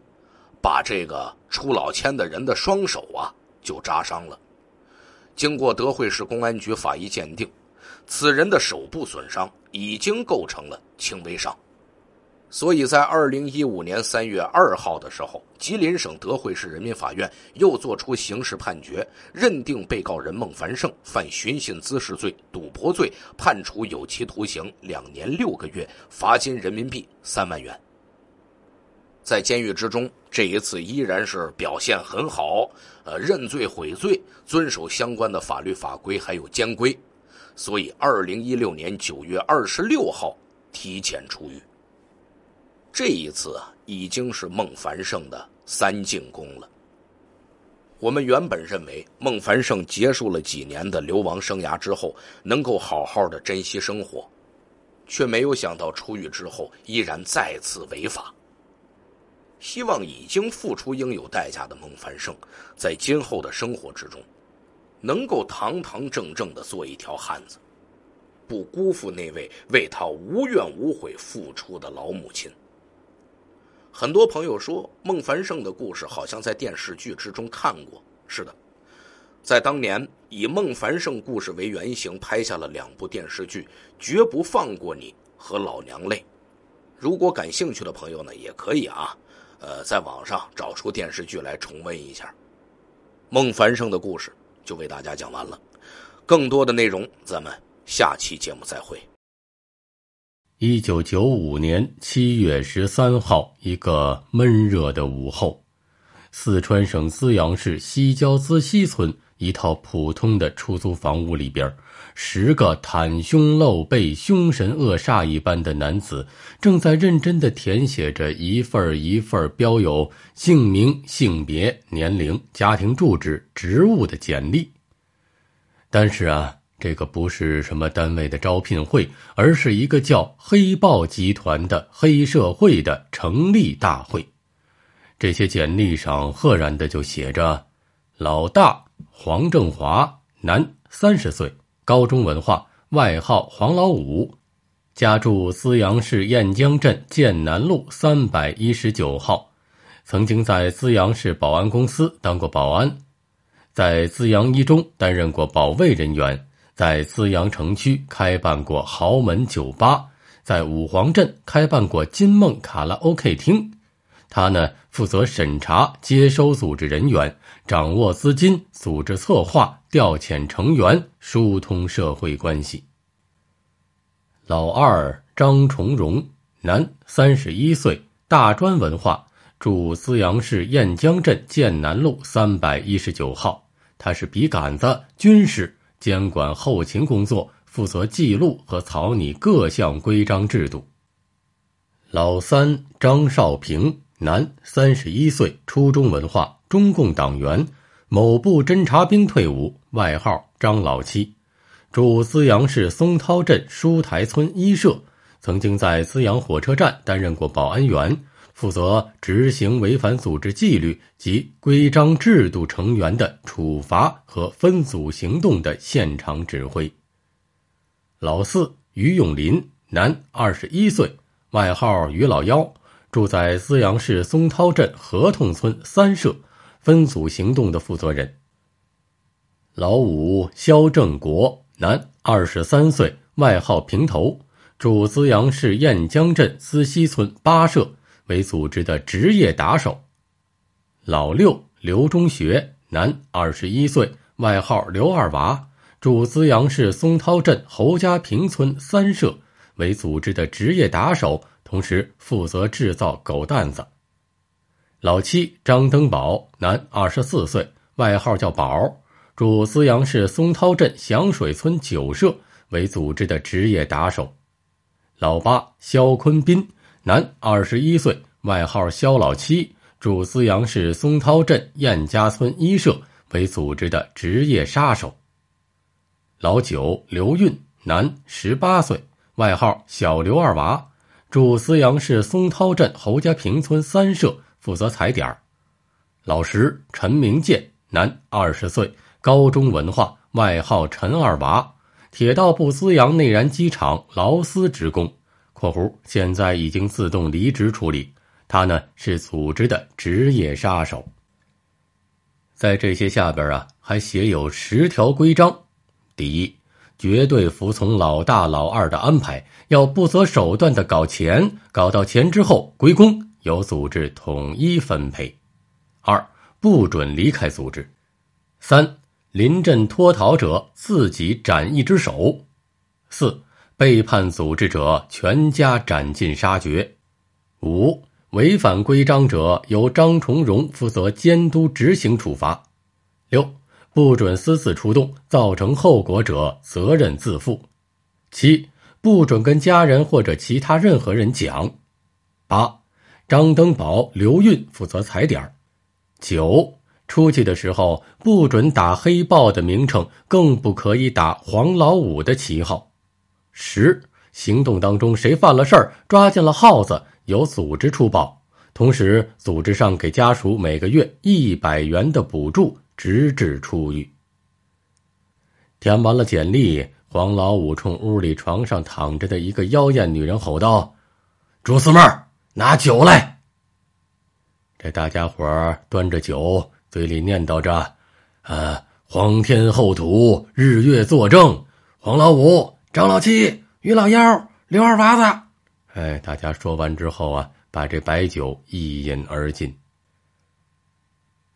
把这个出老千的人的双手啊，就扎伤了。经过德惠市公安局法医鉴定，此人的手部损伤已经构成了轻微伤。所以在二零一五年三月二号的时候，吉林省德惠市人民法院又作出刑事判决，认定被告人孟凡胜犯寻衅滋事罪、赌博罪，判处有期徒刑两年六个月，罚金人民币三万元。在监狱之中，这一次依然是表现很好，呃，认罪悔罪，遵守相关的法律法规还有监规，所以二零一六年九月二十六号提前出狱。这一次已经是孟凡胜的三进宫了。我们原本认为孟凡胜结束了几年的流亡生涯之后，能够好好的珍惜生活，却没有想到出狱之后依然再次违法。希望已经付出应有代价的孟凡胜，在今后的生活之中，能够堂堂正正的做一条汉子，不辜负那位为他无怨无悔付出的老母亲。很多朋友说孟凡胜的故事好像在电视剧之中看过，是的，在当年以孟凡胜故事为原型拍下了两部电视剧，《绝不放过你》和《老娘泪》。如果感兴趣的朋友呢，也可以啊。呃，在网上找出电视剧来重温一下孟凡胜的故事，就为大家讲完了。更多的内容，咱们下期节目再会。一九九五年七月十三号，一个闷热的午后，四川省资阳市西郊资西村一套普通的出租房屋里边十个袒胸露背、凶神恶煞一般的男子，正在认真地填写着一份一份标有姓名、性别、年龄、家庭住址、职务的简历。但是啊，这个不是什么单位的招聘会，而是一个叫“黑豹集团”的黑社会的成立大会。这些简历上赫然的就写着：“老大黄正华，男，三十岁。”高中文化，外号黄老五，家住资阳市雁江镇建南路三百一十九号，曾经在资阳市保安公司当过保安，在资阳一中担任过保卫人员，在资阳城区开办过豪门酒吧，在五皇镇开办过金梦卡拉 OK 厅。他呢，负责审查、接收、组织人员，掌握资金，组织策划、调遣成员。疏通社会关系。老二张崇荣，男，三十一岁，大专文化，住资阳市雁江镇建南路三百一十九号。他是笔杆子，军师，监管后勤工作，负责记录和草拟各项规章制度。老三张少平，男，三十一岁，初中文化，中共党员，某部侦察兵退伍，外号。张老七，住资阳市松涛镇书台村一社，曾经在资阳火车站担任过保安员，负责执行违反组织纪律及规章制度成员的处罚和分组行动的现场指挥。老四于永林，男，二十一岁，外号于老幺，住在资阳市松涛镇合同村三社，分组行动的负责人。老五肖正国，男，二十三岁，外号平头，住资阳市雁江镇资溪村八社，为组织的职业打手。老六刘中学，男，二十一岁，外号刘二娃，住资阳市松涛镇侯家坪村三社，为组织的职业打手，同时负责制造狗蛋子。老七张登宝，男，二十四岁，外号叫宝。住资阳市松涛镇响水村九社为组织的职业打手，老八肖坤斌，男，二十一岁，外号肖老七；住资阳市松涛镇燕家村一社为组织的职业杀手，老九刘运，男，十八岁，外号小刘二娃；住资阳市松涛镇侯家坪村三社负责踩点儿，老十陈明建，男，二十岁。高中文化，外号陈二娃，铁道部资阳内燃机厂劳斯职工（括弧现在已经自动离职处理）。他呢是组织的职业杀手。在这些下边啊，还写有十条规章：第一，绝对服从老大老二的安排，要不择手段的搞钱，搞到钱之后归公，由组织统一分配；二，不准离开组织；三。临阵脱逃者，自己斩一只手；四，背叛组织者，全家斩尽杀绝；五，违反规章者，由张崇荣负责监督执行处罚；六，不准私自出动，造成后果者，责任自负；七，不准跟家人或者其他任何人讲；八，张登宝、刘运负责踩点儿；九。出去的时候不准打黑豹的名称，更不可以打黄老五的旗号。十行动当中谁犯了事儿，抓进了耗子，由组织出报，同时组织上给家属每个月一百元的补助，直至出狱。填完了简历，黄老五冲屋里床上躺着的一个妖艳女人吼道：“朱四妹儿，拿酒来！”这大家伙端着酒。嘴里念叨着：“呃，皇天厚土，日月作证。黄老五、张老七、于老幺、刘二娃子，哎，大家说完之后啊，把这白酒一饮而尽。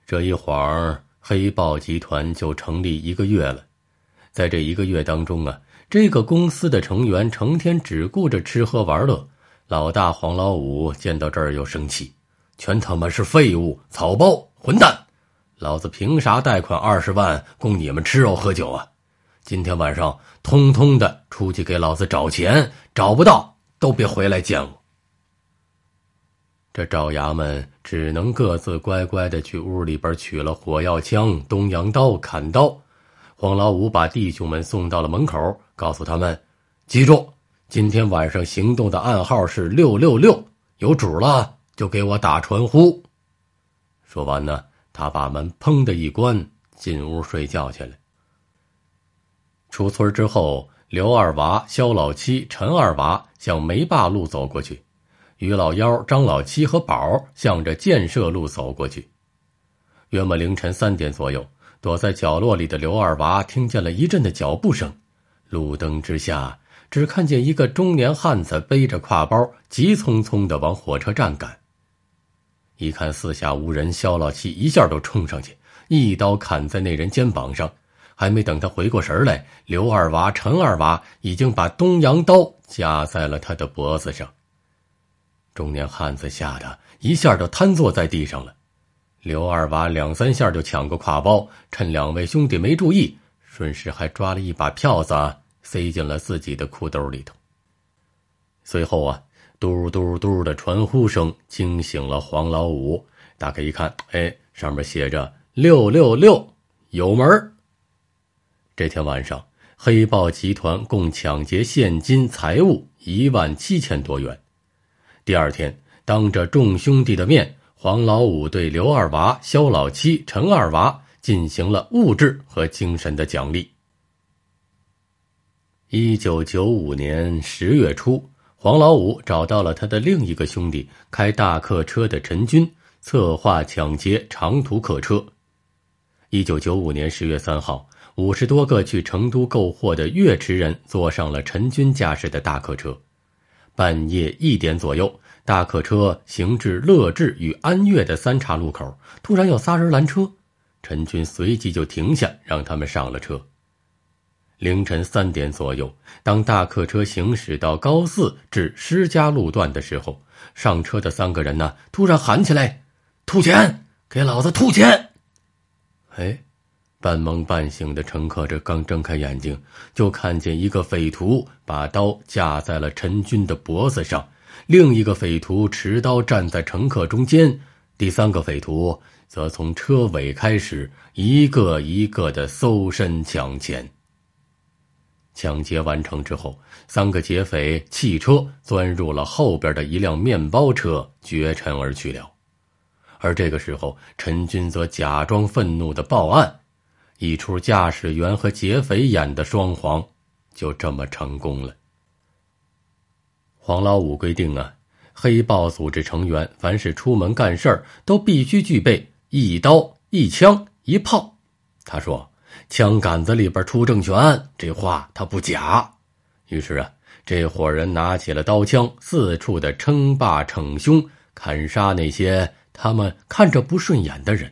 这一晃儿，黑豹集团就成立一个月了。在这一个月当中啊，这个公司的成员成天只顾着吃喝玩乐。老大黄老五见到这儿又生气，全他妈是废物、草包、混蛋。”老子凭啥贷款二十万供你们吃肉喝酒啊？今天晚上通通的出去给老子找钱，找不到都别回来见我。这赵衙门只能各自乖乖的去屋里边取了火药枪、东洋刀、砍刀。黄老五把弟兄们送到了门口，告诉他们：记住，今天晚上行动的暗号是六六六，有主了就给我打传呼。说完呢。他把门砰的一关，进屋睡觉去了。出村之后，刘二娃、肖老七、陈二娃向梅坝路走过去，于老幺、张老七和宝向着建设路走过去。约莫凌晨三点左右，躲在角落里的刘二娃听见了一阵的脚步声，路灯之下，只看见一个中年汉子背着挎包，急匆匆的往火车站赶。一看四下无人，肖老七一下都冲上去，一刀砍在那人肩膀上。还没等他回过神来，刘二娃、陈二娃已经把东洋刀架在了他的脖子上。中年汉子吓得一下就瘫坐在地上了。刘二娃两三下就抢过挎包，趁两位兄弟没注意，顺势还抓了一把票子塞进了自己的裤兜里头。随后啊。嘟嘟嘟的传呼声惊醒了黄老五，打开一看，哎，上面写着“六六六”，有门儿。这天晚上，黑豹集团共抢劫现金财物一万七千多元。第二天，当着众兄弟的面，黄老五对刘二娃、肖老七、陈二娃进行了物质和精神的奖励。一九九五年十月初。黄老五找到了他的另一个兄弟，开大客车的陈军，策划抢劫长途客车。一九九五年十月三号，五十多个去成都购货的岳池人坐上了陈军驾驶的大客车。半夜一点左右，大客车行至乐至与安岳的三岔路口，突然有仨人拦车，陈军随即就停下，让他们上了车。凌晨三点左右，当大客车行驶到高四至施家路段的时候，上车的三个人呢突然喊起来：“吐钱，给老子吐钱！”哎，半蒙半醒的乘客这刚睁开眼睛，就看见一个匪徒把刀架在了陈军的脖子上，另一个匪徒持刀站在乘客中间，第三个匪徒则从车尾开始一个一个的搜身抢钱。抢劫完成之后，三个劫匪弃车钻入了后边的一辆面包车，绝尘而去了。而这个时候，陈军则假装愤怒的报案，一出驾驶员和劫匪演的双簧，就这么成功了。黄老五规定啊，黑豹组织成员凡是出门干事儿，都必须具备一刀一枪一炮。他说。枪杆子里边出政权，这话他不假。于是啊，这伙人拿起了刀枪，四处的称霸逞凶，砍杀那些他们看着不顺眼的人。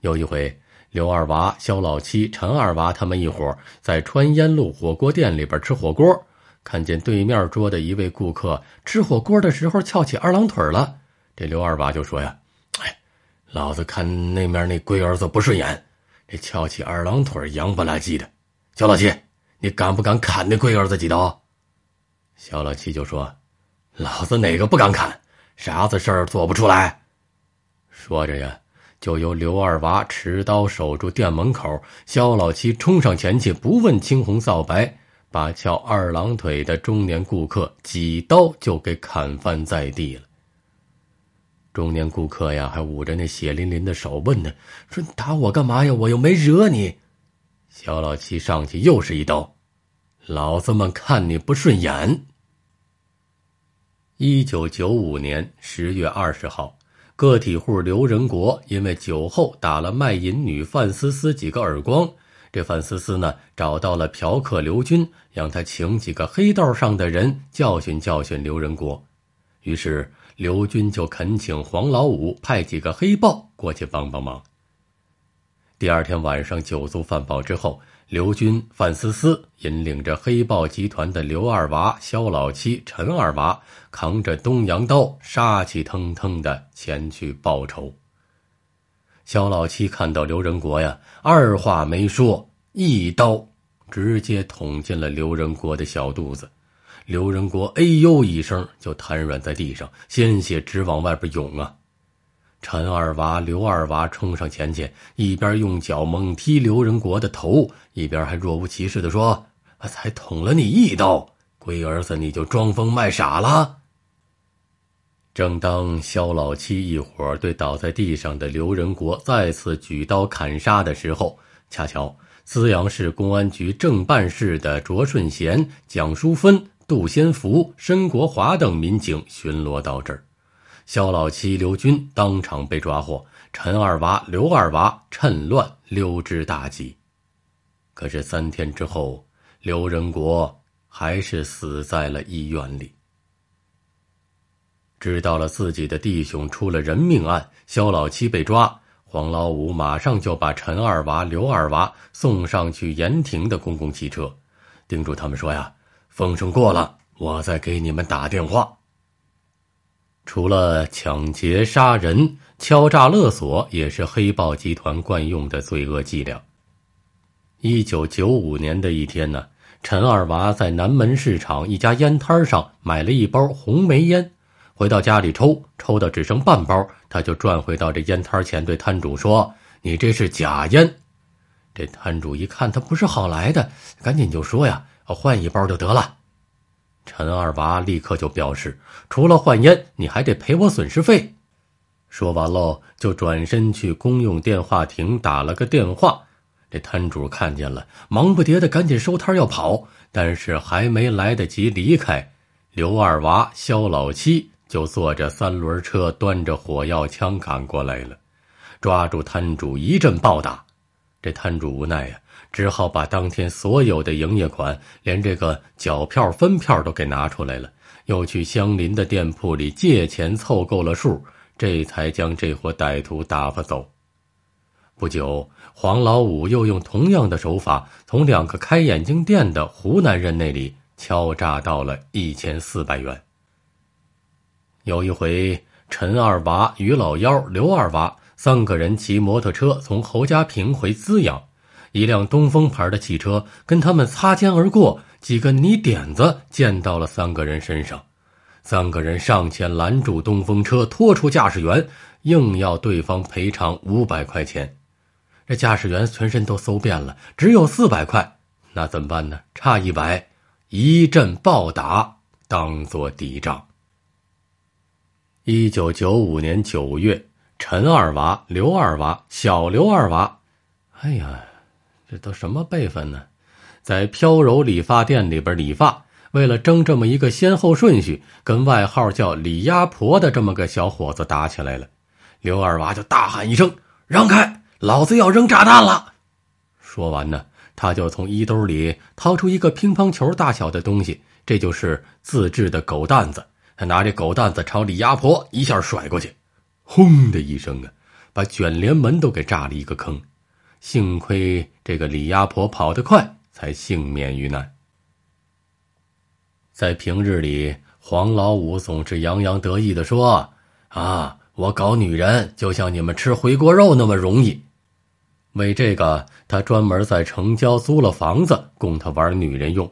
有一回，刘二娃、肖老七、陈二娃他们一伙在川烟路火锅店里边吃火锅，看见对面桌的一位顾客吃火锅的时候翘起二郎腿了，这刘二娃就说呀：“哎，老子看那面那龟儿子不顺眼。”这翘起二郎腿，洋不拉几的，肖老七，你敢不敢砍那龟儿子几刀？肖老七就说：“老子哪个不敢砍？啥子事儿做不出来？”说着呀，就由刘二娃持刀守住店门口，肖老七冲上前去，不问青红皂白，把翘二郎腿的中年顾客几刀就给砍翻在地了。中年顾客呀，还捂着那血淋淋的手问呢，说：“打我干嘛呀？我又没惹你。”小老七上去又是一刀，“老子们看你不顺眼。”一九九五年十月二十号，个体户刘仁国因为酒后打了卖淫女范思思几个耳光，这范思思呢找到了嫖客刘军，让他请几个黑道上的人教训教训刘仁国，于是。刘军就恳请黄老五派几个黑豹过去帮帮忙。第二天晚上酒足饭饱之后，刘军、范思思引领着黑豹集团的刘二娃、肖老七、陈二娃，扛着东洋刀，杀气腾腾的前去报仇。肖老七看到刘仁国呀，二话没说，一刀直接捅进了刘仁国的小肚子。刘仁国哎呦一声就瘫软在地上，鲜血直往外边涌啊！陈二娃、刘二娃冲上前去，一边用脚猛踢刘仁国的头，一边还若无其事的说：“才捅了你一刀，龟儿子，你就装疯卖傻了！”正当肖老七一伙对倒在地上的刘仁国再次举刀砍杀的时候，恰巧资阳市公安局政办事的卓顺贤、蒋淑芬。杜先福、申国华等民警巡逻到这儿，肖老七、刘军当场被抓获，陈二娃、刘二娃趁乱溜之大吉。可是三天之后，刘仁国还是死在了医院里。知道了自己的弟兄出了人命案，肖老七被抓，黄老五马上就把陈二娃、刘二娃送上去盐亭的公共汽车，叮嘱他们说呀。风声过了，我再给你们打电话。除了抢劫、杀人、敲诈勒索，也是黑豹集团惯用的罪恶伎俩。一九九五年的一天呢，陈二娃在南门市场一家烟摊上买了一包红梅烟，回到家里抽，抽的只剩半包，他就转回到这烟摊前，对摊主说：“你这是假烟。”这摊主一看他不是好来的，赶紧就说呀。我换一包就得了，陈二娃立刻就表示，除了换烟，你还得赔我损失费。说完喽，就转身去公用电话亭打了个电话。这摊主看见了，忙不迭的赶紧收摊要跑，但是还没来得及离开，刘二娃、肖老七就坐着三轮车，端着火药枪赶过来了，抓住摊主一阵暴打。这摊主无奈呀。只好把当天所有的营业款，连这个缴票、分票都给拿出来了，又去相邻的店铺里借钱凑够了数，这才将这伙歹徒打发走。不久，黄老五又用同样的手法，从两个开眼镜店的湖南人那里敲诈到了一千四百元。有一回，陈二娃、于老幺、刘二娃三个人骑摩托车从侯家坪回资阳。一辆东风牌的汽车跟他们擦肩而过，几个泥点子溅到了三个人身上。三个人上前拦住东风车，拖出驾驶员，硬要对方赔偿五百块钱。这驾驶员全身都搜遍了，只有四百块，那怎么办呢？差一百，一阵暴打，当做抵账。一九九五年九月，陈二娃、刘二娃、小刘二娃，哎呀！这都什么辈分呢？在飘柔理发店里边理发，为了争这么一个先后顺序，跟外号叫李鸭婆的这么个小伙子打起来了。刘二娃就大喊一声：“让开，老子要扔炸弹了！”说完呢，他就从衣兜里掏出一个乒乓球大小的东西，这就是自制的狗蛋子。他拿着狗蛋子朝李鸭婆一下甩过去，轰的一声啊，把卷帘门都给炸了一个坑。幸亏这个李阿婆跑得快，才幸免于难。在平日里，黄老五总是洋洋得意的说：“啊，我搞女人就像你们吃回锅肉那么容易。”为这个，他专门在城郊租了房子供他玩女人用。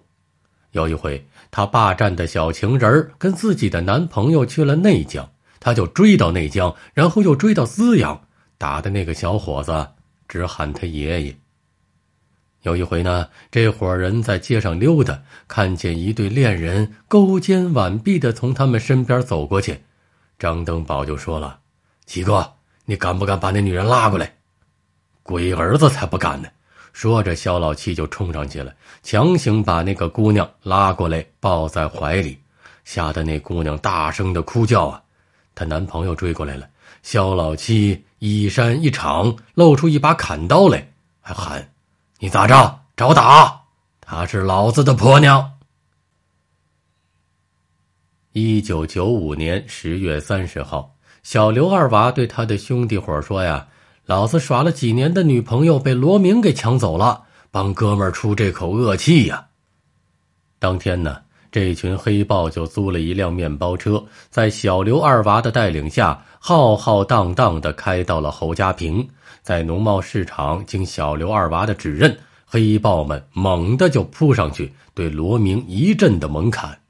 有一回，他霸占的小情人跟自己的男朋友去了内江，他就追到内江，然后又追到资阳，打的那个小伙子。只喊他爷爷。有一回呢，这伙人在街上溜达，看见一对恋人勾肩挽臂的从他们身边走过去，张登宝就说了：“七哥，你敢不敢把那女人拉过来？”鬼儿子才不敢呢！说着，肖老七就冲上去了，强行把那个姑娘拉过来，抱在怀里，吓得那姑娘大声的哭叫啊！她男朋友追过来了，肖老七。衣衫一敞，露出一把砍刀来，还喊：“你咋着找打？她是老子的婆娘。”一九九五年十月三十号，小刘二娃对他的兄弟伙说：“呀，老子耍了几年的女朋友被罗明给抢走了，帮哥们出这口恶气呀！”当天呢，这群黑豹就租了一辆面包车，在小刘二娃的带领下。浩浩荡荡的开到了侯家坪，在农贸市场，经小刘二娃的指认，黑豹们猛地就扑上去，对罗明一阵的猛砍。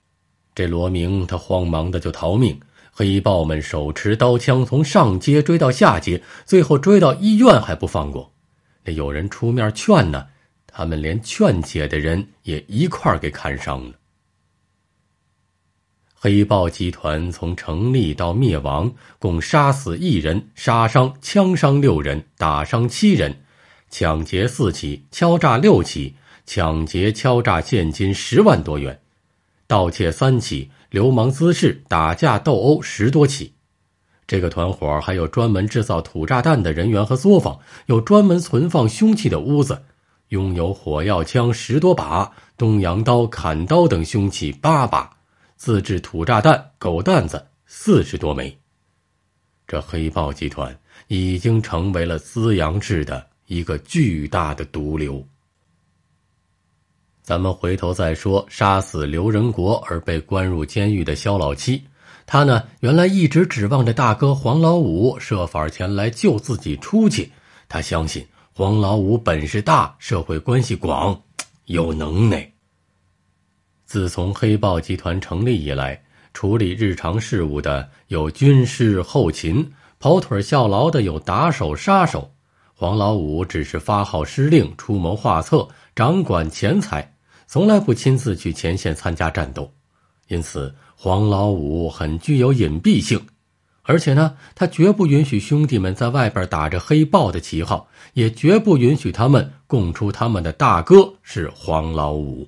这罗明他慌忙的就逃命，黑豹们手持刀枪，从上街追到下街，最后追到医院还不放过。那有人出面劝呢，他们连劝解的人也一块给砍伤了。黑豹集团从成立到灭亡，共杀死一人，杀伤、枪伤六人，打伤七人；抢劫四起，敲诈六起，抢劫、敲诈现金十万多元；盗窃三起，流氓滋事、打架斗殴十多起。这个团伙还有专门制造土炸弹的人员和作坊，有专门存放凶器的屋子，拥有火药枪十多把，东洋刀、砍刀等凶器八把。自制土炸弹、狗蛋子四十多枚。这黑豹集团已经成为了资阳市的一个巨大的毒瘤。咱们回头再说，杀死刘仁国而被关入监狱的肖老七，他呢，原来一直指望着大哥黄老五设法前来救自己出去。他相信黄老五本事大，社会关系广，有能耐。自从黑豹集团成立以来，处理日常事务的有军师、后勤、跑腿效劳的有打手、杀手。黄老五只是发号施令、出谋划策、掌管钱财，从来不亲自去前线参加战斗。因此，黄老五很具有隐蔽性，而且呢，他绝不允许兄弟们在外边打着黑豹的旗号，也绝不允许他们供出他们的大哥是黄老五。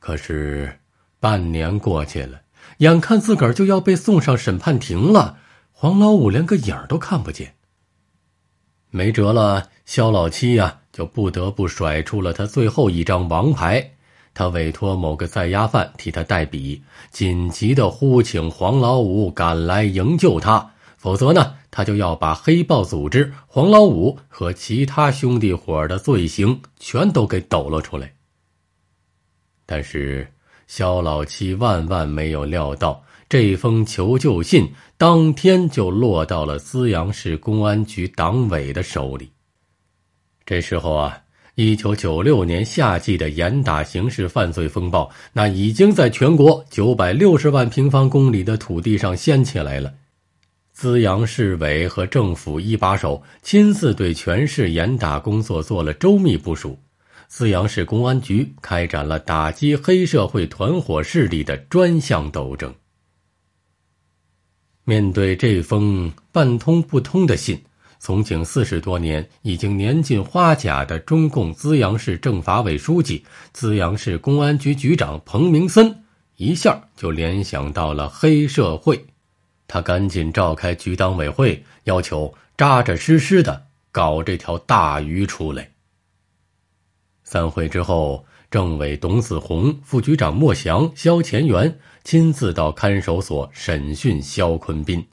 可是，半年过去了，眼看自个儿就要被送上审判庭了，黄老五连个影儿都看不见。没辙了，肖老七呀，就不得不甩出了他最后一张王牌，他委托某个在押犯替他代笔，紧急的呼请黄老五赶来营救他，否则呢，他就要把黑豹组织黄老五和其他兄弟伙的罪行全都给抖落出来。但是，肖老七万万没有料到，这封求救信当天就落到了资阳市公安局党委的手里。这时候啊，一九九六年夏季的严打刑事犯罪风暴，那已经在全国九百六十万平方公里的土地上掀起来了。资阳市委和政府一把手亲自对全市严打工作做了周密部署。资阳市公安局开展了打击黑社会团伙势力的专项斗争。面对这封半通不通的信，从警四十多年、已经年近花甲的中共资阳市政法委书记、资阳市公安局局长彭明森，一下就联想到了黑社会。他赶紧召开局党委会，要求扎扎实实的搞这条大鱼出来。散会之后，政委董子洪、副局长莫祥、肖乾元亲自到看守所审讯肖坤斌。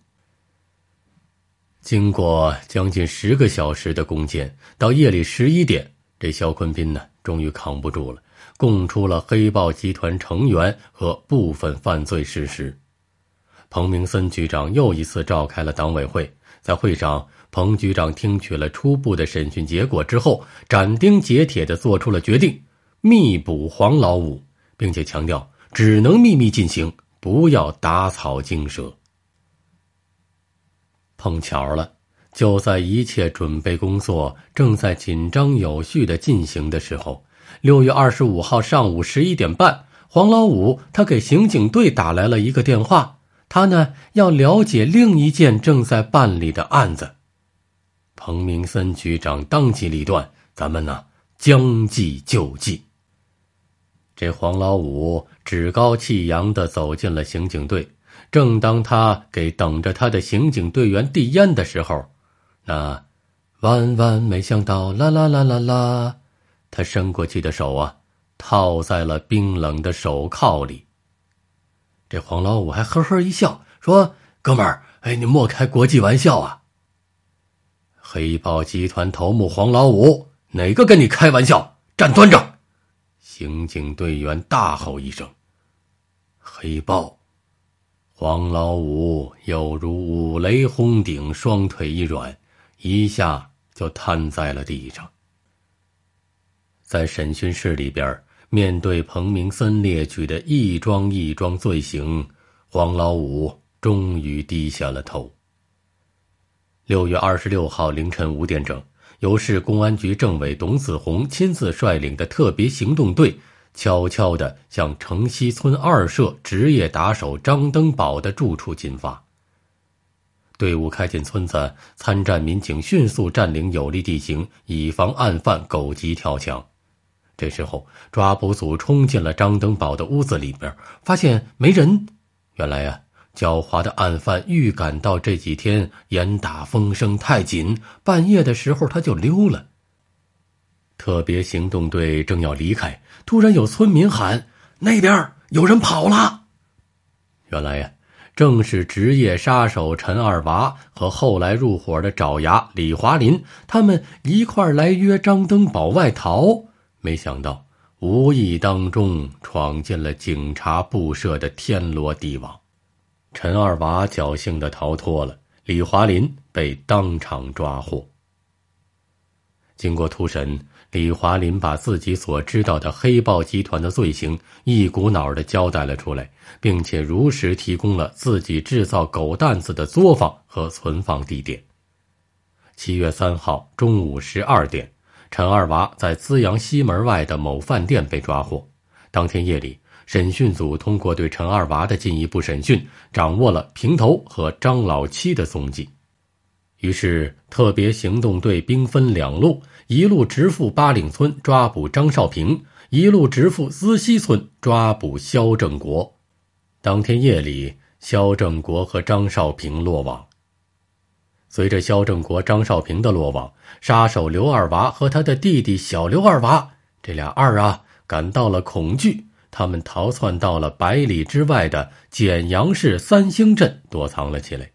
经过将近十个小时的攻坚，到夜里十一点，这肖坤斌呢，终于扛不住了，供出了黑豹集团成员和部分犯罪事实。彭明森局长又一次召开了党委会，在会上。彭局长听取了初步的审讯结果之后，斩钉截铁地做出了决定：密捕黄老五，并且强调只能秘密进行，不要打草惊蛇。碰巧了，就在一切准备工作正在紧张有序地进行的时候，六月二十五号上午十一点半，黄老五他给刑警队打来了一个电话，他呢要了解另一件正在办理的案子。彭明森局长当机立断，咱们呢将计就计。这黄老五趾高气扬地走进了刑警队，正当他给等着他的刑警队员递烟的时候，那万万没想到，啦啦啦啦啦，他伸过去的手啊，套在了冰冷的手铐里。这黄老五还呵呵一笑，说：“哥们儿，哎，你莫开国际玩笑啊。”黑豹集团头目黄老五，哪个跟你开玩笑？站端正！刑警队员大吼一声：“黑豹！”黄老五犹如五雷轰顶，双腿一软，一下就瘫在了地上。在审讯室里边，面对彭明森列举的一桩一桩罪行，黄老五终于低下了头。六月二十六号凌晨五点整，由市公安局政委董子红亲自率领的特别行动队悄悄地向城西村二社职业打手张登宝的住处进发。队伍开进村子，参战民警迅速占领有利地形，以防案犯狗急跳墙。这时候，抓捕组冲进了张登宝的屋子里面，发现没人。原来呀。狡猾的案犯预感到这几天严打风声太紧，半夜的时候他就溜了。特别行动队正要离开，突然有村民喊：“那边有人跑了！”原来呀，正是职业杀手陈二娃和后来入伙的爪牙李华林，他们一块来约张登宝外逃，没想到无意当中闯进了警察布设的天罗地网。陈二娃侥幸的逃脱了，李华林被当场抓获。经过突审，李华林把自己所知道的黑豹集团的罪行一股脑的交代了出来，并且如实提供了自己制造狗蛋子的作坊和存放地点。七月三号中午十二点，陈二娃在资阳西门外的某饭店被抓获。当天夜里。审讯组通过对陈二娃的进一步审讯，掌握了平头和张老七的踪迹，于是特别行动队兵分两路，一路直赴八岭村抓捕张少平，一路直赴资溪村抓捕肖正国。当天夜里，肖正国和张少平落网。随着肖正国、张少平的落网，杀手刘二娃和他的弟弟小刘二娃这俩二啊，感到了恐惧。他们逃窜到了百里之外的简阳市三星镇躲藏了起来。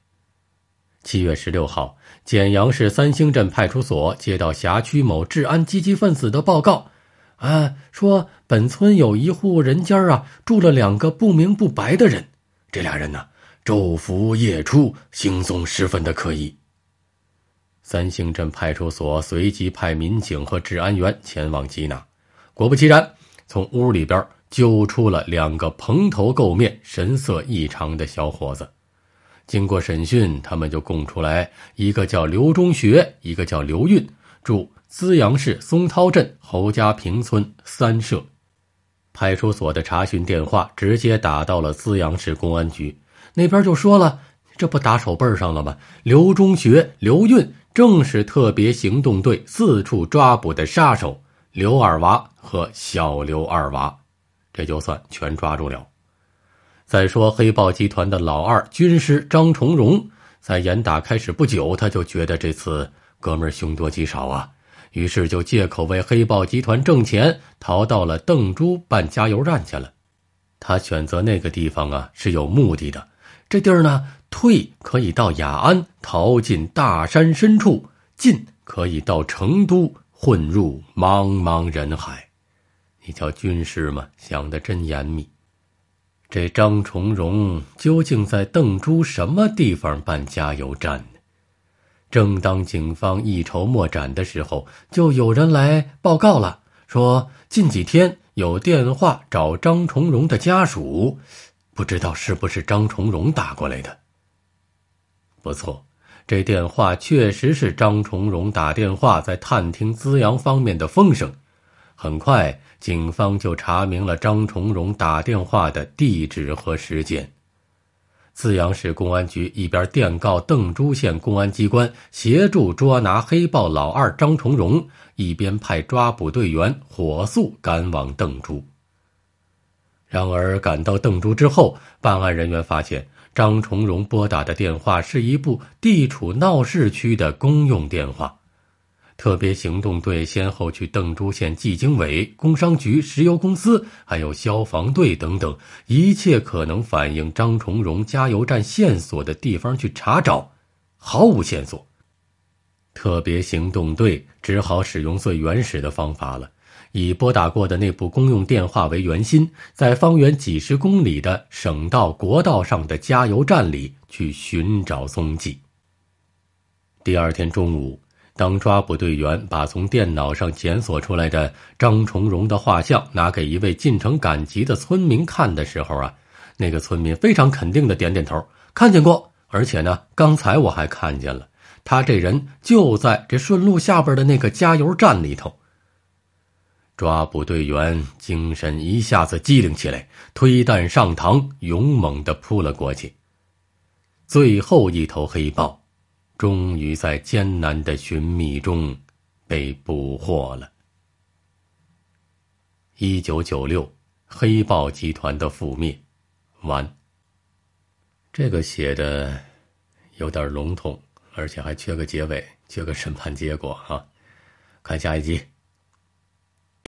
七月十六号，简阳市三星镇派出所接到辖区某治安积极分子的报告，啊，说本村有一户人家啊，住了两个不明不白的人，这俩人呢，昼伏夜出，行踪十分的可疑。三星镇派出所随即派民警和治安员前往缉拿，果不其然，从屋里边。揪出了两个蓬头垢面、神色异常的小伙子。经过审讯，他们就供出来：一个叫刘中学，一个叫刘运，住资阳市松涛镇侯家坪村三社。派出所的查询电话直接打到了资阳市公安局，那边就说了：“这不打手背上了吗？”刘中学、刘运正是特别行动队四处抓捕的杀手刘二娃和小刘二娃。这就算全抓住了。再说黑豹集团的老二军师张崇荣，在严打开始不久，他就觉得这次哥们儿凶多吉少啊，于是就借口为黑豹集团挣钱，逃到了邓州办加油站去了。他选择那个地方啊是有目的的，这地儿呢，退可以到雅安逃进大山深处，进可以到成都混入茫茫人海。你叫军师嘛，想的真严密。这张崇荣究竟在邓州什么地方办加油站呢？正当警方一筹莫展的时候，就有人来报告了，说近几天有电话找张崇荣的家属，不知道是不是张崇荣打过来的。不错，这电话确实是张崇荣打电话在探听资阳方面的风声。很快。警方就查明了张崇荣打电话的地址和时间。资阳市公安局一边电告邓州县公安机关协助捉拿黑豹老二张崇荣，一边派抓捕队员火速赶往邓州。然而，赶到邓州之后，办案人员发现张崇荣拨打的电话是一部地处闹市区的公用电话。特别行动队先后去邓州县计经委、工商局、石油公司，还有消防队等等一切可能反映张崇荣加油站线索的地方去查找，毫无线索。特别行动队只好使用最原始的方法了，以拨打过的那部公用电话为圆心，在方圆几十公里的省道、国道上的加油站里去寻找踪迹。第二天中午。当抓捕队员把从电脑上检索出来的张崇荣的画像拿给一位进城赶集的村民看的时候啊，那个村民非常肯定的点点头，看见过，而且呢，刚才我还看见了他这人就在这顺路下边的那个加油站里头。抓捕队员精神一下子机灵起来，推弹上膛，勇猛的扑了过去。最后一头黑豹。终于在艰难的寻觅中，被捕获了。一九九六，黑豹集团的覆灭，完。这个写的有点笼统，而且还缺个结尾，缺个审判结果啊！看下一集。